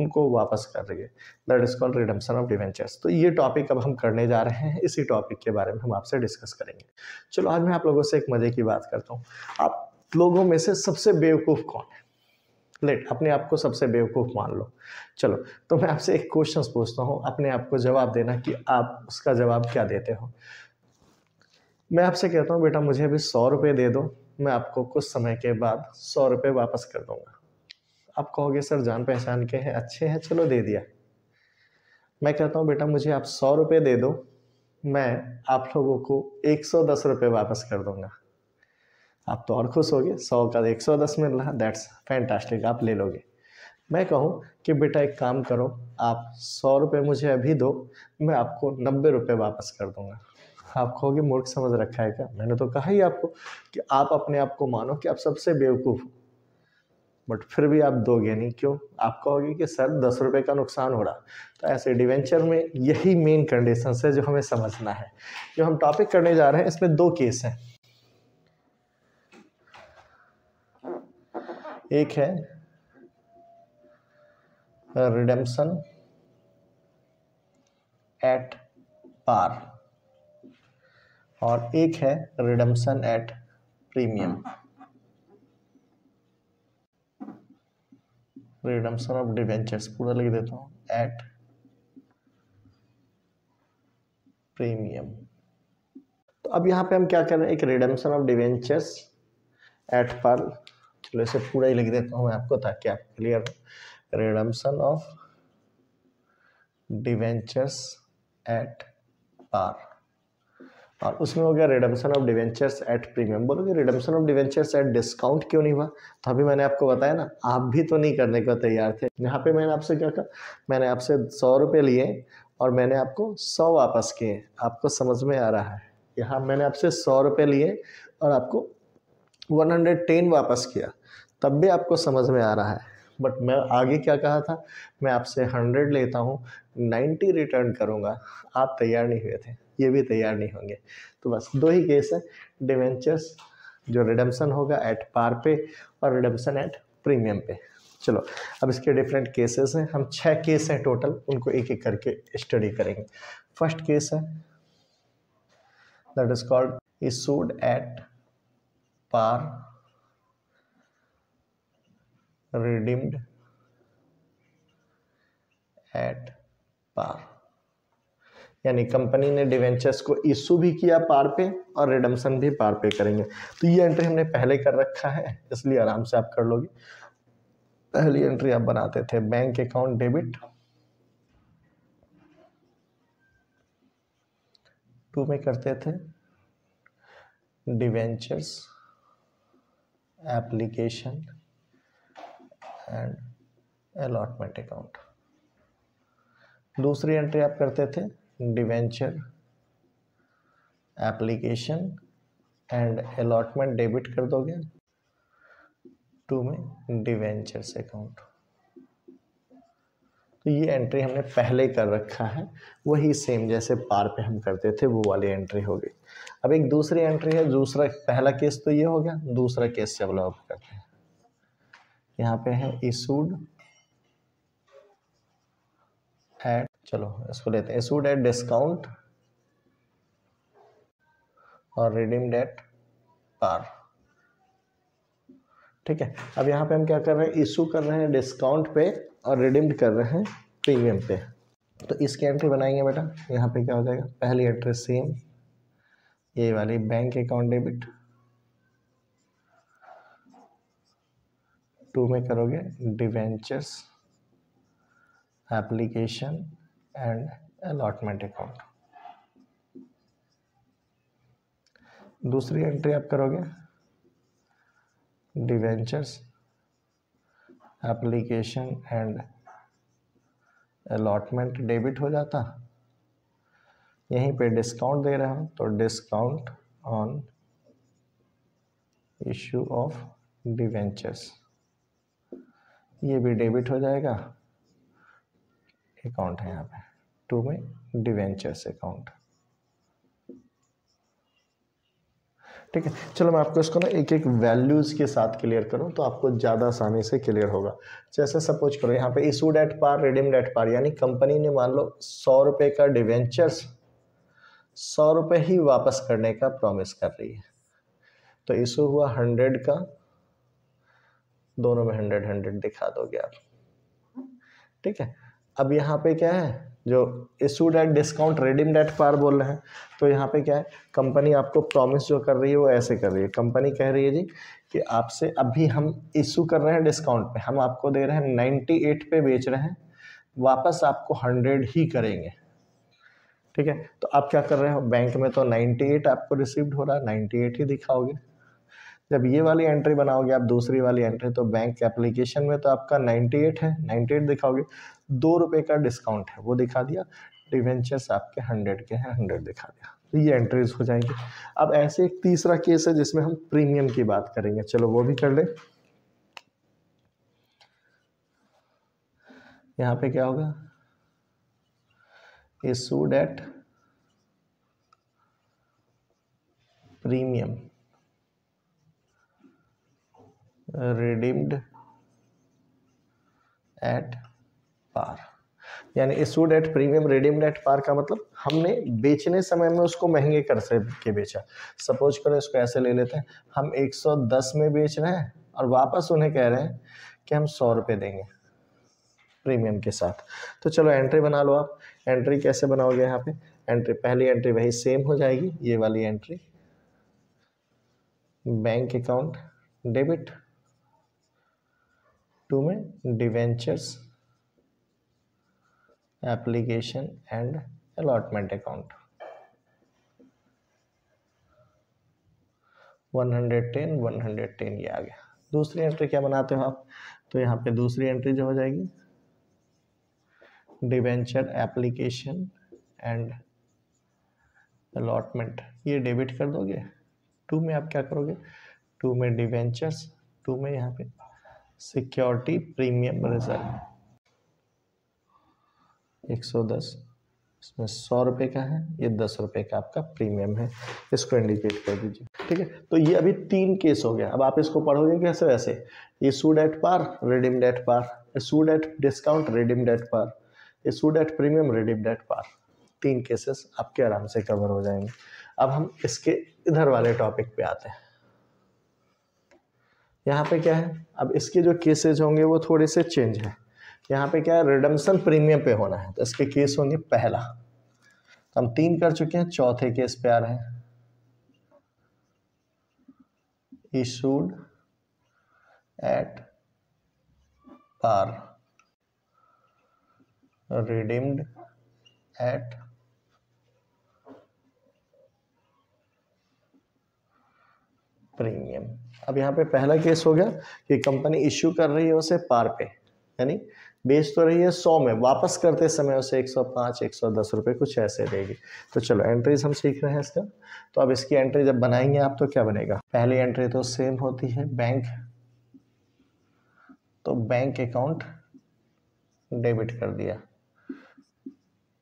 उनको वापस कर रही है that is called redemption of debentures तो ये टॉपिक अब हम करने जा रहे हैं इसी टॉपिक के बारे में हम आपसे डिस्कस करेंगे चलो आज मैं आप लोगों से एक मज़े की बात करता हूँ आप लोगों में से सबसे बेवकूफ़ कौन है लेट अपने आप को सबसे बेवकूफ़ मान लो चलो तो मैं आपसे एक क्वेश्चन पूछता हूँ अपने आप को जवाब देना कि आप उसका जवाब क्या देते हो मैं आपसे कहता हूँ बेटा मुझे अभी सौ रुपये दे दो मैं आपको कुछ समय के बाद सौ रुपये वापस कर दूंगा आप कहोगे सर जान पहचान के हैं अच्छे हैं चलो दे दिया मैं कहता हूँ बेटा मुझे आप सौ रुपये दे दो मैं आप लोगों को एक सौ दस रुपये वापस कर दूंगा आप तो और खुश होगे सौ का एक सौ दस मिल रहा दैट्स फैंटास्टिक आप ले लोगे मैं कहूँ कि बेटा एक काम करो आप सौ रुपये मुझे अभी दो मैं आपको नब्बे रुपये वापस कर दूंगा आप कहोगे मूर्ख समझ रखा है क्या मैंने तो कहा ही आपको कि आप अपने आप को मानो कि आप सबसे बेवकूफ़ हो बट फिर भी आप दोगे नहीं क्यों आप कहोगे कि सर दस रुपये का नुकसान हो रहा तो ऐसे डिवेंचर में यही मेन कंडीशन है जो हमें समझना है जो हम टॉपिक करने जा रहे हैं इसमें दो केस हैं एक है रिडेम्पशन एट पार और एक है redemption at premium redemption of debentures पूरा लिख देता हूँ एट प्रीमियम तो अब यहाँ पे हम क्या कर रहे हैं एक redemption of debentures at par चलो इसे पूरा ही लिख देता हूँ मैं आपको ताकि आप clear redemption of debentures at par और उसमें हो गया redemption of debentures at premium बोलोगे redemption of debentures at discount क्यों नहीं हुआ तो अभी मैंने आपको बताया ना आप भी तो नहीं करने को तैयार थे यहाँ पे मैंने आपसे क्या कहा मैंने आपसे सौ रुपये लिए और मैंने आपको सौ वापस किए आपको समझ में आ रहा है यहाँ मैंने आपसे सौ रुपये लिए और आपको वन हंड्रेड टेन वापस किया तब भी आपको समझ में आ रहा है बट मैं आगे क्या कहा था मैं आपसे हंड्रेड लेता हूँ नाइन्टी रिटर्न करूँगा आप तैयार नहीं हुए थे ये भी तैयार नहीं होंगे तो बस दो ही केस है डिवेंचर्स जो रिडम्सन होगा एट पार पे और रिडम्सन एट प्रीमियम पे चलो अब इसके डिफरेंट केसेस हैं हम छह केस हैं टोटल उनको एक एक करके स्टडी करेंगे फर्स्ट केस है that is called issued at par redeemed at par यानी कंपनी ने डिवेंचर्स को इशू भी किया पार पे और रिडम्सन भी पार पे करेंगे तो ये एंट्री हमने पहले कर रखा है इसलिए आराम से आप कर लोगे पहली एंट्री आप बनाते थे बैंक अकाउंट डेबिट टू में करते थे debentures application and allotment account दूसरी एंट्री आप करते थे debenture application and allotment debit कर दोगे टू में डिवेंचर्स अकाउंट तो ये एंट्री हमने पहले कर रखा है वही सेम जैसे पार पे हम करते थे वो वाली एंट्री हो गई अब एक दूसरी एंट्री है दूसरा पहला केस तो ये हो गया दूसरा केस से डेवलप करते हैं यहाँ पे है इशूड चलो इसको लेते हैं इशूड एट डिस्काउंट और रिडीम्ड एट पार ठीक है अब यहाँ पे हम क्या कर रहे हैं इशू कर रहे हैं डिस्काउंट पे और रिडीम्ड कर रहे हैं प्रीमियम पे तो इसकी एंट्री बनाएंगे बेटा यहाँ पे क्या हो जाएगा पहली एंट्री सेम ये वाली बैंक अकाउंट डेबिट टू में करोगे debentures application and allotment account दूसरी एंट्री आप करोगे debentures application and allotment debit हो जाता यहीं पे डिस्काउंट दे रहे हो तो discount on issue of debentures ये भी डेबिट हो जाएगा अकाउंट है यहाँ पे टू में डिवेंचर्स अकाउंट ठीक है चलो मैं आपको इसको ना एक एक वैल्यूज़ के साथ क्लियर करूं तो आपको ज़्यादा आसानी से क्लियर होगा जैसे सपोज करो यहाँ पे issue date par redeem date par यानी कंपनी ने मान लो सौ रुपए का डिवेंचर्स सौ रुपए ही वापस करने का प्रॉमिस कर रही है तो इशू हुआ हंड्रेड का दोनों में हंड्रेड हंड्रेड दिखा दोगे आप ठीक है अब यहाँ पे क्या है जो issue date discount redeem date par बोल रहे हैं तो यहाँ पे क्या है कंपनी आपको प्रॉमिस जो कर रही है वो ऐसे कर रही है कंपनी कह रही है जी कि आपसे अभी हम इशू कर रहे हैं डिस्काउंट पे हम आपको दे रहे हैं नाइन्टी एट पे बेच रहे हैं वापस आपको हंड्रेड ही करेंगे ठीक है तो आप क्या कर रहे हो बैंक में तो नाइन्टी एट आपको रिसिव्ड हो रहा है नाइन्टी एट ही दिखाओगे जब ये वाली एंट्री बनाओगे आप दूसरी वाली एंट्री तो बैंक एप्लीकेशन में तो आपका 98 है 98 दिखाओगे दो रुपये का डिस्काउंट है वो दिखा दिया डिवेंचर्स आपके हंड्रेड के हैं हंड्रेड दिखा दिया तो ये एंट्रीज हो जाएंगे अब ऐसे एक तीसरा केस है जिसमें हम प्रीमियम की बात करेंगे चलो वो भी कर ले यहाँ पे क्या होगा issued at premium redeemed at par यानी issued at premium redeemed at par का मतलब हमने बेचने समय में उसको महंगे कर से के बेचा सपोज करो इसको ऐसे ले लेते हैं हम 110 में बेच रहे हैं और वापस उन्हें कह रहे हैं कि हम सौ रुपये देंगे प्रीमियम के साथ तो चलो एंट्री बना लो आप एंट्री कैसे बनाओगे यहाँ पे एंट्री पहली एंट्री वही सेम हो जाएगी ये वाली entry bank account debit to में debentures application and allotment account 110 110 ये आ गया दूसरी एंट्री क्या बनाते हो आप तो यहाँ पे दूसरी एंट्री जो हो जाएगी डिवेंचर एप्लीकेशन एंड अलॉटमेंट ये डेबिट कर दोगे टू में आप क्या करोगे टू में डिवेंचर्स टू में यहाँ पे सिक्योरिटी प्रीमियम रिजर्व एक सौ दस इसमें सौ रुपये का है ये दस रुपये का आपका प्रीमियम है इसको इंडिकेट कर दीजिए ठीक है तो ये अभी तीन केस हो गया अब आप इसको पढ़ोगे कैसे वैसे issued at par redeem date par issued at discount redeemed date par issued at premium redeemed date par तीन केसेस आपके आराम से कवर हो जाएंगे अब हम इसके इधर वाले टॉपिक पे आते हैं यहाँ पे क्या है अब इसके जो केसेज होंगे वो थोड़े से चेंज है यहाँ पे क्या है रिडम्सन प्रीमियम पे होना है तो इसके केस होंगे पहला तो हम तीन कर चुके हैं चौथे केस पे आ रहे हैं issued at par redeemed at premium अब यहाँ पे पहला केस हो गया कि कंपनी इश्यू कर रही है उसे पार पे यानी बेच तो रही है सौ में वापस करते समय उसे एक सौ पाँच एक सौ दस रुपये कुछ ऐसे देगी तो चलो एंट्रीज हम सीख रहे हैं इसका तो अब इसकी एंट्री जब बनाएंगे आप तो क्या बनेगा पहली एंट्री तो सेम होती है बैंक तो बैंक अकाउंट डेबिट कर दिया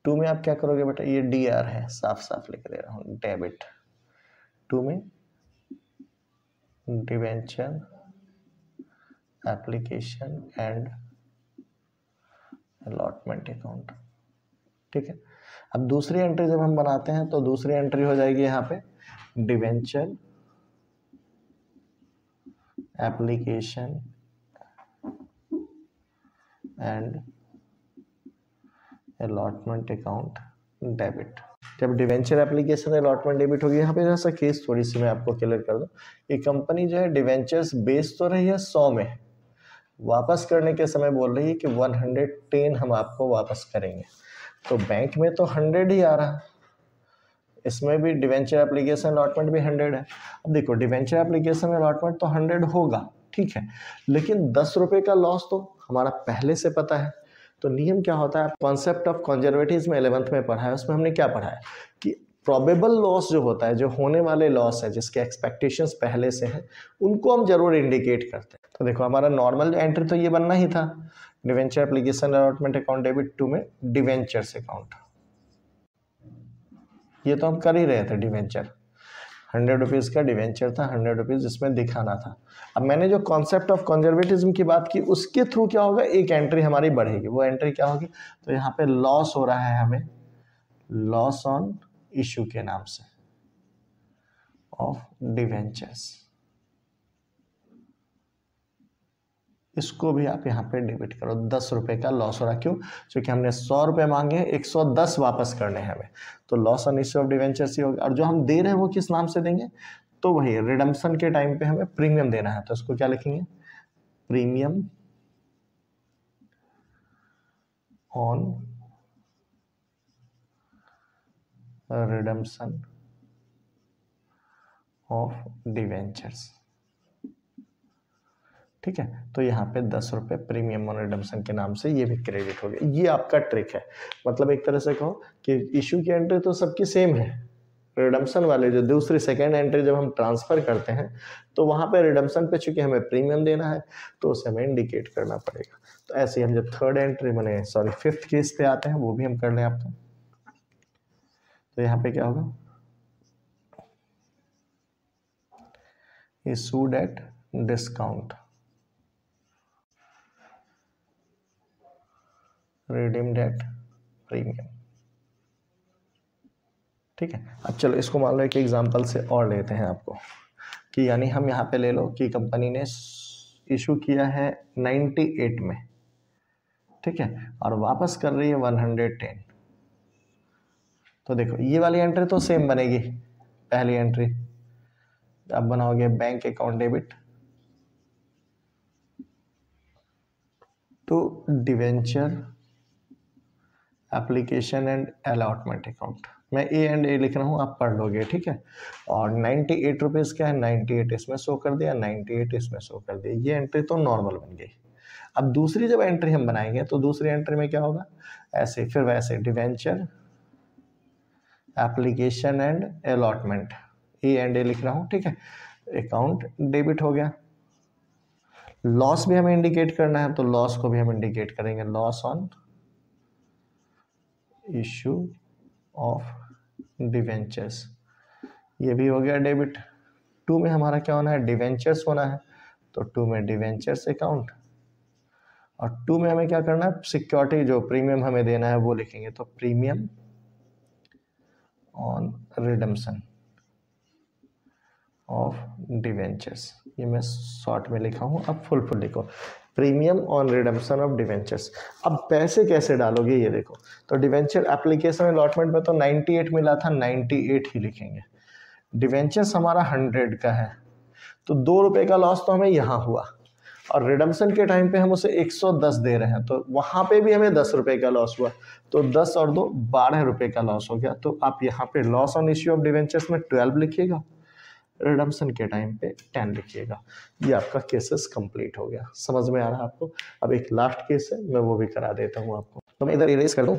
टू में आप क्या करोगे बेटा ये डी आर है साफ साफ लिख दे रहा हूँ डेबिट टू में debenture application and allotment account ठीक है अब दूसरी एंट्री जब हम बनाते हैं तो दूसरी एंट्री हो जाएगी यहाँ पे debenture application and allotment account debit जब डिवेंचर एप्लीकेशन अलॉटमेंट डेबिट होगी यहाँ पे जैसा केस थोड़ी सी मैं आपको क्लियर कर दूँ कि कंपनी जो है डिवेंचर्स बेच तो रही है सौ में वापस करने के समय बोल रही है कि 110 हम आपको वापस करेंगे तो बैंक में तो 100 ही आ रहा है इसमें भी डिवेंचर एप्लीकेशन अलॉटमेंट भी हंड्रेड है अब देखो डिवेंचर एप्लीकेशन अलॉटमेंट तो हंड्रेड होगा ठीक है लेकिन दस रुपये का लॉस तो हमारा पहले से पता है तो नियम क्या होता है कॉन्सेप्ट ऑफ कॉन्जर्वेटिव में एलेवंथ में पढ़ा है उसमें हमने क्या पढ़ा है कि प्रॉबेबल लॉस जो होता है जो होने वाले लॉस है जिसके एक्सपेक्टेशंस पहले से हैं उनको हम जरूर इंडिकेट करते हैं तो देखो हमारा नॉर्मल एंट्री तो ये बनना ही था debenture application allotment account debit to में डिवेंचर्स अकाउंट ये तो हम कर ही रहे थे डिवेंचर हंड्रेड रुपीज़ का डिवेंचर था हंड्रेड रुपीज़ इसमें दिखाना था अब मैंने जो कॉन्सेप्ट ऑफ कंजर्वेटिज्म की बात की उसके थ्रू क्या होगा एक एंट्री हमारी बढ़ेगी वो एंट्री क्या होगी तो यहाँ पे लॉस हो रहा है हमें लॉस ऑन इशू के नाम से ऑफ डिवेंचर्स इसको भी आप यहाँ पे डेबिट करो दस रुपये का लॉस हो रहा क्यों क्योंकि हमने सौ रुपये मांगे हैं एक सौ दस वापस करने हैं हमें तो loss on issue of debenture से होगा और जो हम दे रहे हैं वो किस नाम से देंगे तो वही रिडम्सन के टाइम पे हमें प्रीमियम देना है तो इसको क्या लिखेंगे premium on redemption of debentures ठीक है तो यहाँ पे दस रुपये प्रीमियम ऑन रिडम्सन के नाम से ये भी क्रेडिट हो गया ये आपका ट्रिक है मतलब एक तरह से कहो कि इशू की एंट्री तो सबकी सेम है रिडम्सन वाले जो दूसरी सेकेंड एंट्री जब हम ट्रांसफ़र करते हैं तो वहाँ पे रिडम्सन पे चूँकि हमें प्रीमियम देना है तो उसे हमें इंडिकेट करना पड़ेगा तो ऐसे ही हम जब थर्ड एंट्री मैंने सॉरी फिफ्थ केस पे आते हैं वो भी हम कर लें आपको तो यहाँ पे क्या होगा ये issued at discount redeemed at premium ठीक है अब चलो इसको मान लो एक एग्जांपल से और लेते हैं आपको कि यानी हम यहाँ पे ले लो कि कंपनी ने इशू किया है 98 में ठीक है और वापस कर रही है 110 तो देखो ये वाली एंट्री तो सेम बनेगी पहली एंट्री अब बनाओगे bank account debit to debenture application and allotment account मैं ए एंड ए लिख रहा हूँ आप पढ़ लोगे ठीक है और नाइन्टी एट रुपीज़ क्या है नाइन्टी एट इसमें शो कर दिया नाइन्टी एट इसमें शो कर दिया ये एंट्री तो नॉर्मल बन गई अब दूसरी जब एंट्री हम बनाएंगे तो दूसरी एंट्री में क्या होगा ऐसे फिर वैसे debenture application and allotment A and A लिख रहा हूँ ठीक है अकाउंट डेबिट हो गया लॉस भी हमें इंडिकेट करना है तो लॉस को भी हम इंडिकेट करेंगे loss on issue of debentures ये भी हो गया डेबिट टू में हमारा क्या होना है डिवेंचर्स होना है तो टू में डिवेंचर्स अकाउंट और टू में हमें क्या करना है सिक्योरिटी जो प्रीमियम हमें देना है वो लिखेंगे तो premium on redemption of debentures ये मैं शॉर्ट में लिखा हूँ अब फुल फुल लिखो premium on redemption of debentures अब पैसे कैसे डालोगे ये देखो तो डिवेंचर एप्लीकेशन अलॉटमेंट में तो 98 मिला था 98 ही लिखेंगे डिवेंचर्स हमारा 100 का है तो दो रुपये का लॉस तो हमें यहाँ हुआ और रिडम्पशन के टाइम पे हम उसे 110 दे रहे हैं तो वहाँ पे भी हमें दस रुपये का लॉस हुआ तो दस और दो बारह रुपये का लॉस हो गया तो आप यहाँ पे loss on issue of debentures में ट्वेल्व लिखिएगा रिडम्सन के टाइम पे टेन लिखिएगा ये आपका केसेस कंप्लीट हो गया समझ में आ रहा है आपको अब एक लास्ट केस है मैं वो भी करा देता हूँ आपको तो मैं इधर इरेज कर दूँ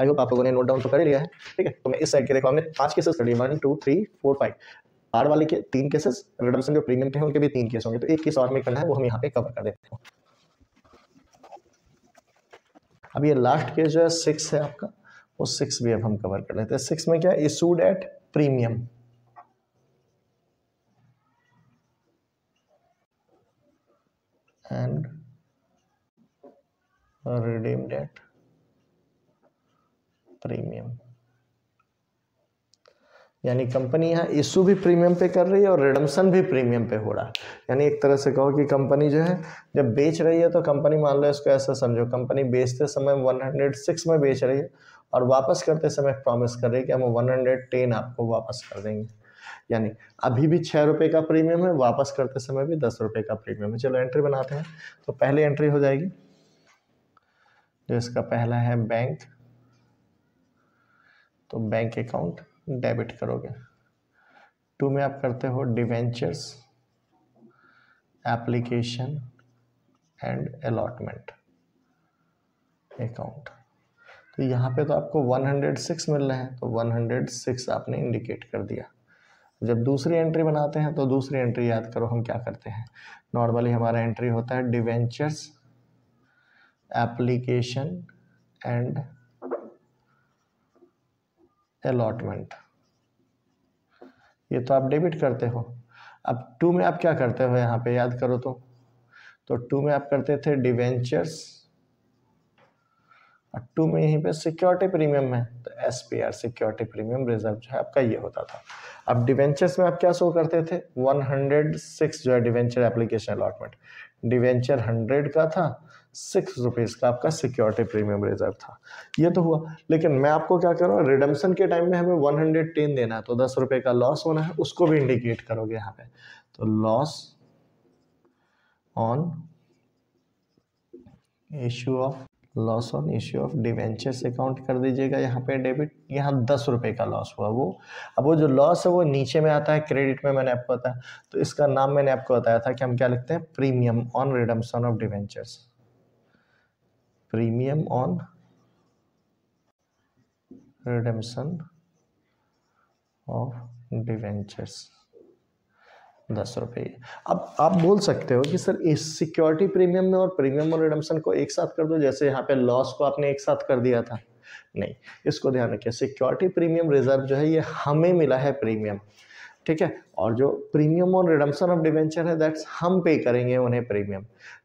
आई होप आप लोगों ने नोट डाउन तो कर लिया है ठीक है तो मैं इस साइड के देखो हमने पाँच केसेस कर लिए one two three four five are वाले के तीन केसेस रिडम्सन जो प्रीमियम के हैं उनके भी तीन केस होंगे तो एक केस और में करना है वो हम यहाँ पे कवर कर देते हैं अब ये लास्ट केस जो है सिक्स है आपका वो सिक्स भी अब हम कवर कर लेते हैं सिक्स में क्या है issued at premium and redeemed at premium यानी कंपनी यहाँ इशू भी प्रीमियम पे कर रही है और रिडम्सन भी प्रीमियम पे हो रहा है यानी एक तरह से कहो कि कंपनी जो है जब बेच रही है तो कंपनी मान लो इसको ऐसा समझो कंपनी बेचते समय 106 में बेच रही है और वापस करते समय प्रॉमिस कर रही है कि हम 110 आपको वापस कर देंगे यानी अभी भी छः रुपये का प्रीमियम है वापस करते समय भी दस रुपये का प्रीमियम है चलो एंट्री बनाते हैं तो पहली एंट्री हो जाएगी जो इसका पहला है बैंक तो बैंक अकाउंट डेबिट करोगे टू में आप करते हो debentures application and allotment account तो यहाँ पे तो आपको 106 मिल रहा है तो 106 आपने इंडिकेट कर दिया जब दूसरी एंट्री बनाते हैं तो दूसरी एंट्री याद करो हम क्या करते हैं नॉर्मली हमारा एंट्री होता है डिवेंचर्स एप्लीकेशन एंड अलॉटमेंट ये तो आप डेबिट करते हो अब टू में आप क्या करते हो यहाँ पे याद करो तो तो टू में आप करते थे डिवेंचर्स और टू में यहीं पे सिक्योरिटी प्रीमियम है तो S P R security premium reserve जो है आपका ये होता था अब डिवेंचर्स में आप क्या शो करते थे वन हंड्रेड सिक्स जो है debenture application allotment debenture hundred का था सिक्स रुपीज़ का आपका सिक्योरिटी प्रीमियम रिजर्व था ये तो हुआ लेकिन मैं आपको क्या कर रहा हूँ रिडम्सन के टाइम में हमें वन हंड्रेड टेन देना है तो दस रुपये का लॉस होना है उसको भी इंडिकेट करोगे यहाँ पे तो loss on issue of loss on issue of debenture से काउंट कर दीजिएगा यहाँ पे डेबिट यहाँ दस रुपये का लॉस हुआ वो अब वो जो लॉस है वो नीचे में आता है क्रेडिट में मैंने आपको बताया तो इसका नाम मैंने आपको बताया था कि हम क्या लिखते हैं premium on redemption of debentures premium on redemption of debentures दस रुपये अब आप बोल सकते हो कि सर इस सिक्योरिटी प्रीमियम में और प्रीमियम और रिडम्सन को एक साथ कर दो जैसे यहाँ पे लॉस को आपने एक साथ कर दिया था नहीं इसको ध्यान रखिए सिक्योरिटी प्रीमियम रिजर्व जो है ये हमें मिला है प्रीमियम ठीक है और जो प्रीमियम और रिडम्सन ऑफ डिवेंचर है दैट्स हम पे करेंगे उन्हें प्रीमियम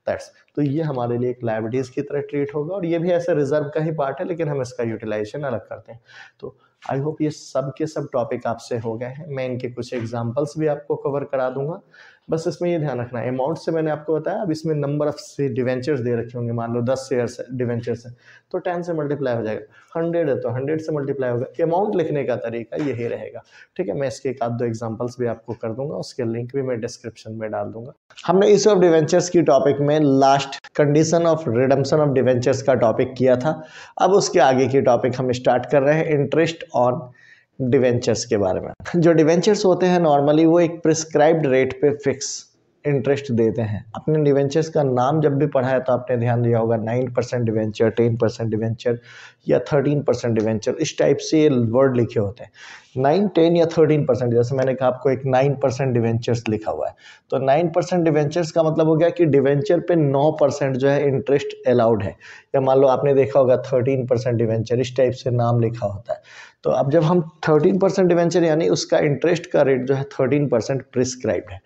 दैट्स तो ये हमारे लिए एक लाइबिलिटीज़ की तरह ट्रीट होगा और ये भी ऐसे रिजर्व का ही पार्ट है लेकिन हम इसका यूटिलाइजेशन अलग करते हैं तो आई होप ये सब के सब टॉपिक आपसे हो गए हैं मैं इनके कुछ एग्जाम्पल्स भी आपको कवर करा दूंगा बस इसमें ये ध्यान रखना है अमाउंट से मैंने आपको बताया अब इसमें नंबर ऑफ से डिवेंचर्स दे रखे होंगे मान लो दस शेयर्स डिवेंचर्स हैं तो टेन से मल्टीप्लाई हो जाएगा हंड्रेड है तो हंड्रेड से मल्टीप्लाई होगा अमाउंट लिखने का तरीका यही रहेगा ठीक है मैं इसके एक आध दो एग्जाम्पल्स भी आपको कर दूंगा उसके लिंक भी मैं डिस्क्रिप्शन में डाल दूंगा हमने इस ऑफ डिवेंचर्स की टॉपिक में last condition of redemption of debentures का टॉपिक किया था अब उसके आगे की टॉपिक हम स्टार्ट कर रहे हैं इंटरेस्ट ऑन डिवेंचर्स के बारे में जो डिवेंचर्स होते हैं नॉर्मली वो एक प्रिस्क्राइब्ड रेट पे फिक्स इंटरेस्ट देते हैं अपने डिवेंचर्स का नाम जब भी पढ़ा है तो आपने ध्यान दिया होगा nine percent debenture ten percent debenture या थर्टीन परसेंट डिवेंचर इस टाइप से वर्ड लिखे होते हैं नाइन टेन या थर्टीन परसेंट जैसे मैंने कहा आपको एक नाइन परसेंट डिवेंचर्स लिखा हुआ है तो नाइन परसेंट डिवेंचर्स का मतलब हो गया कि डिवेंचर पे नौ परसेंट जो है इंटरेस्ट अलाउड है या मान लो आपने देखा होगा थर्टीन परसेंट डिवेंचर इस टाइप से नाम लिखा होता है तो अब जब हम थर्टीन परसेंट डिवेंचर यानी उसका इंटरेस्ट का रेट जो है थर्टीन परसेंट प्रिस्क्राइब है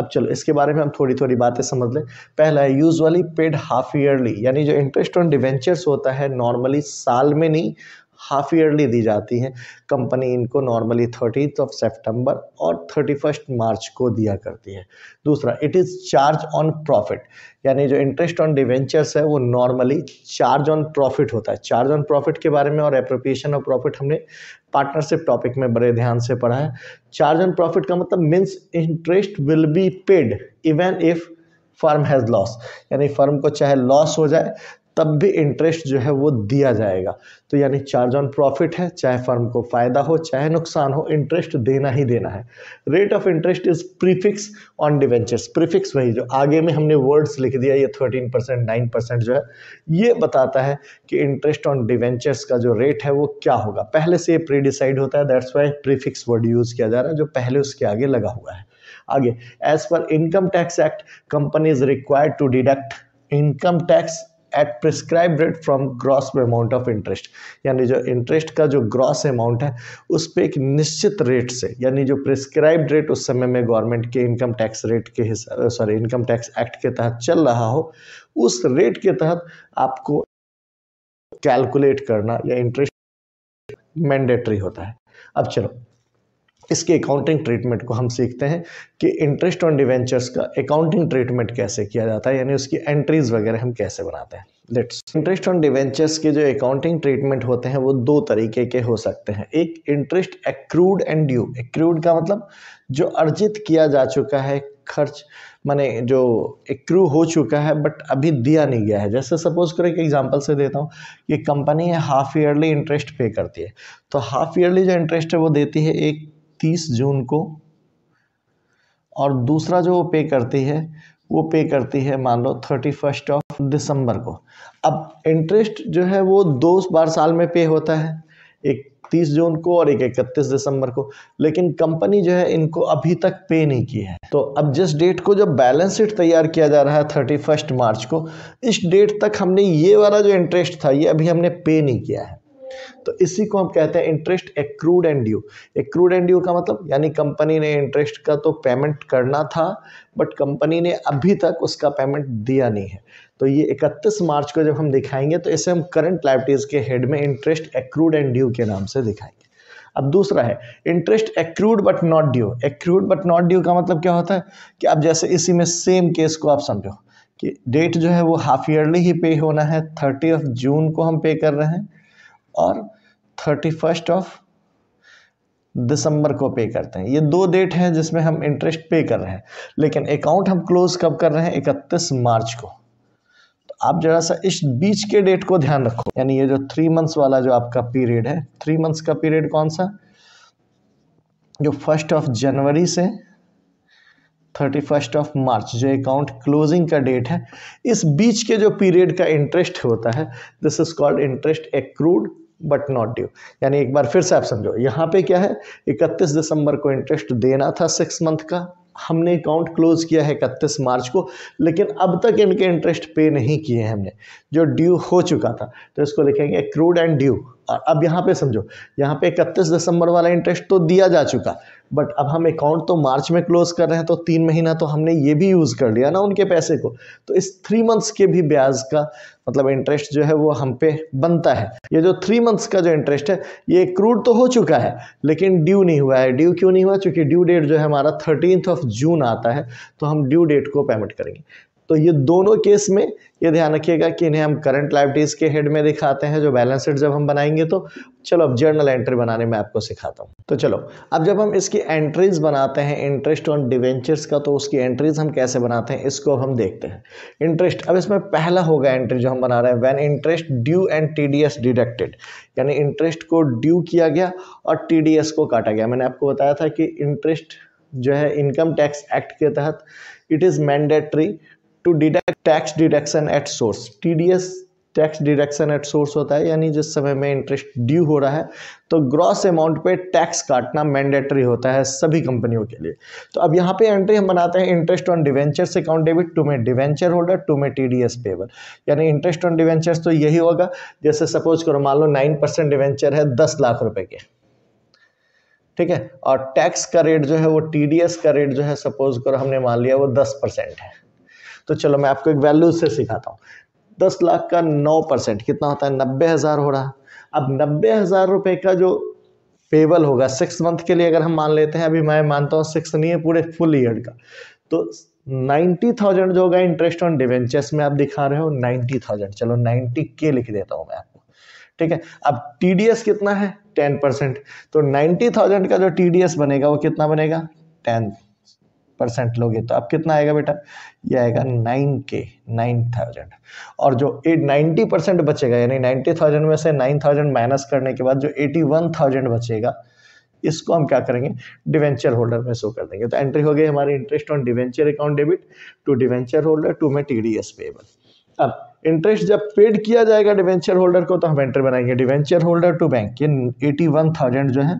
अब चलो इसके बारे में हम थोड़ी थोड़ी बातें समझ लें पहला है यूजुअली पेड हाफ ईयरली यानी जो इंटरेस्ट ऑन डिवेंचर्स होता है नॉर्मली साल में नहीं हाफ ईयरली दी जाती है कंपनी इनको नॉर्मली थर्टीथ ऑफ सेप्टेम्बर और थर्टी फर्स्ट मार्च को दिया करती है दूसरा it is charge on profit यानी जो इंटरेस्ट ऑन डिवेंचर्स है वो नॉर्मली चार्ज ऑन प्रॉफिट होता है चार्ज ऑन प्रॉफिट के बारे में और अप्रोप्रिएशन ऑफ प्रॉफिट हमने पार्टनरशिप टॉपिक में बड़े ध्यान से पढ़ा है चार्ज ऑन प्रॉफिट का मतलब means interest will be paid even if firm has loss यानी फर्म को चाहे लॉस हो जाए तब भी इंटरेस्ट जो है वो दिया जाएगा तो यानी चार्ज ऑन प्रॉफिट है चाहे फर्म को फ़ायदा हो चाहे नुकसान हो इंटरेस्ट देना ही देना है rate of interest is prefix on debentures prefix वही जो आगे में हमने वर्ड्स लिख दिया ये थर्टीन परसेंट नाइन परसेंट जो है ये बताता है कि इंटरेस्ट ऑन डिवेंचर्स का जो रेट है वो क्या होगा पहले से ये प्रीडिसाइड होता है that's why prefix word use किया जा रहा है जो पहले उसके आगे लगा हुआ है आगे as per income tax act company is required to deduct income tax at prescribe rate from gross amount of interest यानी जो इंटरेस्ट का जो ग्रॉस अमाउंट है उस पर एक निश्चित रेट से यानी जो प्रिस्क्राइब रेट उस समय में गवर्नमेंट के इनकम टैक्स रेट के हिसाब सॉरी इनकम टैक्स एक्ट के तहत चल रहा हो उस रेट के तहत आपको कैलकुलेट करना या इंटरेस्ट मैंडेटरी होता है अब चलो इसके अकाउंटिंग ट्रीटमेंट को हम सीखते हैं कि इंटरेस्ट ऑन डिवेंचर्स का अकाउंटिंग ट्रीटमेंट कैसे किया जाता है यानी उसकी एंट्रीज वगैरह हम कैसे बनाते हैं लेट्स इंटरेस्ट ऑन डिवेंचर्स के जो अकाउंटिंग ट्रीटमेंट होते हैं वो दो तरीके के हो सकते हैं एक interest accrued and due accrued का मतलब जो अर्जित किया जा चुका है खर्च माने जो एक्रू हो चुका है बट अभी दिया नहीं गया है जैसे सपोज करो एक एग्जांपल से देता हूँ कि कंपनी हाफ ईयरली इंटरेस्ट पे करती है तो हाफ ईयरली जो इंटरेस्ट है वो देती है एक तीस जून को और दूसरा जो वो पे करती है वो पे करती है मान लो थर्टी फर्स्ट ऑफ दिसंबर को अब इंटरेस्ट जो है वो दो बार साल में पे होता है एक तीस जून को और एक इकतीस दिसंबर को लेकिन कंपनी जो है इनको अभी तक पे नहीं की है तो अब जिस डेट को जब बैलेंस शीट तैयार किया जा रहा है थर्टी फर्स्ट मार्च को इस डेट तक हमने ये वाला जो इंटरेस्ट था ये अभी हमने पे नहीं किया है तो इसी को हम कहते हैं interest accrued and due accrued and due का मतलब यानी कंपनी ने इंटरेस्ट का तो पेमेंट करना था बट कंपनी ने अभी तक उसका पेमेंट दिया नहीं है तो ये 31 मार्च को जब हम दिखाएंगे तो इसे हम करंट लाइबिलिटीज़ के हेड में इंटरेस्ट एक्रूड एंड ड्यू के नाम से दिखाएंगे अब दूसरा है interest accrued but not due accrued but not due का मतलब क्या होता है कि अब जैसे इसी में सेम केस को आप समझो कि डेट जो है वो हाफ ईयरली ही पे होना है थर्टी ऑफ जून को हम पे कर रहे हैं और थर्टी फर्स्ट ऑफ दिसंबर को पे करते हैं ये दो डेट हैं जिसमें हम इंटरेस्ट पे कर रहे हैं लेकिन अकाउंट हम क्लोज कब कर रहे हैं इकतीस मार्च को तो आप जरा सा इस बीच के डेट को ध्यान रखो यानी ये जो थ्री मंथ्स वाला जो आपका पीरियड है थ्री मंथ्स का पीरियड कौन सा जो फर्स्ट ऑफ जनवरी से थर्टी फर्स्ट ऑफ मार्च जो अकाउंट क्लोजिंग का डेट है इस बीच के जो पीरियड का इंटरेस्ट होता है this is called interest accrued but not due यानी एक बार फिर से आप समझो यहाँ पे क्या है 31 दिसंबर को इंटरेस्ट देना था सिक्स मंथ का हमने अकाउंट क्लोज किया है इकतीस मार्च को लेकिन अब तक इनके इंटरेस्ट पे नहीं किए हैं हमने जो ड्यू हो चुका था तो इसको लिखेंगे क्रूड एंड ड्यू अब यहाँ पे समझो यहाँ पे इकतीस दिसंबर वाला इंटरेस्ट तो दिया जा चुका बट अब हम अकाउंट तो मार्च में क्लोज कर रहे हैं तो तीन महीना तो हमने ये भी यूज़ कर लिया ना उनके पैसे को तो इस थ्री मंथ्स के भी ब्याज का मतलब इंटरेस्ट जो है वो हम पे बनता है ये जो थ्री मंथ्स का जो इंटरेस्ट है ये क्रूड तो हो चुका है लेकिन ड्यू नहीं हुआ है ड्यू क्यों नहीं हुआ चूँकि ड्यू डेट जो है हमारा थर्टीनथ ऑफ जून आता है तो हम ड्यू डेट को पेमेंट करेंगे तो ये दोनों केस में ये ध्यान रखिएगा कि इन्हें हम करंट लाइबिलिटीज़ के हेड में दिखाते हैं जो बैलेंस शीट जब हम बनाएंगे तो चलो अब जर्नल एंट्री बनाने में आपको सिखाता हूँ तो चलो अब जब हम इसकी एंट्रीज बनाते हैं इंटरेस्ट ऑन डिवेंचर्स का तो उसकी एंट्रीज हम कैसे बनाते हैं इसको हम देखते हैं इंटरेस्ट अब इसमें पहला होगा एंट्री जो हम बना रहे हैं when interest due and T deducted यानी इंटरेस्ट को ड्यू किया गया और टी को काटा गया मैंने आपको बताया था कि इंटरेस्ट जो है इनकम टैक्स एक्ट के तहत it is mandatory to deduct tax deduction at source TDS tax deduction at source होता है यानी जिस समय में इंटरेस्ट ड्यू हो रहा है तो ग्रॉस अमाउंट पे टैक्स काटना मैंडेटरी होता है सभी कंपनियों के लिए तो अब यहाँ पे एंट्री हम बनाते हैं interest on debentures account debit to में डिवेंचर होल्डर टू में टी डी एस पेबल यानी इंटरेस्ट ऑन डिवेंचर्स तो यही होगा जैसे सपोज करो मान लो नाइन परसेंट डिवेंचर है दस लाख रुपए के ठीक है और टैक्स का रेट जो है वो टी डी एस का रेट जो है सपोज करो हमने मान लिया वो दस परसेंट है तो चलो मैं आपको एक वैल्यू से सिखाता हूँ दस लाख का नौ परसेंट कितना होता है नब्बे हज़ार हो रहा अब नब्बे हज़ार रुपये का जो पेबल होगा सिक्स मंथ के लिए अगर हम मान लेते हैं अभी मैं मानता हूँ सिक्स नहीं है पूरे फुल ईयर का तो नाइन्टी थाउजेंड जो होगा इंटरेस्ट ऑन डिवेंचर्स में आप दिखा रहे हो नाइन्टी थाउजेंड चलो नाइन्टी के लिख देता हूँ मैं आपको ठीक है अब टी कितना है टेन परसेंट तो नाइन्टी थाउजेंड का जो टी बनेगा वो कितना बनेगा टेन परसेंट लोगे तो अब कितना आएगा बेटा ये आएगा हम्म। नाइन के नाइन थाउजेंड और जो एट नाइन्टी परसेंट बचेगा यानी नाइन्टी थाउजेंड में से नाइन थाउजेंड माइनस करने के बाद जो एटी वन थाउजेंड बचेगा इसको हम क्या करेंगे डिवेंचर होल्डर में शो कर देंगे तो एंट्री हो गई हमारी interest on debenture account debit to debenture holder to में टी डी पेबल अब इंटरेस्ट जब पेड किया जाएगा डिवेंचर होल्डर को तो हम एंट्री बनाएंगे डिवेंचर होल्डर टू बैंक ये एटी वन थाउजेंड जो है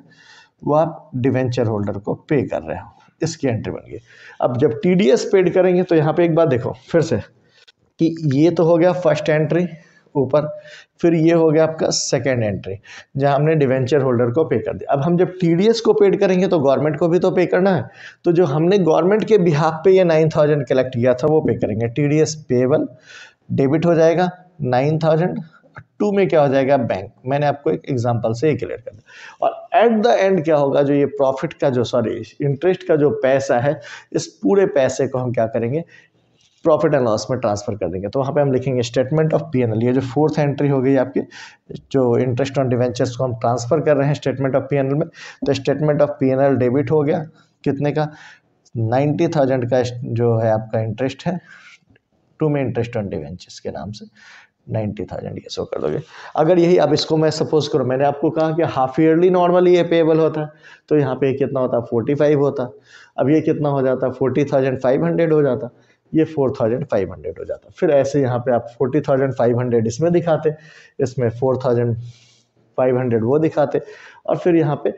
वो आप डिवेंचर होल्डर को पे कर रहे हो इसकी एंट्री बन गई अब जब टी डी एस पेड करेंगे तो यहाँ पे एक बार देखो फिर से कि ये तो हो गया फर्स्ट एंट्री ऊपर फिर ये हो गया आपका सेकेंड एंट्री जहाँ हमने डिवेंचर होल्डर को पे कर दिया अब हम जब टी को पेड करेंगे तो गवर्नमेंट को भी तो पे करना है तो जो हमने गवर्नमेंट के बिहाफ पे ये नाइन थाउजेंड कलेक्ट किया था वो पे करेंगे टी पेबल डेबिट हो जाएगा नाइन थाउजेंड टू में क्या हो जाएगा बैंक मैंने आपको एक एग्जाम्पल से क्लियर कर दिया और एट द एंड क्या होगा जो ये प्रॉफिट का जो सॉरी इंटरेस्ट का जो पैसा है इस पूरे पैसे को हम क्या करेंगे प्रॉफिट एंड लॉस में ट्रांसफर कर देंगे तो वहाँ पे हम लिखेंगे statement of P N L ये जो फोर्थ एंट्री हो गई आपकी जो इंटरेस्ट ऑन डिवेंचर्स को हम ट्रांसफर कर रहे हैं statement of P N L में तो statement of P N L debit हो गया कितने का नाइन्टी थाउजेंड का जो है आपका इंटरेस्ट है टू में इंटरेस्ट ऑन डिवेंचर्स के नाम से नाइन्टी थाउजेंड ये सो कर दोगे अगर यही अब इसको मैं सपोज करूँ मैंने आपको कहा कि हाफ ईयरली नॉर्मली ये पेएबल होता है तो यहाँ पे कितना होता फोर्टी फाइव होता अब ये कितना हो जाता फोर्टी थाउजेंड फाइव हंड्रेड हो जाता ये फोर थाउजेंड फाइव हंड्रेड हो जाता फिर ऐसे यहाँ पे आप फोर्टी थाउजेंड फाइव हंड्रेड इसमें दिखाते इसमें फोर थाउजेंड फाइव हंड्रेड वो दिखाते और फिर यहाँ पे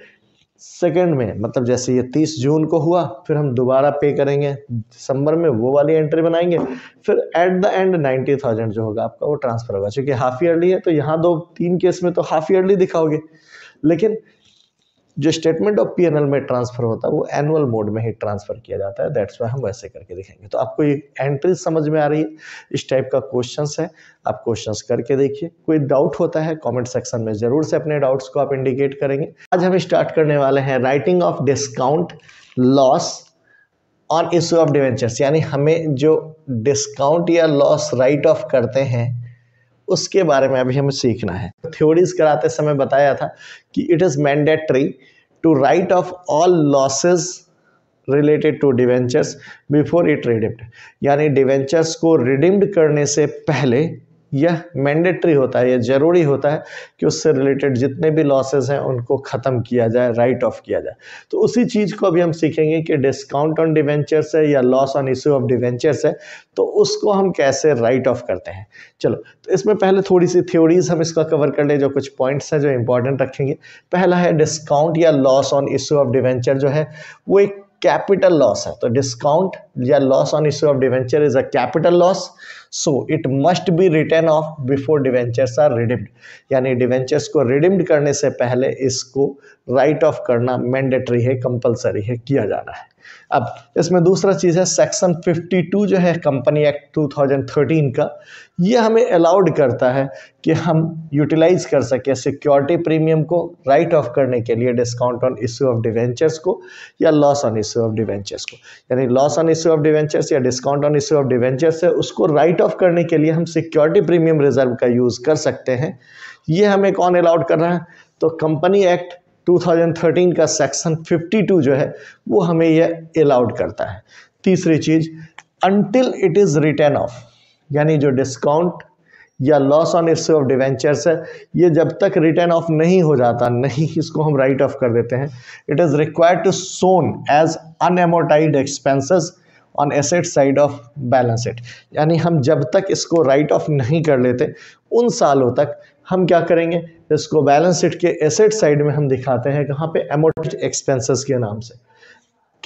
सेकेंड में मतलब जैसे ये तीस जून को हुआ फिर हम दोबारा पे करेंगे दिसंबर में वो वाली एंट्री बनाएंगे फिर at the end ninety thousand जो होगा आपका वो ट्रांसफ़र होगा क्योंकि हाफ ईयरली है तो यहाँ दो तीन केस में तो हाफ ईयरली दिखाओगे लेकिन जो स्टेटमेंट ऑफ पी में ट्रांसफर होता है वो एनुअल मोड में ही ट्रांसफर किया जाता है दैट्स वाई हम वैसे करके दिखाएंगे तो आपको ये एंट्री समझ में आ रही है इस टाइप का क्वेश्चंस है आप क्वेश्चंस करके देखिए कोई डाउट होता है कमेंट सेक्शन में जरूर से अपने डाउट्स को आप इंडिकेट करेंगे आज हम स्टार्ट करने वाले हैं writing off discount loss on issue of debentures यानी हमें जो डिस्काउंट या लॉस राइट ऑफ करते हैं उसके बारे में अभी हमें सीखना है थ्योरीज कराते समय बताया था कि it is mandatory to write off all losses related to debentures before it redeemed यानी डिवेंचर्स को रिडिम्ड करने से पहले यह मैंडेटरी होता है यह जरूरी होता है कि उससे रिलेटेड जितने भी लॉसेज हैं उनको ख़त्म किया जाए राइट ऑफ किया जाए तो उसी चीज़ को अभी हम सीखेंगे कि डिस्काउंट ऑन डिवेंचर्स है या loss on issue of debentures है तो उसको हम कैसे राइट ऑफ करते हैं चलो तो इसमें पहले थोड़ी सी थ्योरीज हम इसका कवर कर लें जो कुछ पॉइंट्स हैं जो इंपॉर्टेंट रखेंगे पहला है डिस्काउंट या loss on issue of debenture जो है वो एक कैपिटल लॉस है तो डिस्काउंट या loss on issue of debenture is a capital loss so it must be written off before debentures are redeemed यानी डिवेंचर्स को रिडिम्ड करने से पहले इसको राइट ऑफ करना मैंडेटरी है कंपलसरी है किया जाना है अब इसमें दूसरा चीज़ है सेक्शन 52 जो है कंपनी एक्ट 2013 का ये हमें अलाउड करता है कि हम यूटिलाइज कर सकें सिक्योरिटी प्रीमियम को राइट ऑफ करने के लिए discount on issue of debentures को या loss on issue of debentures को यानी loss on issue of debentures या discount on issue of debentures है उसको राइट ऑफ करने के लिए हम सिक्योरिटी प्रीमियम रिजर्व का यूज़ कर सकते हैं ये हमें कौन अलाउड कर रहा है तो कंपनी एक्ट 2013 का सेक्शन 52 जो है वो हमें यह अलाउड करता है तीसरी चीज until it is written off यानी जो डिस्काउंट या loss on issue of debentures है ये जब तक रिटर्न ऑफ नहीं हो जाता नहीं इसको हम राइट ऑफ कर देते हैं it is required to shown as अनएमोटाइड expenses on asset side of balance at यानी हम जब तक इसको राइट ऑफ नहीं कर लेते उन सालों तक हम क्या करेंगे इसको बैलेंस शीट के एसेट साइड में हम दिखाते हैं कहाँ पे एमोट एक्सपेंसेस के नाम से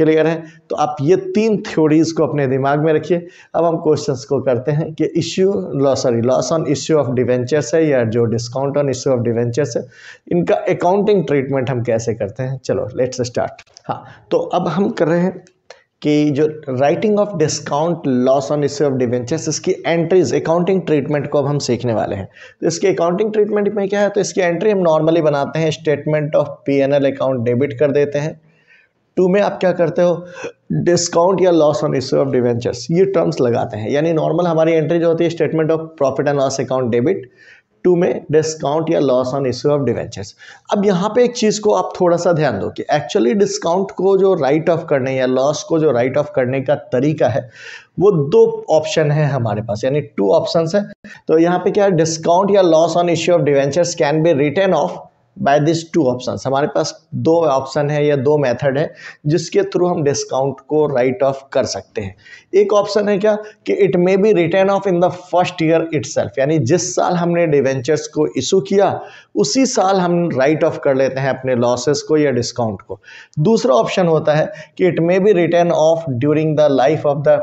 क्लियर है तो आप ये तीन थ्योरीज को अपने दिमाग में रखिए अब हम क्वेश्चंस को करते हैं कि issue law sorry loss on issue of debentures है या जो discount on issue of debentures है इनका अकाउंटिंग ट्रीटमेंट हम कैसे करते हैं चलो लेट्स स्टार्ट हाँ तो अब हम कर रहे हैं कि जो writing off discount loss on issue of debentures इसकी एंट्रीज अकाउंटिंग ट्रीटमेंट को अब हम सीखने वाले हैं तो इसके अकाउंटिंग ट्रीटमेंट में क्या है तो इसकी एंट्री हम नॉर्मली बनाते हैं statement of P N L account debit कर देते हैं टू में आप क्या करते हो डिस्काउंट या loss on issue of debentures ये टर्म्स लगाते हैं यानी नॉर्मल हमारी एंट्री जो होती है statement of profit and loss account debit to में डिस्काउंट या loss on issue of debentures अब यहाँ पे एक चीज़ को आप थोड़ा सा ध्यान दो कि एक्चुअली डिस्काउंट को जो राइट ऑफ करने या लॉस को जो राइट ऑफ करने का तरीका है वो दो ऑप्शन है हमारे पास यानी टू ऑप्शन है तो यहाँ पे क्या डिस्काउंट या loss on issue of debentures can be written off by this two option हमारे पास दो ऑप्शन है या दो मेथड है जिसके थ्रू हम डिस्काउंट को राइट ऑफ कर सकते हैं एक ऑप्शन है क्या कि it may be written off in the first year it यानी जिस साल हमने डिवेंचर्स को इशू किया उसी साल हम राइट ऑफ कर लेते हैं अपने लॉसेस को या डिस्काउंट को दूसरा ऑप्शन होता है कि it may be written off during the life of the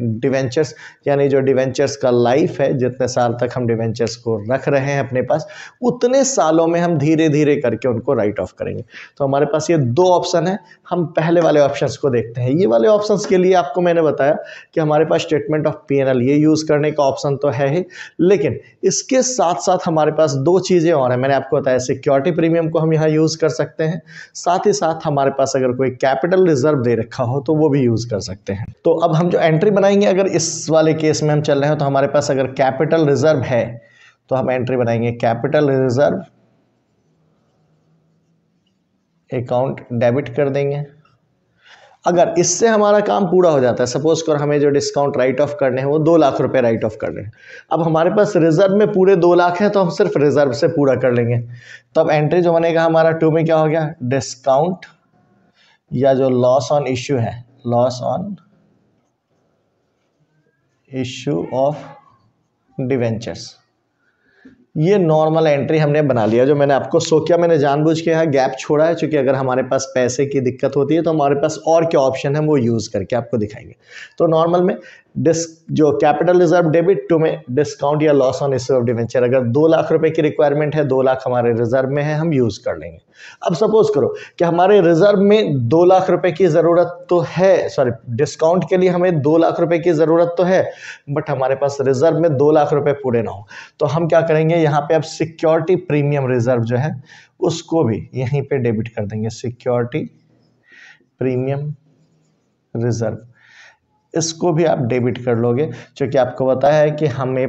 debentures यानी जो डिवेंचर्स का लाइफ है जितने साल तक हम डिवेंचर्स को रख रहे हैं अपने पास उतने सालों में हम धीरे धीरे करके उनको राइट ऑफ करेंगे तो हमारे पास ये दो ऑप्शन है हम पहले वाले ऑप्शंस को देखते हैं ये वाले ऑप्शंस के लिए आपको मैंने बताया कि हमारे पास स्टेटमेंट ऑफ पी ये यूज़ करने का ऑप्शन तो है ही लेकिन इसके साथ साथ हमारे पास दो चीज़ें और हैं मैंने आपको बताया सिक्योरिटी प्रीमियम को हम यहाँ यूज़ कर सकते हैं साथ ही साथ हमारे पास अगर कोई कैपिटल रिजर्व दे रखा हो तो वो भी यूज़ कर सकते हैं तो अब हम जो एंट्री बनाए बनाएंगे अगर इस वाले केस में हम चल रहे हैं तो हमारे पास अगर कैपिटल रिजर्व है तो हम एंट्री बनाएंगे कैपिटल रिजर्व अकाउंट डेबिट कर देंगे अगर इससे हमारा काम पूरा हो जाता है सपोज कर हमें जो डिस्काउंट राइट ऑफ करने हैं वो दो लाख रुपए राइट ऑफ करने हैं अब हमारे पास रिजर्व में पूरे दो लाख हैं तो हम सिर्फ रिजर्व से पूरा कर लेंगे तब तो एंट्री जो बनेगा हमारा टू में क्या हो गया डिस्काउंट या जो लॉस ऑन इश्यू है loss on issue of debentures ये नॉर्मल एंट्री हमने बना लिया जो मैंने आपको सो किया मैंने जानबूझ के यहाँ गैप छोड़ा है क्योंकि अगर हमारे पास पैसे की दिक्कत होती है तो हमारे पास और क्या ऑप्शन है वो यूज़ करके आपको दिखाएंगे तो नॉर्मल में डिस जो कैपिटल रिजर्व डेबिट टू में डिस्काउंट या लॉस ऑन ऑफ डिवेंचर अगर दो लाख रुपए की रिक्वायरमेंट है दो लाख हमारे रिजर्व में है हम यूज़ कर लेंगे अब सपोज करो कि हमारे रिजर्व में दो लाख रुपए की ज़रूरत तो है सॉरी डिस्काउंट के लिए हमें दो लाख रुपए की ज़रूरत तो है बट हमारे पास रिजर्व में दो लाख रुपए पूरे ना हो तो हम क्या करेंगे यहाँ पर अब सिक्योरिटी प्रीमियम रिजर्व जो है उसको भी यहीं पर डेबिट कर देंगे सिक्योरिटी प्रीमियम रिजर्व इसको भी आप डेबिट कर लोगे क्योंकि आपको पता है कि हमें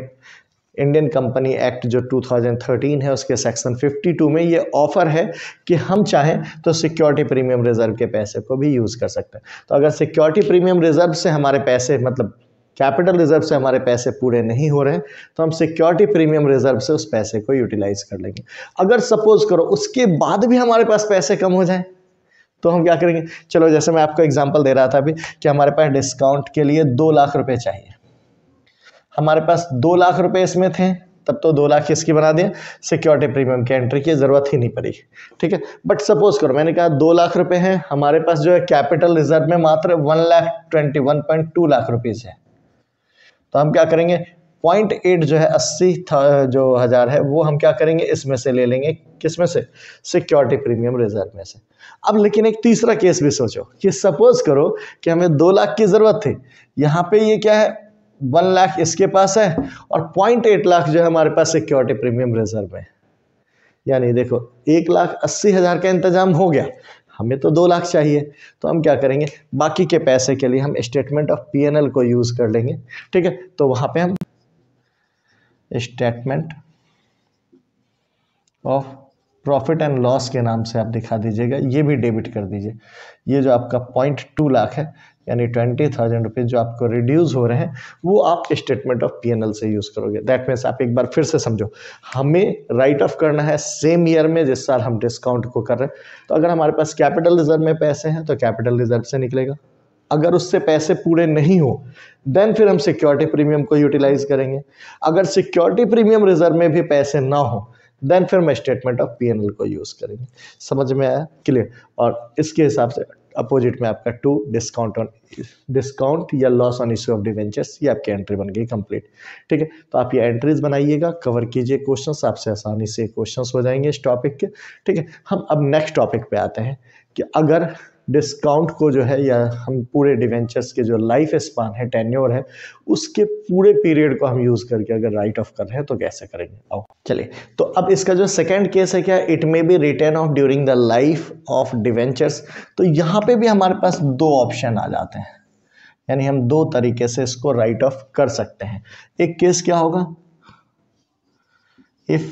इंडियन कंपनी एक्ट जो 2013 है उसके सेक्शन 52 में ये ऑफ़र है कि हम चाहें तो सिक्योरिटी प्रीमियम रिजर्व के पैसे को भी यूज़ कर सकते हैं तो अगर सिक्योरिटी प्रीमियम रिजर्व से हमारे पैसे मतलब कैपिटल रिजर्व से हमारे पैसे पूरे नहीं हो रहे तो हम सिक्योरिटी प्रीमियम रिजर्व से उस पैसे को यूटिलाइज कर लेंगे अगर सपोज करो उसके बाद भी हमारे पास पैसे कम हो जाएँ तो हम क्या करेंगे चलो जैसे मैं आपको एग्जाम्पल दे रहा था अभी कि हमारे पास डिस्काउंट के लिए दो लाख रुपये चाहिए हमारे पास दो लाख रुपये इसमें थे तब तो दो लाख इसकी बना दिए सिक्योरिटी प्रीमियम की एंट्री की ज़रूरत ही नहीं पड़ी ठीक है बट सपोज करो मैंने कहा दो लाख रुपए हैं हमारे पास जो है कैपिटल रिजर्व में मात्र one lakh twenty one point two lakh rupees है तो हम क्या करेंगे पॉइंट एट जो है अस्सी जो हज़ार है वो हम क्या करेंगे इसमें से ले लेंगे किसमें से सिक्योरिटी प्रीमियम रिजर्व में से अब लेकिन एक तीसरा केस भी सोचो कि सपोज करो कि हमें दो लाख की ज़रूरत थी यहाँ पे ये क्या है वन लाख इसके पास है और पॉइंट एट लाख जो है हमारे पास सिक्योरिटी प्रीमियम रिजर्व है यानी देखो एक लाख अस्सी हज़ार का इंतजाम हो गया हमें तो दो लाख चाहिए तो हम क्या करेंगे बाकी के पैसे के लिए हम स्टेटमेंट ऑफ पी को यूज़ कर लेंगे ठीक है तो वहाँ पर हम statement of profit and loss के नाम से आप दिखा दीजिएगा ये भी डेबिट कर दीजिए ये जो आपका पॉइंट टू लाख है यानी ट्वेंटी थाउजेंड रुपीज़ जो आपको रिड्यूस हो रहे हैं वो आप स्टेटमेंट ऑफ पीएनएल से यूज़ करोगे दैट मीन्स आप एक बार फिर से समझो हमें राइट ऑफ करना है सेम ईयर में जिस साल हम डिस्काउंट को कर रहे हैं तो अगर हमारे पास कैपिटल रिजर्व में पैसे हैं तो कैपिटल रिजर्व से निकलेगा अगर उससे पैसे पूरे नहीं हो देन फिर हम सिक्योरिटी प्रीमियम को यूटिलाइज करेंगे अगर सिक्योरिटी प्रीमियम रिजर्व में भी पैसे ना हो देन फिर मैं स्टेटमेंट ऑफ पी को यूज़ करेंगे समझ में आया क्लियर और इसके हिसाब से अपोजिट में आपका टू डिस्काउंट ऑन डिस्काउंट या loss on issue of debentures ये आपकी एंट्री बन गई कंप्लीट ठीक है तो आप ये एंट्रीज बनाइएगा कवर कीजिए क्वेश्चंस आपसे आसानी से क्वेश्चंस हो जाएंगे इस टॉपिक के ठीक है हम अब नेक्स्ट टॉपिक पे आते हैं कि अगर डिस्काउंट को जो है या हम पूरे डिवेंचर्स के जो लाइफ स्पान है टेन्योर है उसके पूरे पीरियड को हम यूज़ करके अगर राइट ऑफ कर रहे हैं तो कैसे करेंगे आओ चलिए तो अब इसका जो सेकेंड केस है क्या it may be written off during the life of debentures तो यहाँ पर भी हमारे पास दो ऑप्शन आ जाते हैं यानी हम दो तरीके से इसको राइट ऑफ कर सकते हैं एक केस क्या होगा if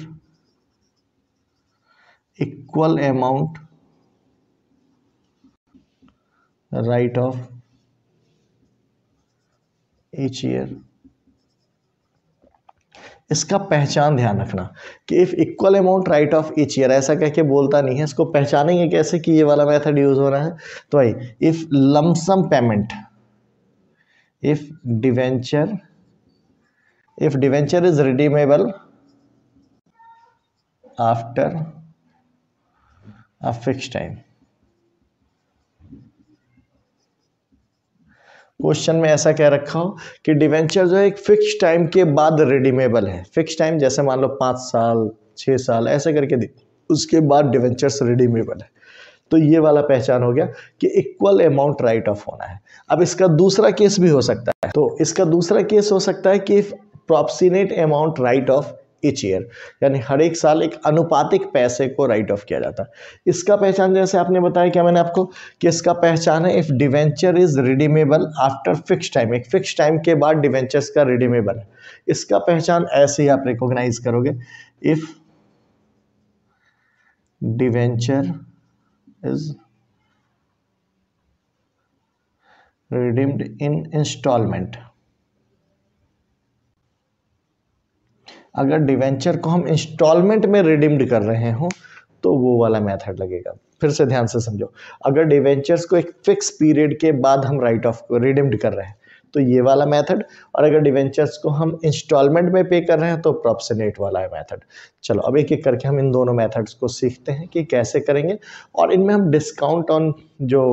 equal amount right of each year इसका पहचान ध्यान रखना कि if equal amount write off each year ऐसा कह के बोलता नहीं है इसको पहचानेंगे कैसे कि ये वाला मेथड यूज हो रहा है तो भाई if lump sum payment if debenture if debenture is redeemable after a fix time question में ऐसा कह रखा हो कि डिवेंचर जो है एक फिक्स टाइम के बाद रिडीमेबल है फिक्स टाइम जैसे मान लो पाँच साल छः साल ऐसे करके उसके बाद डिवेंचर्स रिडीमेबल है तो ये वाला पहचान हो गया कि इक्वल अमाउंट राइट ऑफ होना है अब इसका दूसरा केस भी हो सकता है तो इसका दूसरा केस हो सकता है कि proportionate amount write off each year यानी हर एक साल एक अनुपातिक पैसे को राइट ऑफ किया जाता है इसका पहचान जैसे आपने बताया क्या मैंने आपको कि इसका पहचान है if debenture is redeemable after fix time एक फिक्स टाइम के बाद डिवेंचर्स का रिडीमेबल है इसका पहचान ऐसे ही आप रिकॉग्नाइज करोगे if debenture is redeemed in instalment अगर डिवेंचर को हम इंस्टॉलमेंट में रिडीम्ड कर रहे हों तो वो वाला मेथड लगेगा फिर से ध्यान से समझो अगर डिवेंचर्स को एक फिक्स पीरियड के बाद हम राइट ऑफ को रिडीम्ड कर रहे हैं तो ये वाला मेथड और अगर डिवेंचर्स को हम इंस्टॉलमेंट में पे कर रहे हैं तो प्रॉप्सनेट वाला है मेथड चलो अब एक एक करके हम इन दोनों मेथड्स को सीखते हैं कि कैसे करेंगे और इनमें हम डिस्काउंट ऑन जो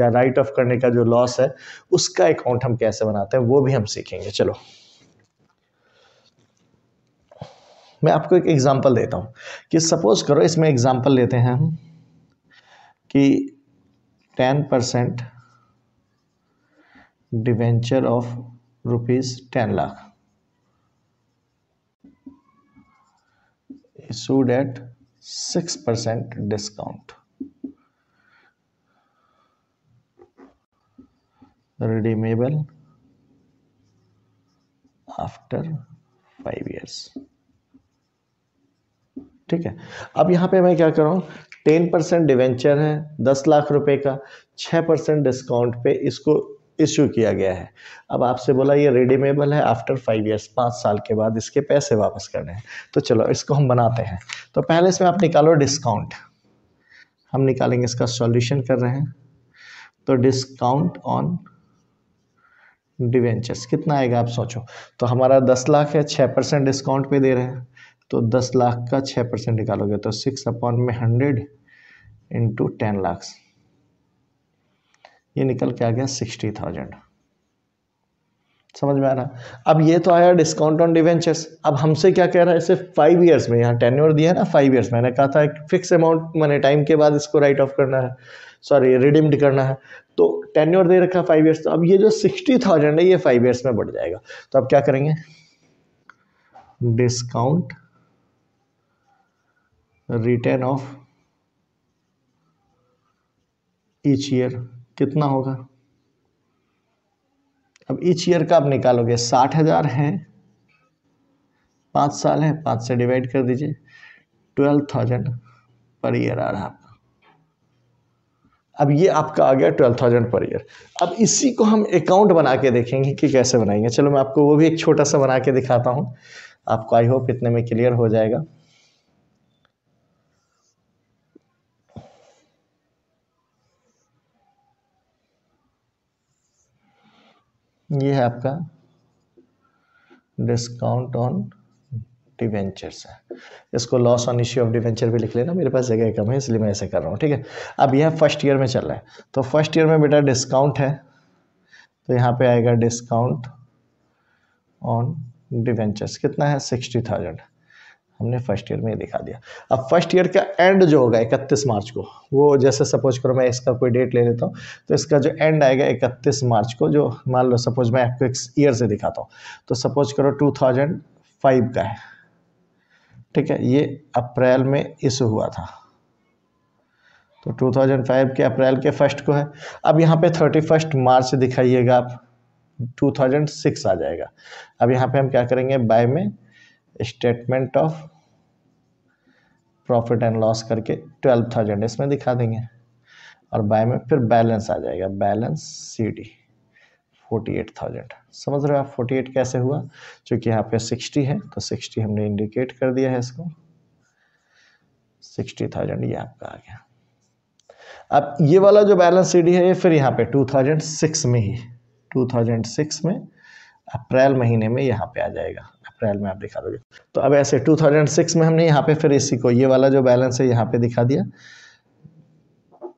या राइट ऑफ करने का जो लॉस है उसका अकाउंट हम कैसे बनाते हैं वो भी हम सीखेंगे चलो मैं आपको एक एग्ज़ाम्पल देता हूँ कि सपोज़ करो इसमें एग्ज़ाम्पल लेते हैं हम कि ten percent debenture of rupees ten lakh at six percent discount redeemable after five years ठीक है अब यहाँ पे मैं क्या कर रहा हूँ टेन परसेंट डिवेंचर है दस लाख रुपए का छः परसेंट डिस्काउंट पे इसको इश्यू किया गया है अब आपसे बोला ये रिडीमेबल है आफ्टर फाइव ईयर्स पाँच साल के बाद इसके पैसे वापस करने हैं तो चलो इसको हम बनाते हैं तो पहले इसमें आप निकालो डिस्काउंट हम निकालेंगे इसका सॉल्यूशन कर रहे हैं तो डिस्काउंट ऑन डिवेंचर्स कितना आएगा आप सोचो तो हमारा दस लाख है छः परसेंट डिस्काउंट पे दे रहे हैं तो दस लाख का छः परसेंट निकालोगे तो सिक्स अपॉन में हंड्रेड इंटू टेन लाख्स ये निकल के आ गया सिक्सटी थाउजेंड समझ में आ रहा अब ये तो आया डिस्काउंट ऑन डिवेंचर्स अब हमसे क्या कह रहा है सिर्फ फाइव ईयर्स में यहाँ टेन्योर दिया ना फाइव ईयर्स मैंने कहा था फिक्स अमाउंट मैंने टाइम के बाद इसको राइट ऑफ करना है सॉरी रिडीम्ड करना है तो टेन्योर दे रखा फाइव ईयर्स तो अब ये जो सिक्सटी थाउजेंड है ये फाइव ईयर्स में बढ़ जाएगा तो अब क्या करेंगे discount written off each year कितना होगा अब ईच ईयर का आप निकालोगे साठ हज़ार है पांच साल है पांच से डिवाइड कर दीजिए ट्वेल्व थाउजेंड पर ईयर आ रहा आपका अब ये आपका आ गया ट्वेल्व थाउजेंड पर ईयर अब इसी को हम अकाउंट बना के देखेंगे कि कैसे बनाएंगे चलो मैं आपको वो भी एक छोटा सा बना के दिखाता हूँ आपको आई होप इतने में क्लियर हो जाएगा ये है आपका डिस्काउंट ऑन डिवेंचर्स है इसको loss on issue of debenture भी लिख लेना मेरे पास जगह कम है इसलिए मैं ऐसे कर रहा हूँ ठीक है अब यह फर्स्ट ईयर में चल रहा है तो फर्स्ट ईयर में बेटा डिस्काउंट है तो यहाँ पे आएगा डिस्काउंट ऑन डिवेंचर्स कितना है सिक्सटी थाउजेंड हमने फर्स्ट ईयर में ये दिखा दिया अब फर्स्ट ईयर का एंड जो होगा इकतीस मार्च को वो जैसे सपोज करो मैं इसका कोई डेट ले लेता हूँ तो इसका जो एंड आएगा इकतीस मार्च को जो मान लो सपोज मैं आपको एक ईयर से दिखाता हूँ तो सपोज करो टू थाउजेंड फाइव का है ठीक है ये अप्रैल में इशू हुआ था तो 2005 के अप्रैल के फर्स्ट को है अब यहाँ पे 31 मार्च दिखाइएगा आप 2006 आ जाएगा अब यहाँ पे हम क्या करेंगे बाय में statement of profit and loss करके ट्वेल्व थाउजेंड इसमें दिखा देंगे और बाय में फिर बैलेंस आ जाएगा balance C D forty eight thousand समझ रहे हो आप फोर्टी एट कैसे हुआ क्योंकि यहाँ पे सिक्सटी है तो सिक्सटी हमने इंडिकेट कर दिया है इसको सिक्सटी थाउजेंड ये आपका आ गया अब ये वाला जो बैलेंस सी डी है ये फिर यहाँ पे टू थाउजेंड सिक्स में ही टू थाउजेंड सिक्स में अप्रैल महीने में यहाँ पे आ जाएगा अप्रैल में आप दिखा दोगे तो अब ऐसे 2006 में हमने यहाँ पे फिर इसी को ये वाला जो बैलेंस है यहाँ पे दिखा दिया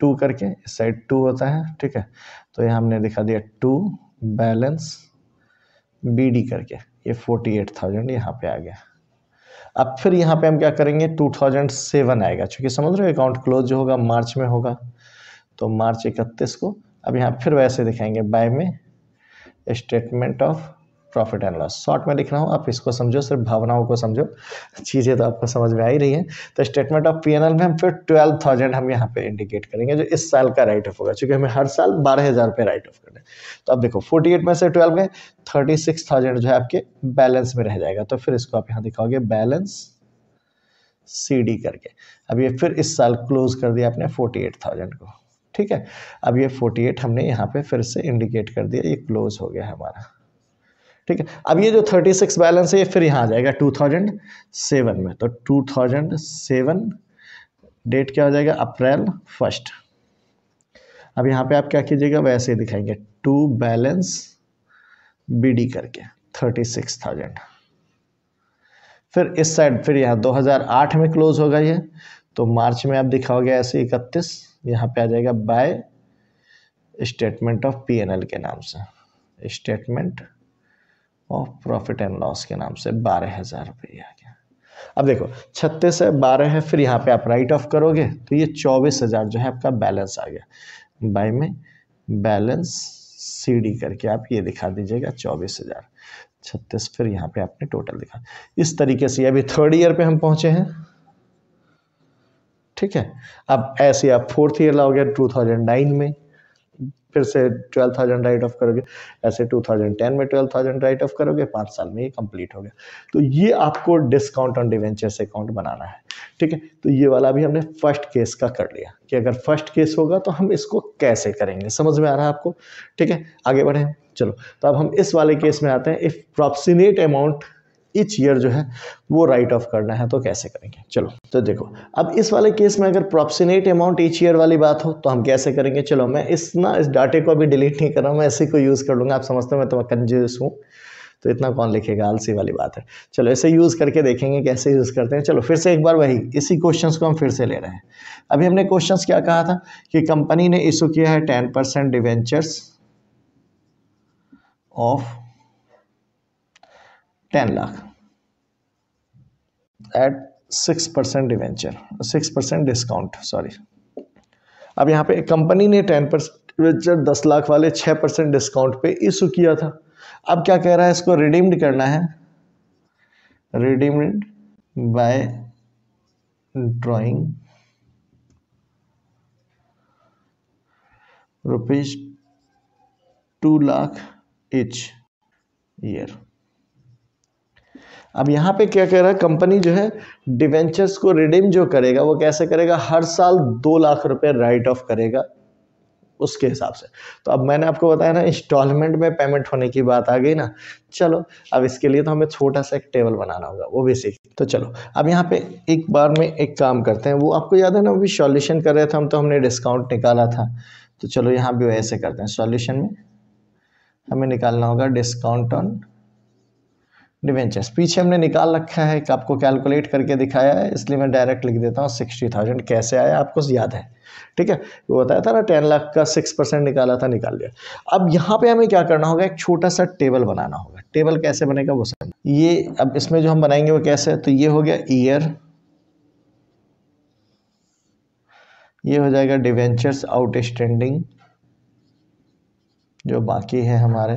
टू करके इस साइड टू होता है ठीक है तो यहाँ हमने दिखा दिया टू बैलेंस बी करके ये फोर्टी एट थाउजेंड यहाँ पे आ गया अब फिर यहाँ पे हम क्या करेंगे टू थाउजेंड सेवन आएगा चूँकि समझ रहे हो अकाउंट क्लोज जो होगा मार्च में होगा तो मार्च इकतीस को अब यहाँ फिर वैसे दिखाएंगे बाय में statement of profit and loss short में लिख रहा हूँ आप इसको समझो सिर्फ भावनाओं को समझो चीज़ें तो आपको समझ में आ ही रही हैं तो स्टेटमेंट ऑफ पी में हम फिर ट्वेल्व थाउजेंड हम यहाँ पे इंडिकेट करेंगे जो इस साल का राइट ऑफ होगा चूँकि हमें हर साल बारह हज़ार रुपये राइट ऑफ करना है तो अब देखो फोर्टी एट में से ट्वेल्व गए थर्टी सिक्स थाउजेंड जो है आपके बैलेंस में रह जाएगा तो फिर इसको आप यहाँ दिखाओगे बैलेंस सी डी करके अब ये फिर इस साल क्लोज कर दिया आपने फोर्टी एट थाउजेंड को ठीक है अब ये फोर्टी एट हमने यहाँ पे फिर से इंडिकेट कर दिया ये क्लोज हो गया हमारा ठीक है अब ये जो थर्टी सिक्स बैलेंस है ये फिर यहाँ आ जाएगा टू थाउजेंड सेवन में तो टू थाउजेंड सेवन डेट क्या हो जाएगा अप्रैल फर्स्ट अब यहाँ पे आप क्या कीजिएगा वैसे ही दिखाएंगे टू बैलेंस बीडी करके थर्टी सिक्स थाउजेंड फिर इस साइड फिर यहाँ 2008 में क्लोज होगा ये तो मार्च में आप दिखाओगे ऐसे 31 यहाँ पे आ जाएगा बाय स्टेटमेंट ऑफ पीएनएल के नाम से statement of profit and loss के नाम से बारह हज़ार रुपये आ गया अब देखो छत्तीस है बारह है फिर यहाँ पे आप राइट ऑफ करोगे तो ये चौबीस हज़ार जो है आपका बैलेंस आ गया बाई में बैलेंस सीडी करके आप ये दिखा दीजिएगा चौबीस हज़ार छत्तीस फिर यहाँ पे आपने टोटल दिखा इस तरीके से अभी थर्ड ईयर पे हम पहुंचे हैं ठीक है अब ऐसे आप फोर्थ ईयर लाओगे 2009 में फिर से ट्वेल्व थाउजेंड राइट ऑफ करोगे ऐसे टू थाउजेंड टेन में ट्वेल्व थाउजेंड राइट ऑफ करोगे पाँच साल में ये कंप्लीट हो गया तो ये आपको डिस्काउंट ऑन डिवेंचर्स अकाउंट बनाना है ठीक है तो ये वाला भी हमने फर्स्ट केस का कर लिया कि अगर फर्स्ट केस होगा तो हम इसको कैसे करेंगे समझ में आ रहा है आपको ठीक है आगे बढ़ें चलो तो अब हम इस वाले केस में आते हैं if proportionate amount each year जो है वो राइट ऑफ करना है तो कैसे करेंगे चलो तो देखो अब इस वाले केस में अगर प्रॉप्सिनेट अमाउंट इच ईयर वाली बात हो तो हम कैसे करेंगे चलो मैं इस ना इस डाटे को अभी डिलीट नहीं कर रहा हूँ मैं ऐसे को यूज़ कर लूँगा आप समझते हो मैं तो कंज्यूस हूँ तो इतना कौन लिखेगा आलसी वाली बात है चलो ऐसे यूज़ करके देखेंगे कैसे यूज़ करते हैं चलो फिर से एक बार वही इसी क्वेश्चंस को हम फिर से ले रहे हैं अभी हमने क्वेश्चंस क्या कहा था कि कंपनी ने इशू किया है ten percent debentures of ten lakh at six percent debenture six percent discount sorry अब यहां पे कंपनी ने टेन परसेंट दस लाख वाले छह परसेंट डिस्काउंट पे इशू किया था अब क्या कह रहा है इसको रिडीम्ड करना है redeemed by drawing rupees two lakh each year अब यहाँ पे क्या कह रहा है कंपनी जो है डिवेंचर्स को रिडीम जो करेगा वो कैसे करेगा हर साल दो लाख रुपए राइट ऑफ करेगा उसके हिसाब से तो अब मैंने आपको बताया ना इंस्टॉलमेंट में पेमेंट होने की बात आ गई ना चलो अब इसके लिए तो हमें छोटा सा एक टेबल बनाना होगा वो भी सीख तो चलो अब यहाँ पे एक बार में एक काम करते हैं वो आपको याद है ना अभी सॉल्यूशन कर रहे थे हम तो हमने डिस्काउंट निकाला था तो चलो यहाँ भी ऐसे करते हैं सॉल्यूशन में हमें निकालना होगा डिस्काउंट ऑन डिवेंचर्स पीछे हमने निकाल रखा है आपको कैलकुलेट करके दिखाया है इसलिए मैं डायरेक्ट लिख देता हूँ सिक्सटी थाउजेंड कैसे आया आपको याद है ठीक है वो बताया था ना टेन लाख का सिक्स परसेंट निकाला था निकाल लिया अब यहाँ पे हमें क्या करना होगा एक छोटा सा टेबल बनाना होगा टेबल कैसे बनेगा वो समझ ये अब इसमें जो हम बनाएंगे वो कैसे है तो ये हो गया ईयर ये हो जाएगा डिवेंचर्स आउटस्टैंडिंग जो बाकी है हमारे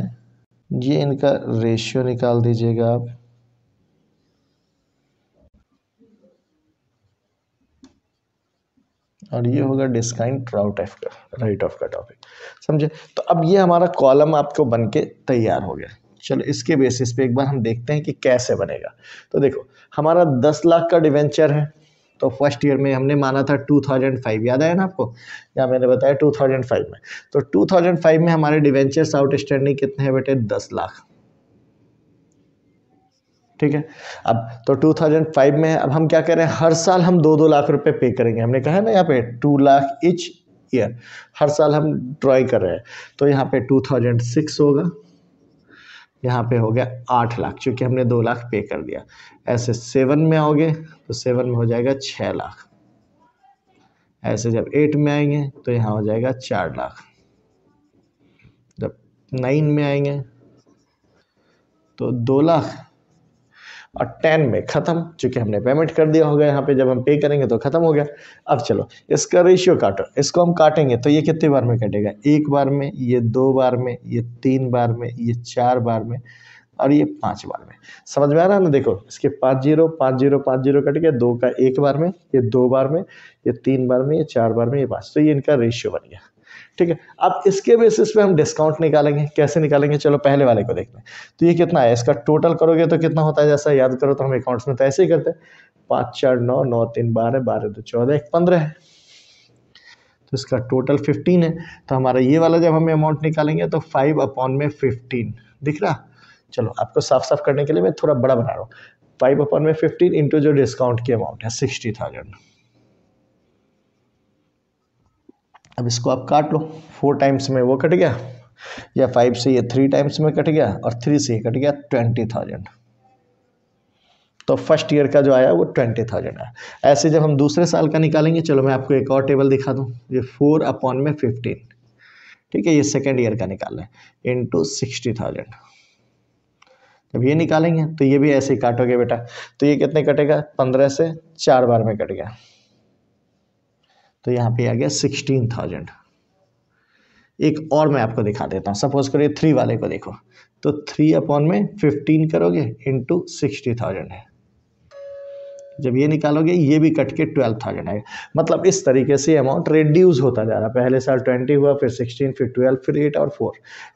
ये इनका रेशियो निकाल दीजिएगा आप और ये होगा डिस्काइंट राउट ऑफ का राइट ऑफ का टॉपिक समझे तो अब ये हमारा कॉलम आपको बन के तैयार हो गया चलो इसके बेसिस पे एक बार हम देखते हैं कि कैसे बनेगा तो देखो हमारा दस लाख का डिवेंचर है तो फर्स्ट ईयर में हमने माना था 2005 याद है ना आपको या मैंने बताया 2005 में तो 2005 में हमारे डिवेंचर्स आउटस्टैंडिंग कितने हैं बेटे दस लाख ठीक है अब तो 2005 में अब हम क्या कर रहे हैं हर साल हम दो दो लाख रुपए पे करेंगे हमने कहा है ना यहाँ पे टू लाख इच ईयर हर साल हम ड्रॉइंग कर रहे हैं तो यहाँ पे सिक्स होगा यहाँ पे हो गया आठ लाख क्योंकि हमने दो लाख पे कर दिया ऐसे सेवन में आओगे तो सेवन में हो जाएगा छः लाख ऐसे जब एट में आएंगे तो यहाँ हो जाएगा चार लाख जब नाइन में आएंगे तो दो लाख और टेन में ख़त्म चूँकि हमने पेमेंट कर दिया होगा यहाँ पे जब हम पे करेंगे तो ख़त्म हो गया अब चलो इसका रेशियो काटो इसको हम काटेंगे तो ये कितने बार में कटेगा एक बार में ये दो बार में ये तीन बार में ये चार बार में और ये पाँच बार में समझ में आ रहा है ना देखो इसके पाँच जीरो पाँच जीरो पाँच जीरो कट गया दो का एक बार में ये दो बार में ये तीन बार में ये चार बार में ये पाँच तो ये इनका रेशियो बन गया ठीक है अब इसके बेसिस पे हम डिस्काउंट निकालेंगे कैसे निकालेंगे चलो पहले वाले को देखते हैं तो ये कितना है इसका टोटल करोगे तो कितना होता है जैसा याद करो तो हम अकाउंट्स में तो ऐसे ही करते हैं पाँच चार नौ नौ तीन बारह बारह दो चौदह एक पंद्रह है तो इसका टोटल फिफ्टीन है तो हमारा ये वाला जब हम अमाउंट निकालेंगे तो फाइव अपॉन में फिफ्टीन दिख रहा चलो आपको साफ साफ करने के लिए मैं थोड़ा बड़ा बना रहा हूँ फाइव अपॉन में फिफ्टीन इंटू जो डिस्काउंट की अमाउंट है सिक्सटी थाउजेंड अब इसको आप काट लो फोर टाइम्स में वो कट गया या फाइव से ये थ्री टाइम्स में कट गया और थ्री से ये कट गया ट्वेंटी थाउजेंड तो फर्स्ट ईयर का जो आया वो ट्वेंटी थाउजेंड आया ऐसे जब हम दूसरे साल का निकालेंगे चलो मैं आपको एक और टेबल दिखा दूँ ये फोर अपॉन में फिफ्टीन ठीक है ये सेकेंड ईयर का निकाल लें इन टू सिक्सटी थाउजेंड जब ये निकालेंगे तो ये भी ऐसे ही काटोगे बेटा तो ये कितने कटेगा पंद्रह से चार बार में कट गया तो यहाँ पे आ गया सिक्सटीन थाउजेंड एक और मैं आपको दिखा देता हूँ सपोज करिए थ्री वाले को देखो तो थ्री अपॉन में फिफ्टीन करोगे इंटू सिक्सटी थाउजेंड है जब ये निकालोगे ये भी कट के ट्वेल्व थाउजेंड आएगा मतलब इस तरीके से अमाउंट रिड्यूस होता जा रहा है पहले साल ट्वेंटी हुआ फिर सिक्सटीन फिर ट्वेल्व फिर एट और फोर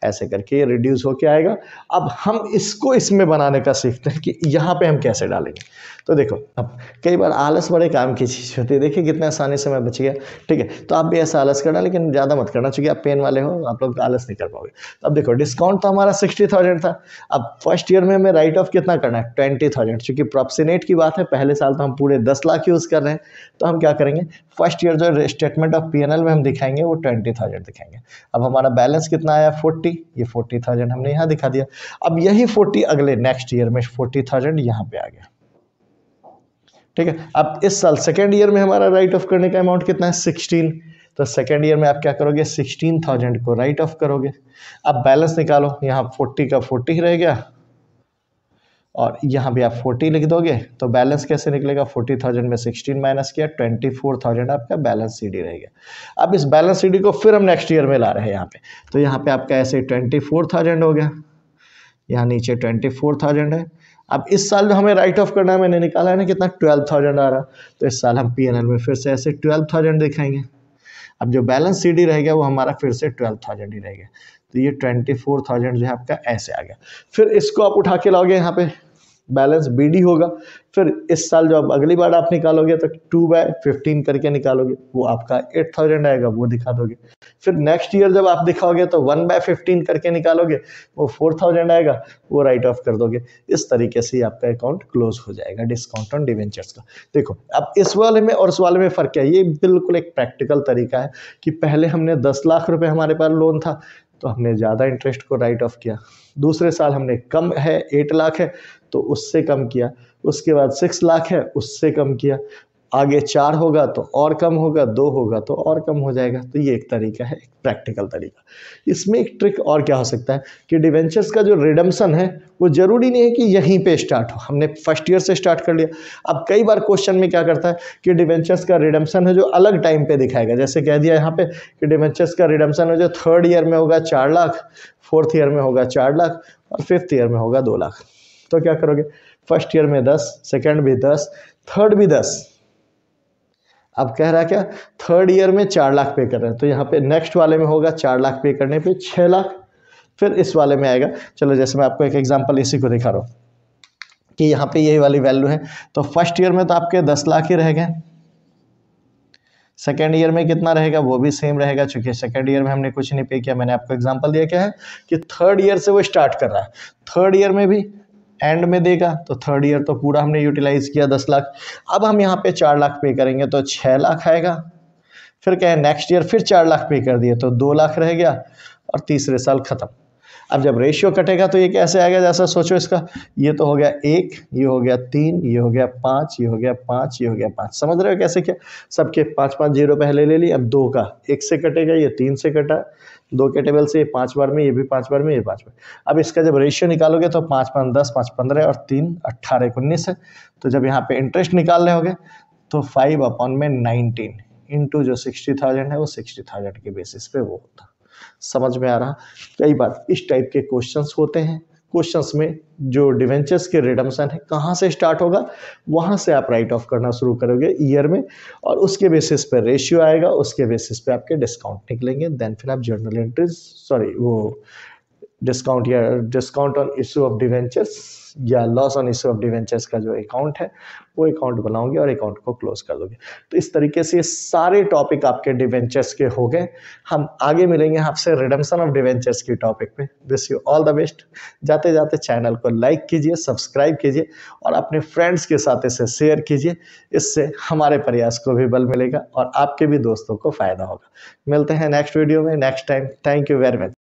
ऐसे करके ये रिड्यूस होके आएगा अब हम इसको इसमें बनाने का सीखते हैं कि यहाँ पे हम कैसे डालेंगे तो देखो अब कई बार आलस बड़े काम की चीज़ होती है देखिए कितने आसानी से मैं बच गया ठीक है तो आप भी ऐसा आलस करना लेकिन ज़्यादा मत करना चूँकि आप पेन वाले हो आप लोग आलस नहीं कर पाओगे तो अब देखो डिस्काउंट तो हमारा सिक्सटी थाउजेंड था अब फर्स्ट ईयर में हमें राइट ऑफ कितना करना है ट्वेंटी थाउजेंड चूँकि प्रॉप्सिनेट की बात है पहले साल तो हम पूरे दस लाख यूज़ कर रहे हैं तो हम क्या करेंगे फर्स्ट ईयर जो स्टेटमेंट ऑफ पी में हम दिखाएंगे वो ट्वेंटी थाउजेंड दिखाएंगे अब हमारा बैलेंस कितना आया फोर्टी ये फोर्टी थाउजेंड हमने यहाँ दिखा दिया अब यही फोर्टी अगले नेक्स्ट ईयर में फोर्टी थाउजेंड यहाँ पर आ गया ठीक है अब इस साल सेकेंड ईयर में हमारा राइट ऑफ करने का अमाउंट कितना है सिक्सटीन तो सेकेंड ईयर में आप क्या करोगे सिक्सटीन थाउजेंड को राइट ऑफ करोगे अब बैलेंस निकालो यहाँ फोर्टी का फोर्टी रह गया और यहाँ भी आप फोर्टी लिख दोगे तो बैलेंस कैसे निकलेगा फोर्टी थाउजेंड में सिक्सटीन माइनस किया ट्वेंटी फोर थाउजेंड आपका बैलेंस सी डी रहेगा अब इस बैलेंस सी डी को फिर हम नेक्स्ट ईयर में ला रहे हैं यहाँ पे तो यहाँ पे आपका ऐसे ट्वेंटी फोर थाउजेंड हो गया यहाँ नीचे ट्वेंटी फोर थाउजेंड है अब इस साल जो हमें राइट ऑफ करना है मैंने निकाला है ना कितना ट्वेल्व थाउजेंड आ रहा तो इस साल हम पी एन एल में फिर से ऐसे ट्वेल्व थाउजेंड दिखाएंगे अब जो बैलेंस सी डी रहेगा वो हमारा फिर से ट्वेल्व थाउजेंड ही रहेगा तो ये ट्वेंटी फोर थाउजेंड जो है आपका ऐसे आ गया फिर इसको आप उठा के लाओगे यहाँ पे बैलेंस बी होगा फिर इस साल जो आप अगली बार आप निकालोगे तो टू बाय फिफ्टीन करके निकालोगे वो आपका एट थाउजेंड आएगा वो दिखा दोगे फिर नेक्स्ट ईयर जब आप दिखाओगे तो वन बाय फिफ्टीन करके निकालोगे वो फोर थाउजेंड आएगा वो राइट ऑफ कर दोगे इस तरीके से आपका अकाउंट क्लोज हो जाएगा डिस्काउंट ऑन डिवेंचर्स का देखो अब इस वाले में और उस वाले में फ़र्क क्या है ये बिल्कुल एक प्रैक्टिकल तरीका है कि पहले हमने दस लाख रुपये हमारे पास लोन था तो हमने ज़्यादा इंटरेस्ट को राइट ऑफ किया दूसरे साल हमने कम है एट लाख है तो उससे कम किया उसके बाद सिक्स लाख है उससे कम किया आगे चार होगा तो और कम होगा दो होगा तो और कम हो जाएगा तो ये एक तरीका है एक प्रैक्टिकल तरीका इसमें एक ट्रिक और क्या हो सकता है कि डिवेंचर्स का जो रिडम्सन है वो ज़रूरी नहीं है कि यहीं पे स्टार्ट हो हमने फर्स्ट ईयर से स्टार्ट कर लिया अब कई बार क्वेश्चन में क्या करता है कि डिवेंचर्स का रिडम्सन है जो अलग टाइम पर दिखाएगा जैसे कह दिया यहाँ पर कि डिवेंचर्स का रिडम्सन है जो थर्ड ईयर में होगा चार लाख फोर्थ ईयर में होगा चार लाख और फिफ्थ ईयर में होगा दो लाख तो क्या करोगे फर्स्ट ईयर में दस सेकेंड भी दस थर्ड भी दस अब कह रहा है क्या थर्ड ईयर में चार लाख पे कर रहे हैं तो यहाँ पे नेक्स्ट वाले में होगा चार लाख पे करने पे छः लाख फिर इस वाले में आएगा चलो जैसे मैं आपको एक एग्जांपल इसी को दिखा रहा हूँ कि यहाँ पे यही वाली वैल्यू है तो फर्स्ट ईयर में तो आपके दस लाख ही रह गए सेकेंड ईयर में कितना रहेगा वो भी सेम रहेगा चूंकि सेकेंड ईयर में हमने कुछ नहीं पे किया मैंने आपको एग्जाम्पल दिया क्या है कि थर्ड ईयर से वो स्टार्ट कर रहा है थर्ड ईयर में भी एंड में देगा तो थर्ड ईयर तो पूरा हमने यूटिलाइज़ किया दस लाख अब हम यहाँ पे चार लाख पे करेंगे तो छः लाख आएगा फिर कहें नेक्स्ट ईयर फिर चार लाख पे कर दिए तो दो लाख रह गया और तीसरे साल ख़त्म अब जब रेशियो कटेगा तो ये कैसे आएगा जैसा सोचो इसका ये तो हो गया एक ये हो गया तीन ये हो गया पाँच ये हो गया पाँच ये हो गया पाँच समझ रहे हो कैसे क्या सबके पाँच पाँच जीरो पहले ले ली अब दो का एक से कटेगा ये तीन से कटा दो के टेबल से पांच बार में ये भी पांच बार में ये पांच बार अब इसका जब रेशियो निकालोगे तो पाँच पाँच दस पाँच पंद्रह और तीन अट्ठारह उन्नीस है तो जब यहाँ पे इंटरेस्ट निकाल रहे होगे तो फाइव अपॉन में नाइनटीन इंटू जो सिक्सटी थाउजेंड है वो सिक्सटी थाउजेंड के बेसिस पे वो होता समझ में आ रहा कई बार इस टाइप के क्वेश्चन होते हैं क्वेश्चंस में जो डिवेंचर्स के रिडम्सन है कहाँ से स्टार्ट होगा वहाँ से आप राइट ऑफ करना शुरू करोगे ईयर में और उसके बेसिस पे रेशियो आएगा उसके बेसिस पे आपके डिस्काउंट निकलेंगे देन फिर आप जर्नल एंट्रीज सॉरी वो डिस्काउंट या discount on issue of debentures या loss on issue of debentures का जो अकाउंट है वो अकाउंट बनाओगे और अकाउंट को क्लोज कर दोगे तो इस तरीके से ये सारे टॉपिक आपके डिवेंचर्स के हो गए हम आगे मिलेंगे आपसे रिडम्सन ऑफ डिवेंचर्स की टॉपिक पे this you all the best जाते जाते चैनल को लाइक कीजिए सब्सक्राइब कीजिए और अपने फ्रेंड्स के साथ इसे शेयर कीजिए इससे हमारे प्रयास को भी बल मिलेगा और आपके भी दोस्तों को फ़ायदा होगा मिलते हैं नेक्स्ट वीडियो में next time thank you very much